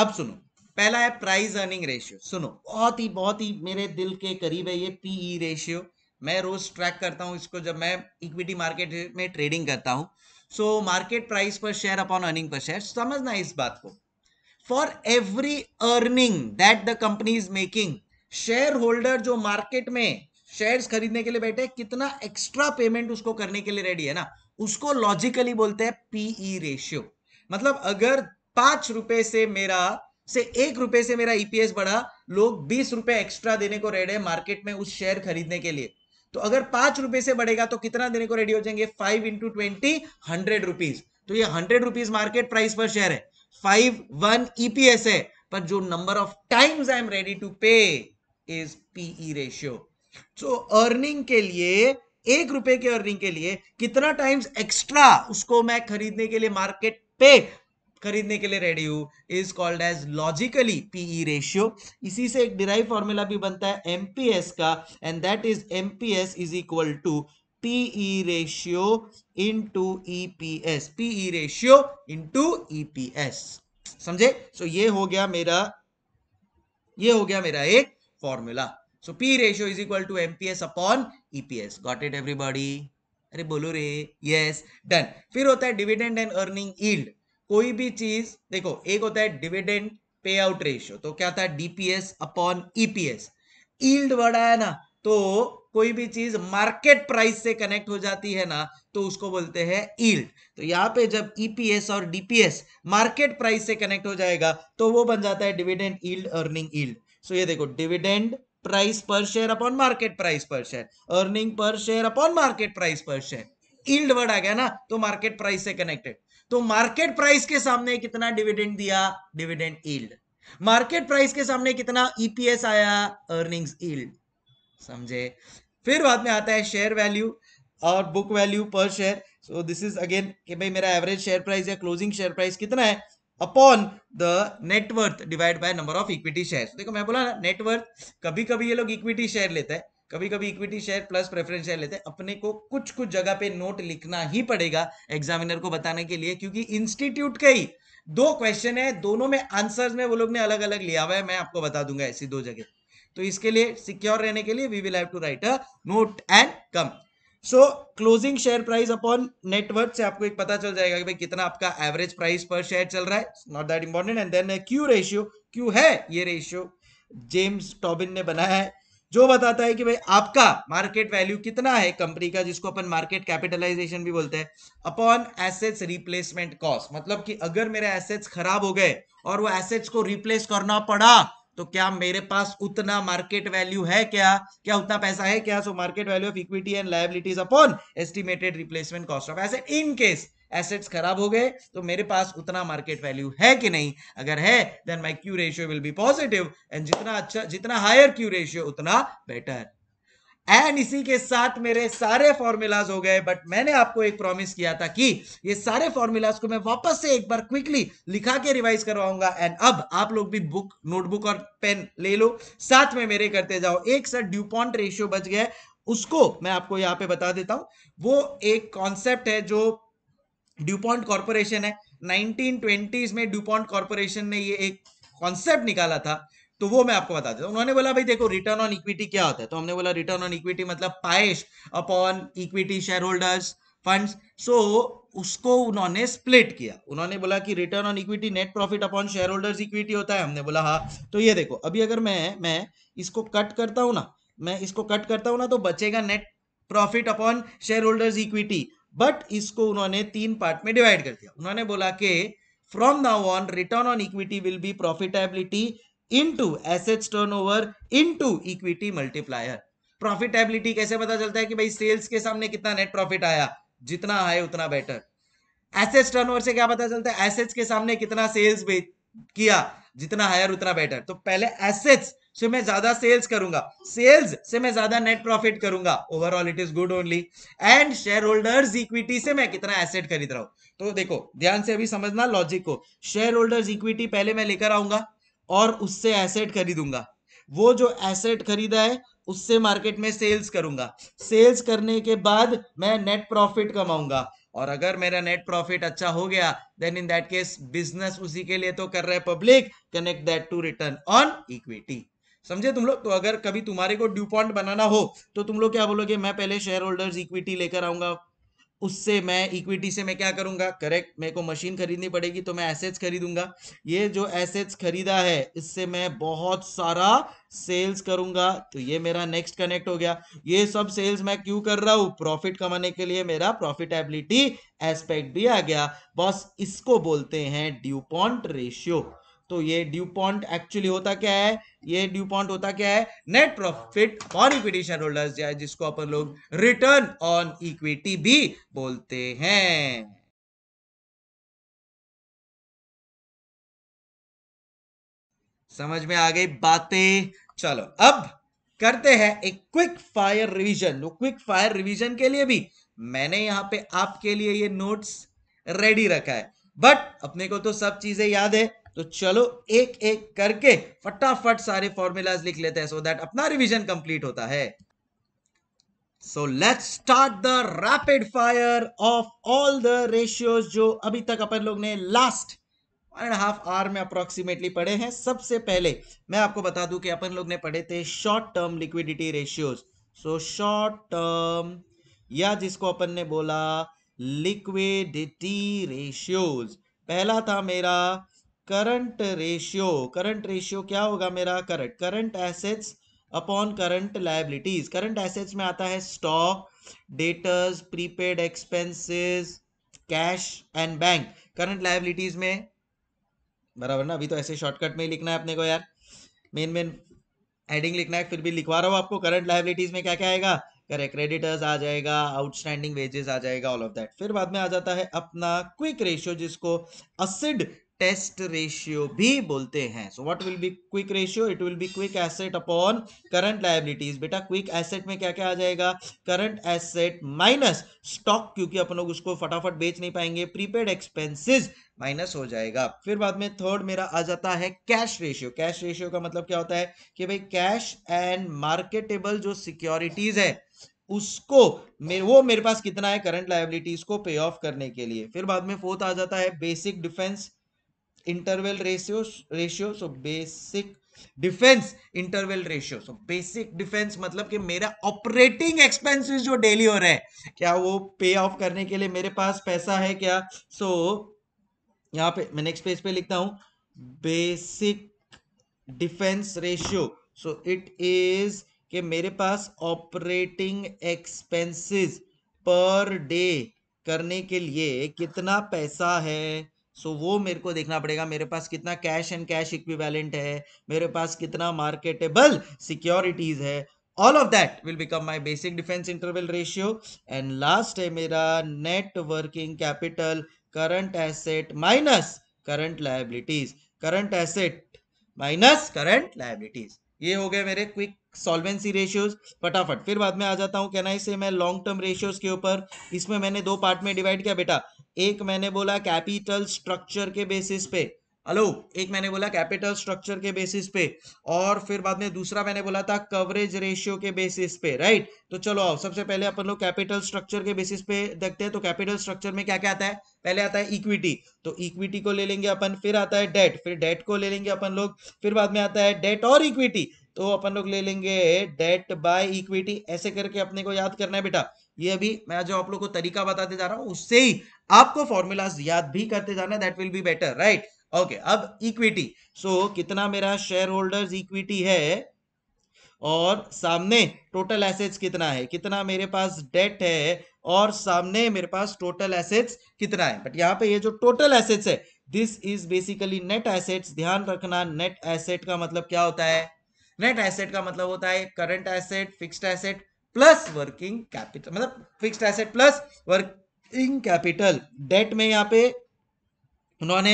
अब सुनो पहला है प्राइस अर्निंग रेशियो सुनो बहुत ही बहुत ही मेरे दिल के करीब है ये पीई रेशियो e मैं रोज ट्रैक करता हूँ इसको जब मैं इक्विटी मार्केट में ट्रेडिंग करता हूँ so market price per share upon earning per share समझना इस बात को for every earning that the company is making share holder जो मार्केट में शेयर्स खरीदने के लिए बैठे कितना एक्स्ट्रा पेमेंट उसको करने के लिए रेडी है ना उसको लॉजिकली बोलते हैं पीई रेशियो e मतलब अगर पांच रुपए से मेरा से एक रुपए से मेरा ईपीएस e बढ़ा लोग बीस रुपए एक्स्ट्रा देने को रेडी है मार्केट में उस शेयर खरीदने के लिए तो अगर पांच रुपए से बढ़ेगा तो कितना देने को रेडी हो जाएंगे five into twenty hundred rupees तो ये hundred rupees market price per share है फाइव वन ईपीएस है पर जो number of times I am ready to pay is PE ratio so earning के लिए एक रुपए के अर्निंग के लिए कितना टाइम्स एक्स्ट्रा उसको मैं खरीदने के लिए मार्केट पे खरीदने के लिए रेडी हूँ is called as logically PE ratio इसी से एक डिराइव फॉर्मूला भी बनता है एमपीएस का and that is MPS is equal to PE ratio into EPS. PE ratio into EPS e समझे सो so, ये हो गया मेरा ये हो गया मेरा एक formula so P ratio is equal to MPS upon EPS got it everybody अरे बोलो रे यस डन फिर होता है डिविडेंड एंड अर्निंग ईल्ड कोई भी चीज देखो एक होता है डिविडेंड पे आउट रेशियो तो क्या था डीपीएस अपॉन ईपीएस ईल्ड बढ़ा है ना तो कोई भी चीज मार्केट प्राइस से कनेक्ट हो जाती है ना तो उसको बोलते हैं ईल्ड तो यहाँ पे जब ईपीएस e और डीपीएस मार्केट प्राइस से कनेक्ट हो जाएगा तो वो बन जाता है dividend yield earning yield so ये देखो dividend price per share upon market price per share earning per share upon market price per share yield word आ गया ना तो मार्केट प्राइस से कनेक्टेड तो मार्केट प्राइस के सामने कितना डिविडेंड दिया डिविडेंड ईल्ड मार्केट प्राइस के सामने कितना ईपीएस e आया अर्निंग्स ईल्ड समझे फिर बाद में आता है शेयर वैल्यू और book value per share so this is again कि भाई मेरा एवरेज शेयर प्राइस या क्लोजिंग शेयर प्राइस कितना है upon the net worth divide by number of equity share देखो मैं बोला ना नेटवर्थ कभी कभी ये लोग इक्विटी शेयर लेते हैं कभी कभी equity share plus preference share लेते हैं अपने को कुछ कुछ जगह पे नोट लिखना ही पड़ेगा एग्जामिनर को बताने के लिए क्योंकि इंस्टीट्यूट के ही दो क्वेश्चन है दोनों में आंसर्स में वो लोग ने अलग अलग लिया हुआ है मैं आपको बता दूंगा ऐसी दो जगह तो इसके लिए सिक्योर रहने के लिए we will have to write a note and come so closing share price upon network से आपको एक पता चल जाएगा कि भाई कितना आपका एवरेज प्राइस पर शेयर चल रहा है not that important and then Q ratio Q है ये रेशियो जेम्स टॉबिन ने बनाया है जो बताता है कि भाई आपका मार्केट वैल्यू कितना है कंपनी का जिसको अपन मार्केट कैपिटलाइजेशन भी बोलते हैं अपॉन एसेट्स रिप्लेसमेंट कॉस्ट मतलब कि अगर मेरे एसेट्स खराब हो गए और वो एसेट्स को रिप्लेस करना पड़ा तो क्या मेरे पास उतना मार्केट वैल्यू है क्या क्या उतना पैसा है क्या so market value of equity and liabilities upon estimated replacement cost of asset in case assets खराब हो गए तो मेरे पास उतना मार्केट वैल्यू है कि नहीं अगर है then my Q ratio will be positive and जितना अच्छा जितना हायर क्यू रेशियो उतना बेटर एंड इसी के साथ मेरे सारे फॉर्मूलाज हो गए बट मैंने आपको एक प्रॉमिस किया था कि ये सारे फॉर्मूलाज को मैं वापस से एक बार क्विकली लिखा के रिवाइज करवाऊंगा एंड अब आप लोग भी बुक नोटबुक और पेन ले लो साथ में मेरे करते जाओ एक सर ड्यूपॉन्ट रेशियो बच गया उसको मैं आपको यहाँ पे बता देता हूं वो एक कॉन्सेप्ट है जो ड्यूपॉन्ट कॉर्पोरेशन है 1920s में ड्यूपॉन्ट कॉरपोरेशन ने ये एक कॉन्सेप्ट निकाला था तो वो मैं आपको बता देता हूँ उन्होंने बोला भाई देखो रिटर्न ऑन इक्विटी क्या होता है तो हमने बोला रिटर्न ऑन इक्विटी मतलब पाइश upon equity share holders fund so उसको उन्होंने स्प्लिट किया उन्होंने बोला कि return on equity net profit upon share holders equity होता है हमने बोला हाँ तो ये देखो अभी अगर मैं मैं इसको कट करता हूँ ना मैं इसको कट करता हूँ ना तो बचेगा net profit upon share holders equity but इसको उन्होंने तीन पार्ट में डिवाइड कर दिया उन्होंने बोला कि from now on return on equity will be profitability into assets turnover into equity multiplier profitability कैसे पता चलता है कि भाई सेल्स के सामने कितना नेट प्रॉफिट आया जितना आए उतना बेटर एसेट्स टर्नओवर से क्या पता चलता है एसेट्स के सामने कितना सेल्स किया जितना हायर उतना बेटर तो पहले एसेट्स से मैं ज्यादा सेल्स करूंगा सेल्स से मैं ज्यादा नेट प्रॉफिट करूंगा overall it is good only and share holders equity से मैं कितना एसेट खरीद रहा हूं तो देखो ध्यान से अभी समझना लॉजिक को शेयर होल्डर्स इक्विटी पहले मैं लेकर आऊंगा और उससे एसेट खरीदूंगा वो जो एसेट खरीदा है उससे मार्केट में सेल्स करूंगा सेल्स करने के बाद मैं नेट प्रॉफिट कमाऊंगा और अगर मेरा नेट प्रॉफिट अच्छा हो गया then in that case business उसी के लिए तो कर रहे public connect that to return on equity समझे तुम लोग तो अगर कभी तुम्हारे को ड्यू पॉइंट बनाना हो तो तुम लोग क्या बोलोगे मैं पहले शेयर होल्डर्स इक्विटी लेकर आऊंगा उससे मैं इक्विटी से मैं क्या करूंगा करेक्ट मेरे को मशीन खरीदनी पड़ेगी तो मैं एसेट्स खरीदूंगा ये जो एसेट्स खरीदा है इससे मैं बहुत सारा सेल्स करूंगा तो ये मेरा नेक्स्ट कनेक्ट हो गया ये सब सेल्स मैं क्यों कर रहा हूं प्रॉफिट कमाने के लिए मेरा प्रॉफिटेबिलिटी एस्पेक्ट भी आ गया बस इसको बोलते हैं ड्यूपॉन्ट रेशियो तो ये ड्यू पॉइंट एक्चुअली होता क्या है ये ड्यू पॉइंट होता क्या है net profit for equity share holders जिसको अपन लोग रिटर्न ऑन इक्विटी भी बोलते हैं समझ में आ गई बातें चलो अब करते हैं एक क्विक फायर रिवीजन तो क्विक फायर रिवीजन के लिए भी मैंने यहां पे आपके लिए ये नोट्स रेडी रखा है बट अपने को तो सब चीजें याद है तो चलो एक एक करके फटाफट सारे फॉर्मूलाज लिख लेते हैं सो so दैट अपना रिवीजन कंप्लीट होता है so let's start the rapid fire of all the ratios जो अभी तक अपन लोग ने last one and half hour में अप्रोक्सीमेटली पढ़े हैं सबसे पहले मैं आपको बता दूं कि अपन लोग ने पढ़े थे short term liquidity ratios so short term या जिसको अपन ने बोला लिक्विडिटी रेशियोज पहला था मेरा करंट रेशियो करंट रेशियो क्या होगा मेरा current current assets upon current liabilities current assets में आता है stock debtors prepaid expenses cash and bank current liabilities में बराबर ना अभी तो ऐसे शॉर्टकट में ही लिखना है अपने को यार मेन मेन हेडिंग लिखना है फिर भी लिखवा रहा हूँ आपको करंट लाइबिलिटीज में क्या क्या आएगा करेक्ट क्रेडिटर्स आ जाएगा आउटस्टैंडिंग वेजेस आ जाएगा ऑल ऑफ दैट फिर बाद में आ जाता है अपना क्विक रेशियो जिसको असिड टेस्ट रेशियो भी बोलते हैं so what will be quick ratio it will be quick asset upon current liabilities बेटा क्विक एसेट में क्या क्या आ जाएगा करंट एसेट माइनस स्टॉक क्योंकि अपन लोग उसको फटाफट बेच नहीं पाएंगे प्रीपेड एक्सपेंसेस माइनस हो जाएगा फिर बाद में थर्ड मेरा आ जाता है कैश रेशियो कैश रेशियो का मतलब क्या होता है कि भाई कैश एंड मार्केटेबल जो सिक्योरिटीज है उसको मेरे वो मेरे पास कितना है करंट लाइबिलिटीज को पे ऑफ करने के लिए फिर बाद में फोर्थ आ जाता है basic defence interval ratio ratio so basic defence interval ratio so basic defence मतलब कि मेरा ऑपरेटिंग एक्सपेंसेस जो डेली हो रहे हैं क्या वो पे ऑफ करने के लिए मेरे पास पैसा है क्या सो so, यहाँ पे मैं नेक्स्ट पेज पे लिखता हूँ basic defence ratio so it is कि मेरे पास ऑपरेटिंग एक्सपेंसेस पर डे करने के लिए कितना पैसा है सो so, वो मेरे को देखना पड़ेगा मेरे पास कितना कैश एंड कैश इक्विवेलेंट है मेरे पास कितना मार्केटेबल सिक्योरिटीज है all of that will become my basic defence interval ratio and last है मेरा net working capital current asset minus current liabilities current asset minus current liabilities ये हो गए मेरे क्विक सॉल्वेंसी रेशियोज फटाफट फिर बाद में आ जाता हूँ कहना इसे मैं लॉन्ग टर्म रेशियोज के ऊपर इसमें मैंने दो पार्ट में डिवाइड किया बेटा एक मैंने बोला कैपिटल स्ट्रक्चर के बेसिस पे हेलो एक मैंने बोला कैपिटल स्ट्रक्चर के बेसिस पे और फिर बाद में दूसरा मैंने बोला था कवरेज रेशियो के बेसिस पे राइट तो चलो आओ सबसे पहले अपन लोग कैपिटल स्ट्रक्चर के बेसिस पे देखते हैं तो कैपिटल स्ट्रक्चर में क्या क्या आता है पहले आता है इक्विटी तो इक्विटी को ले लेंगे अपन फिर आता है डेट फिर डेट को ले लेंगे अपन लोग फिर बाद में आता है डेट और इक्विटी तो अपन लोग ले लेंगे डेट बाय इक्विटी ऐसे करके अपने को याद करना है बेटा ये अभी मैं जो आप लोग को तरीका बताते जा रहा हूँ उससे ही आपको फॉर्मूलाज याद भी करते जाना that will be better right okay अब इक्विटी सो so, कितना मेरा शेयर होल्डर्स इक्विटी है और सामने टोटल एसेट्स कितना है कितना मेरे पास डेट है और सामने मेरे पास टोटल एसेट्स कितना है बट यहाँ पे ये जो टोटल एसेट्स है this is basically net assets ध्यान रखना नेट एसेट का मतलब क्या होता है नेट एसेट का मतलब होता है current asset fixed asset plus working capital मतलब fixed asset plus working capital debt में यहाँ पे उन्होंने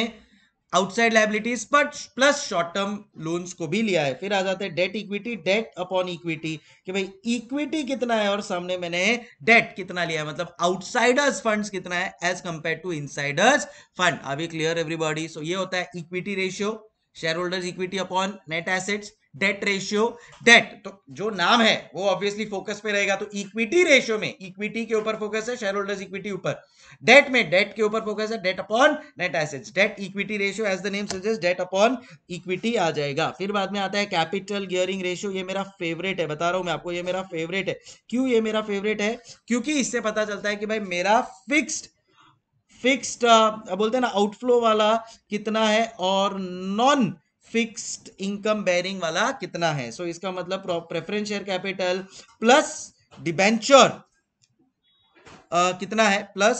आउटसाइड लाइबिलिटीज पर प्लस शॉर्ट टर्म लोन्स को भी लिया है फिर आ जाते हैं debt equity debt upon equity कि भाई इक्विटी कितना है और सामने मैंने डेट कितना लिया है मतलब आउटसाइडर्स फंड्स कितना है as compare to insiders fund अभी क्लियर एवरीबॉडी सो ये होता है equity ratio share holders equity upon net assets debt ratio debt तो जो नाम है वो ऑब्वियसली फोकस पे रहेगा तो इक्विटी रेशियो में इक्विटी के ऊपर फोकस है शेयर होल्डर्स इक्विटी ऊपर डेट में डेट के ऊपर फोकस है debt upon net assets debt equity ratio as the name suggest debt upon equity आ जाएगा फिर बाद में आता है कैपिटल गियरिंग रेशियो ये मेरा फेवरेट है बता रहा हूं मैं आपको ये मेरा फेवरेट है क्यों ये मेरा फेवरेट है क्योंकि इससे पता चलता है कि भाई मेरा फिक्स्ड फिक्स्ड बोलते हैं ना आउटफ्लो वाला कितना है और नॉन फिक्स्ड इनकम बेरिंग वाला कितना है सो so, इसका मतलब preference share capital plus debenture Uh, कितना है प्लस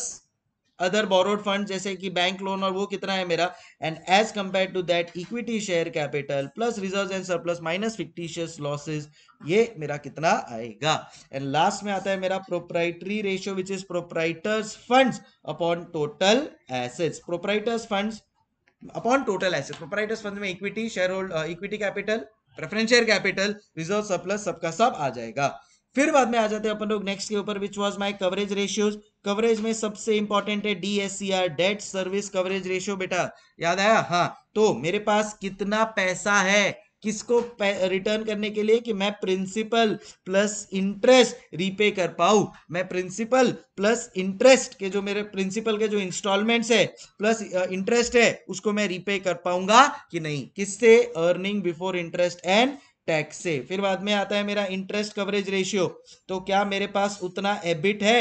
अदर बोरोड फंड जैसे कि बैंक लोन और वो कितना है मेरा and as compare to that equity share capital plus reserve and surplus minus fictitious losses ये मेरा कितना आएगा एंड लास्ट में आता है मेरा proprietary ratio which is proprietors funds upon total assets proprietors funds upon total asset proprietors fund में equity share hold equity capital preference share capital reserve surplus सबका सब आ जाएगा फिर बाद में आ जाते हैं अपन लोग नेक्स्ट के ऊपर which was my coverage ratios coverage में सबसे इंपॉर्टेंट है DSCR debt service coverage ratio बेटा याद आया हाँ तो मेरे पास कितना पैसा है किसको रिटर्न करने के लिए कि मैं प्रिंसिपल प्लस इंटरेस्ट रीपे कर पाऊ मैं प्रिंसिपल प्लस इंटरेस्ट के जो मेरे प्रिंसिपल के जो इंस्टॉलमेंट्स है प्लस इंटरेस्ट है उसको मैं रीपे कर पाऊंगा कि नहीं किससे earning before interest and tax से फिर बाद में आता है मेरा इंटरेस्ट कवरेज रेशियो तो क्या मेरे पास उतना एबिट है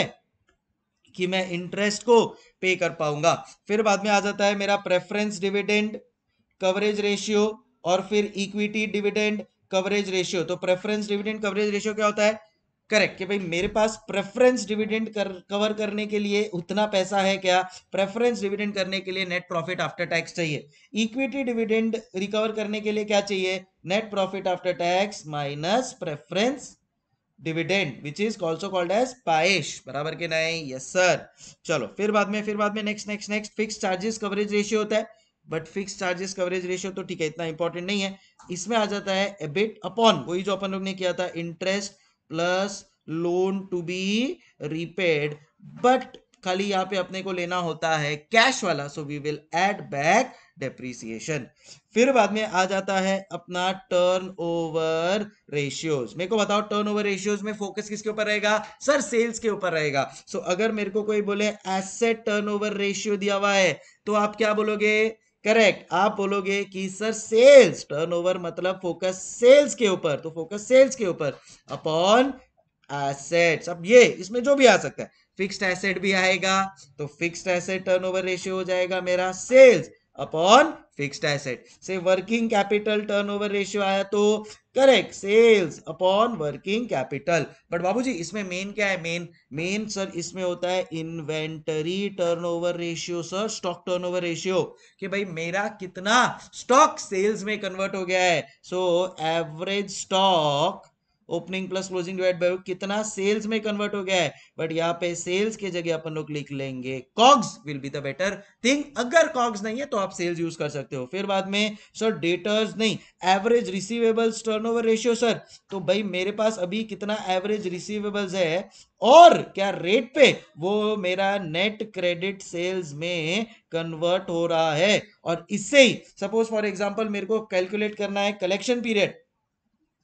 कि मैं इंटरेस्ट को पे कर पाऊंगा फिर बाद में आ जाता है मेरा प्रेफरेंस डिविडेंड कवरेज रेशियो और फिर इक्विटी डिविडेंड कवरेज रेशियो तो प्रेफरेंस डिविडेंड कवरेज रेशियो क्या होता है करेक्ट कि भाई मेरे पास प्रेफरेंस डिविडेंड कर, कवर करने के लिए उतना पैसा है क्या प्रेफरेंस डिविडेंड करने के लिए नेट प्रॉफिट आफ्टर टैक्स चाहिए इक्विटी डिविडेंड रिकवर करने के लिए क्या चाहिए net profit after tax minus preference dividend which is also called as PAESH बराबर के नहीं यस सर चलो फिर बाद में फिर बाद में next next next fix charges coverage ratio होता है but fix charges coverage ratio तो ठीक है इतना इंपॉर्टेंट नहीं है इसमें आ जाता है एबिट अपॉन वही जो अपन लोग ने किया था interest plus loan to be repaid but खाली यहाँ पे अपने को लेना होता है कैश वाला so we will add back depreciation फिर बाद में आ जाता है अपना टर्न ओवर रेशियोज मेरे को बताओ टर्न ओवर रेशियोज में फोकस किसके ऊपर रहेगा सर सेल्स के ऊपर रहेगा सो so, अगर मेरे को कोई बोले एसेट टर्न ओवर रेशियो दिया हुआ है तो आप क्या बोलोगे करेक्ट आप बोलोगे कि सर सेल्स टर्नओवर मतलब फोकस सेल्स के ऊपर तो फोकस सेल्स के ऊपर अपॉन एसेट्स अब ये इसमें जो भी आ सकता है फिक्स्ड एसेट भी आएगा तो फिक्स्ड एसेट टर्नओवर रेशियो हो जाएगा मेरा सेल्स अपॉन फिक्स्ड एसेट से वर्किंग कैपिटल टर्नओवर रेशियो आया तो correct sales upon working capital but बाबूजी इसमें मेन क्या है मेन मेन सर इसमें होता है inventory turnover ratio sir stock turnover ratio कि भाई मेरा कितना स्टॉक सेल्स में कन्वर्ट हो गया है so average stock opening plus closing divide by कितना सेल्स में कन्वर्ट हो गया है बट यहाँ पे सेल्स के जगह अपन लोग लिख लेंगे COGS will be the better thing अगर कॉग्स नहीं है तो आप सेल्स यूज कर सकते हो फिर बाद में सर डेटर्स नहीं average receivables turnover ratio sir तो भाई मेरे पास अभी कितना एवरेज रिसीवेबल्स है और क्या रेट पे वो मेरा नेट क्रेडिट सेल्स में कन्वर्ट हो रहा है और इससे ही सपोज फॉर एग्जांपल मेरे को कैलकुलेट करना है कलेक्शन पीरियड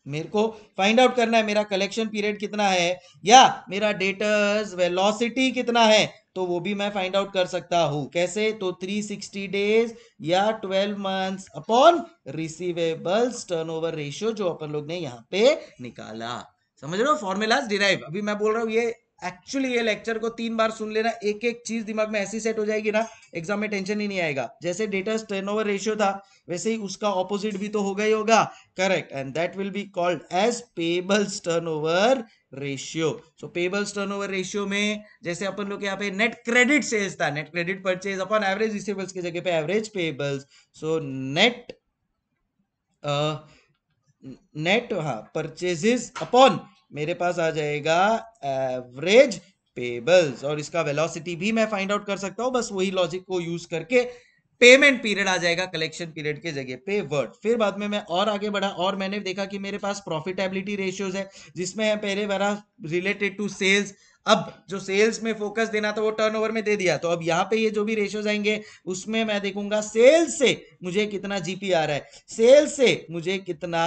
मेरे को फाइंड आउट करना है मेरा कलेक्शन पीरियड कितना है या मेरा डेटर्स वेलोसिटी कितना है तो वो भी मैं फाइंड आउट कर सकता हूं कैसे तो 360 डेज या 12 months upon receivables turnover ratio जो अपन लोग ने यहाँ पे निकाला समझ रहे हो फॉर्मूलाज डिराइव अभी मैं बोल रहा हूं ये एक्चुअली ये लेक्चर को तीन बार सुन लेना एक एक चीज दिमाग में ऐसी सेट हो जाएगी ना एग्जाम में टेंशन ही नहीं आएगा जैसे डेटा टर्न ओवर रेशियो था वैसे ही उसका ऑपोजिट भी तो होगा ही होगा correct and that will be called as payables turnover ratio so payables turnover ratio में जैसे अपन लोग यहाँ पे नेट क्रेडिट सेल्स था नेट क्रेडिट परचेज अपन एवरेज रिसेबल्स की जगह पे average payables so net net हा परचेजेस अपॉन मेरे पास आ जाएगा एवरेज पेबल्स और इसका वेलोसिटी भी मैं फाइंड आउट कर सकता हूं बस वही लॉजिक को यूज करके पेमेंट पीरियड आ जाएगा कलेक्शन पीरियड के जगह पे वर्ड फिर बाद में मैं और आगे बढ़ा और मैंने देखा कि मेरे पास प्रॉफिटेबिलिटी रेशियोज है जिसमें है पहले बारा रिलेटेड टू सेल्स अब जो सेल्स में फोकस देना था वो टर्नओवर में दे दिया तो अब यहाँ पे ये जो भी रेशियोज आएंगे उसमें मैं देखूंगा सेल्स से मुझे कितना जीपी आ रहा है सेल्स से मुझे कितना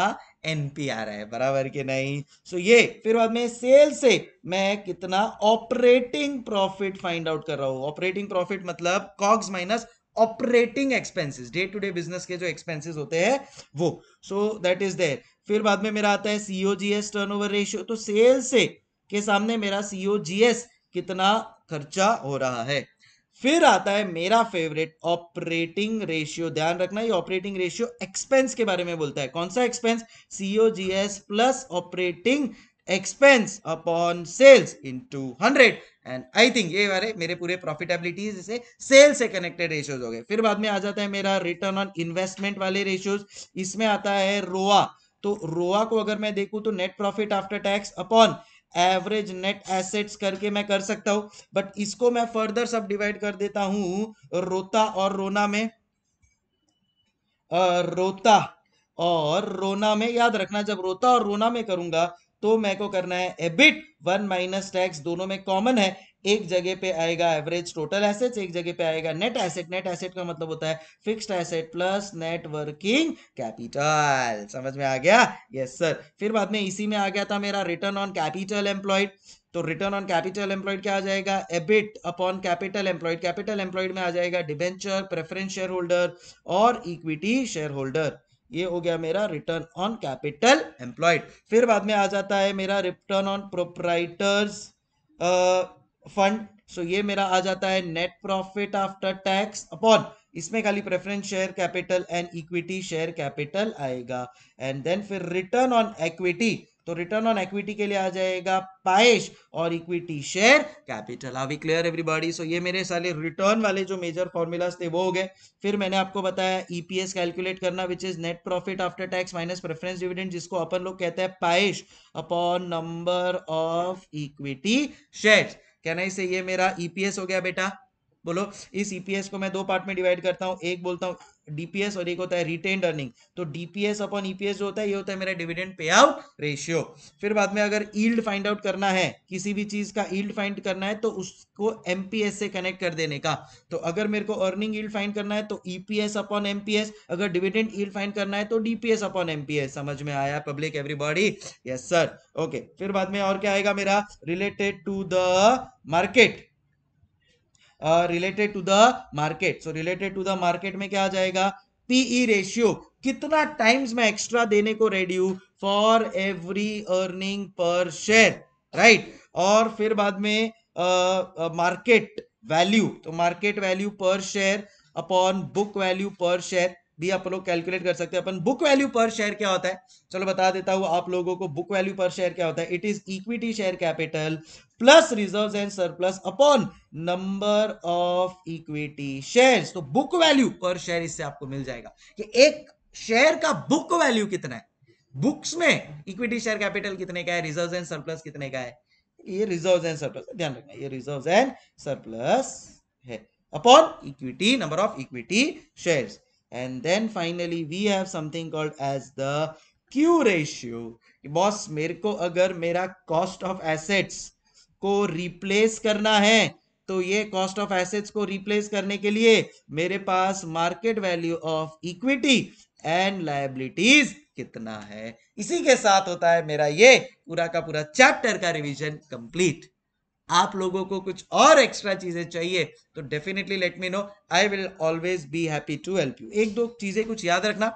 एनपी आ रहा है बराबर के नहीं सो so ये फिर बाद में सेल से मैं कितना ऑपरेटिंग प्रॉफिट फाइंड आउट कर रहा हूं ऑपरेटिंग प्रॉफिट मतलब COGS minus operating expenses day to day business के जो एक्सपेंसेस होते हैं वो सो दैट इज देयर फिर बाद में मेरा आता है सीओजीएस टर्न ओवर रेशियो तो सेल से के सामने मेरा सीओ कितना खर्चा हो रहा है फिर आता है मेरा फेवरेट ऑपरेटिंग रेशियो ध्यान रखना ये ऑपरेटिंग रेशियो एक्सपेंस के बारे में बोलता है कौन सा expense C O G S plus operating expense upon sales into hundred and I think ये बारे मेरे पूरे प्रॉफिटेबिलिटीज इसे सेल्स से कनेक्टेड रेशियोज हो गए फिर बाद में आ जाता है मेरा रिटर्न ऑन इन्वेस्टमेंट वाले रेशियोज इसमें आता है रोआ तो रोआ को अगर मैं देखूं तो net profit after tax upon average net assets करके मैं कर सकता हूं बट इसको मैं फर्दर सब डिवाइड कर देता हूं रोता और रोना में रोता और रोना में याद रखना जब रोता और रोना में करूंगा तो मैं को करना है एबिट वन माइनस टैक्स दोनों में कॉमन है एक जगह पे आएगा एवरेज टोटल एसेट्स एक जगह पे आएगा नेट एसेट नेट एसेट का मतलब होता है fixed asset plus net working capital समझ में आ गया यस सर फिर बाद में इसी में आ गया था मेरा रिटर्न ऑन कैपिटल एम्प्लॉयड तो रिटर्न ऑन कैपिटल एम्प्लॉयड क्या आ जाएगा EBIT upon capital employed capital employed में आ जाएगा डिबेंचर प्रेफरेंस शेयर होल्डर और इक्विटी शेयर होल्डर ये हो गया मेरा रिटर्न ऑन कैपिटल एम्प्लॉयड फिर बाद में आ जाता है मेरा return on proprietors fund so ये मेरा आ जाता है net profit after tax upon इसमें खाली preference share capital and equity share capital आएगा एंड देन फिर रिटर्न ऑन इक्विटी तो रिटर्न ऑन इक्विटी के लिए आ जाएगा पाएश और इक्विटी शेयर कैपिटल आवी क्लियर एवरीबॉडी सो ये मेरे साले रिटर्न वाले जो मेजर फॉर्मूलास थे वो हो गए फिर मैंने आपको बताया ईपीएस e कैलकुलेट करना which is net profit after tax minus preference dividend जिसको अपन लोग कहते हैं PAESH upon number of equity share कहना ही से ये मेरा ईपीएस e हो गया बेटा बोलो इस ईपीएस e को मैं दो पार्ट में डिवाइड करता हूँ एक बोलता हूँ डीपीएस और एक होता है रिटेन अर्निंग तो डीपीएस अपॉन ईपीएस जो होता है ये होता है मेरा डिविडेंड पे आउट रेशियो फिर बाद में अगर ईल्ड फाइंड आउट करना है किसी भी चीज का ईल्ड फाइंड करना है तो उसको एमपीएस से कनेक्ट कर देने का तो अगर मेरे को अर्निंग ईल्ड फाइंड करना है तो ईपीएस अपॉन एमपीएस अगर डिविडेंड ईल्ड फाइंड करना है तो डीपीएस अपॉन एमपीएस समझ में आया public everybody yes sir okay फिर बाद में और क्या आएगा मेरा related to the market related to the market so related to the market में क्या आ जाएगा पीई रेशियो e कितना टाइम्स मैं एक्स्ट्रा देने को रेडी हूं for every earning per share right और फिर बाद में मार्केट uh, वैल्यू uh, तो market value per share upon book value per share भी आप लोग कैलकुलेट कर सकते हैं अपन बुक वैल्यू पर शेयर क्या होता है चलो बता देता हूं आप लोगों को बुक वैल्यू पर शेयर क्या होता है it is equity share capital plus reserves and surplus upon number of equity shares तो बुक वैल्यू पर शेयर इससे आपको मिल जाएगा कि एक शेयर का बुक वैल्यू कितना है बुक्स में इक्विटी शेयर कैपिटल कितने का है रिजर्व एंड सरप्लस कितने का है ये रिजर्व एंड सरप्लस ध्यान रखना ये रिजर्व एंड सरप्लस है upon equity number of equity shares and then finally we have something called as the Q ratio boss मेरे को अगर मेरा कॉस्ट ऑफ एसेट्स को रिप्लेस करना है तो ये कॉस्ट ऑफ एसेट्स को रिप्लेस करने के लिए मेरे पास market value of equity and liabilities कितना है इसी के साथ होता है मेरा ये पूरा का पूरा चैप्टर का रिवीजन कंप्लीट आप लोगों को कुछ और एक्स्ट्रा चीजें चाहिए तो definitely let me know I will always be happy to help you एक दो चीजें कुछ याद रखना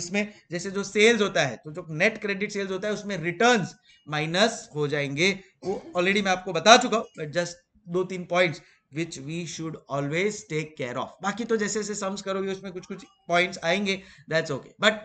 इसमें जैसे जो सेल्स होता है तो जो नेट क्रेडिट सेल्स होता है उसमें रिटर्न्स माइनस हो जाएंगे वो ऑलरेडी मैं आपको बता चुका हूं बट जस्ट दो तीन points which we should always take care of बाकी तो जैसे जैसे सम्स करोगे उसमें कुछ कुछ पॉइंट्स आएंगे दैट्स ओके बट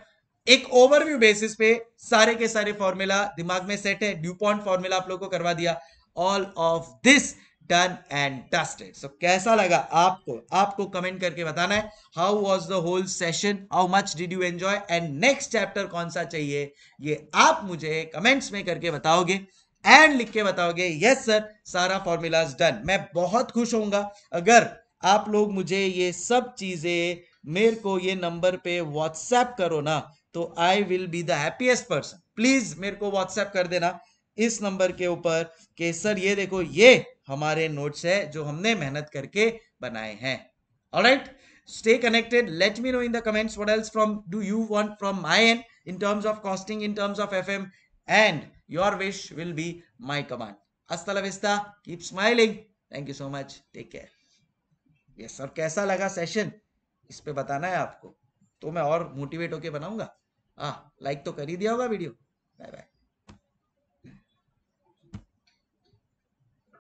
एक ओवरव्यू बेसिस पे सारे के सारे फॉर्मूला दिमाग में सेट है ड्यूपॉइंट फॉर्मूला आप लोग को करवा दिया all of this done and dusted so कैसा लगा आपको आपको कमेंट करके बताना है how was the whole session how much did you enjoy and next chapter कौन सा चाहिए ये आप मुझे कमेंट्स में करके बताओगे एंड लिख के बताओगे यस सर सारा फॉर्मूलाज डन मैं बहुत खुश होऊंगा अगर आप लोग मुझे ये सब चीजें मेरे को ये नंबर पे व्हाट्सएप करो ना तो I will be the happiest person please मेरे को व्हाट्सएप कर देना इस नंबर के ऊपर सर ये देखो ये हमारे नोट्स है जो हमने मेहनत करके बनाए हैं alright stay connected let me know in the comments what else from do you want from my end in terms of costing in terms of FM and your wish will be my command hasta la vista keep smiling thank you so much take care yes sir कैसा लगा सेशन इस पर बताना है आपको तो मैं और मोटिवेट होके बनाऊंगा हाँ लाइक तो कर ही दिया होगा वीडियो बाय बाय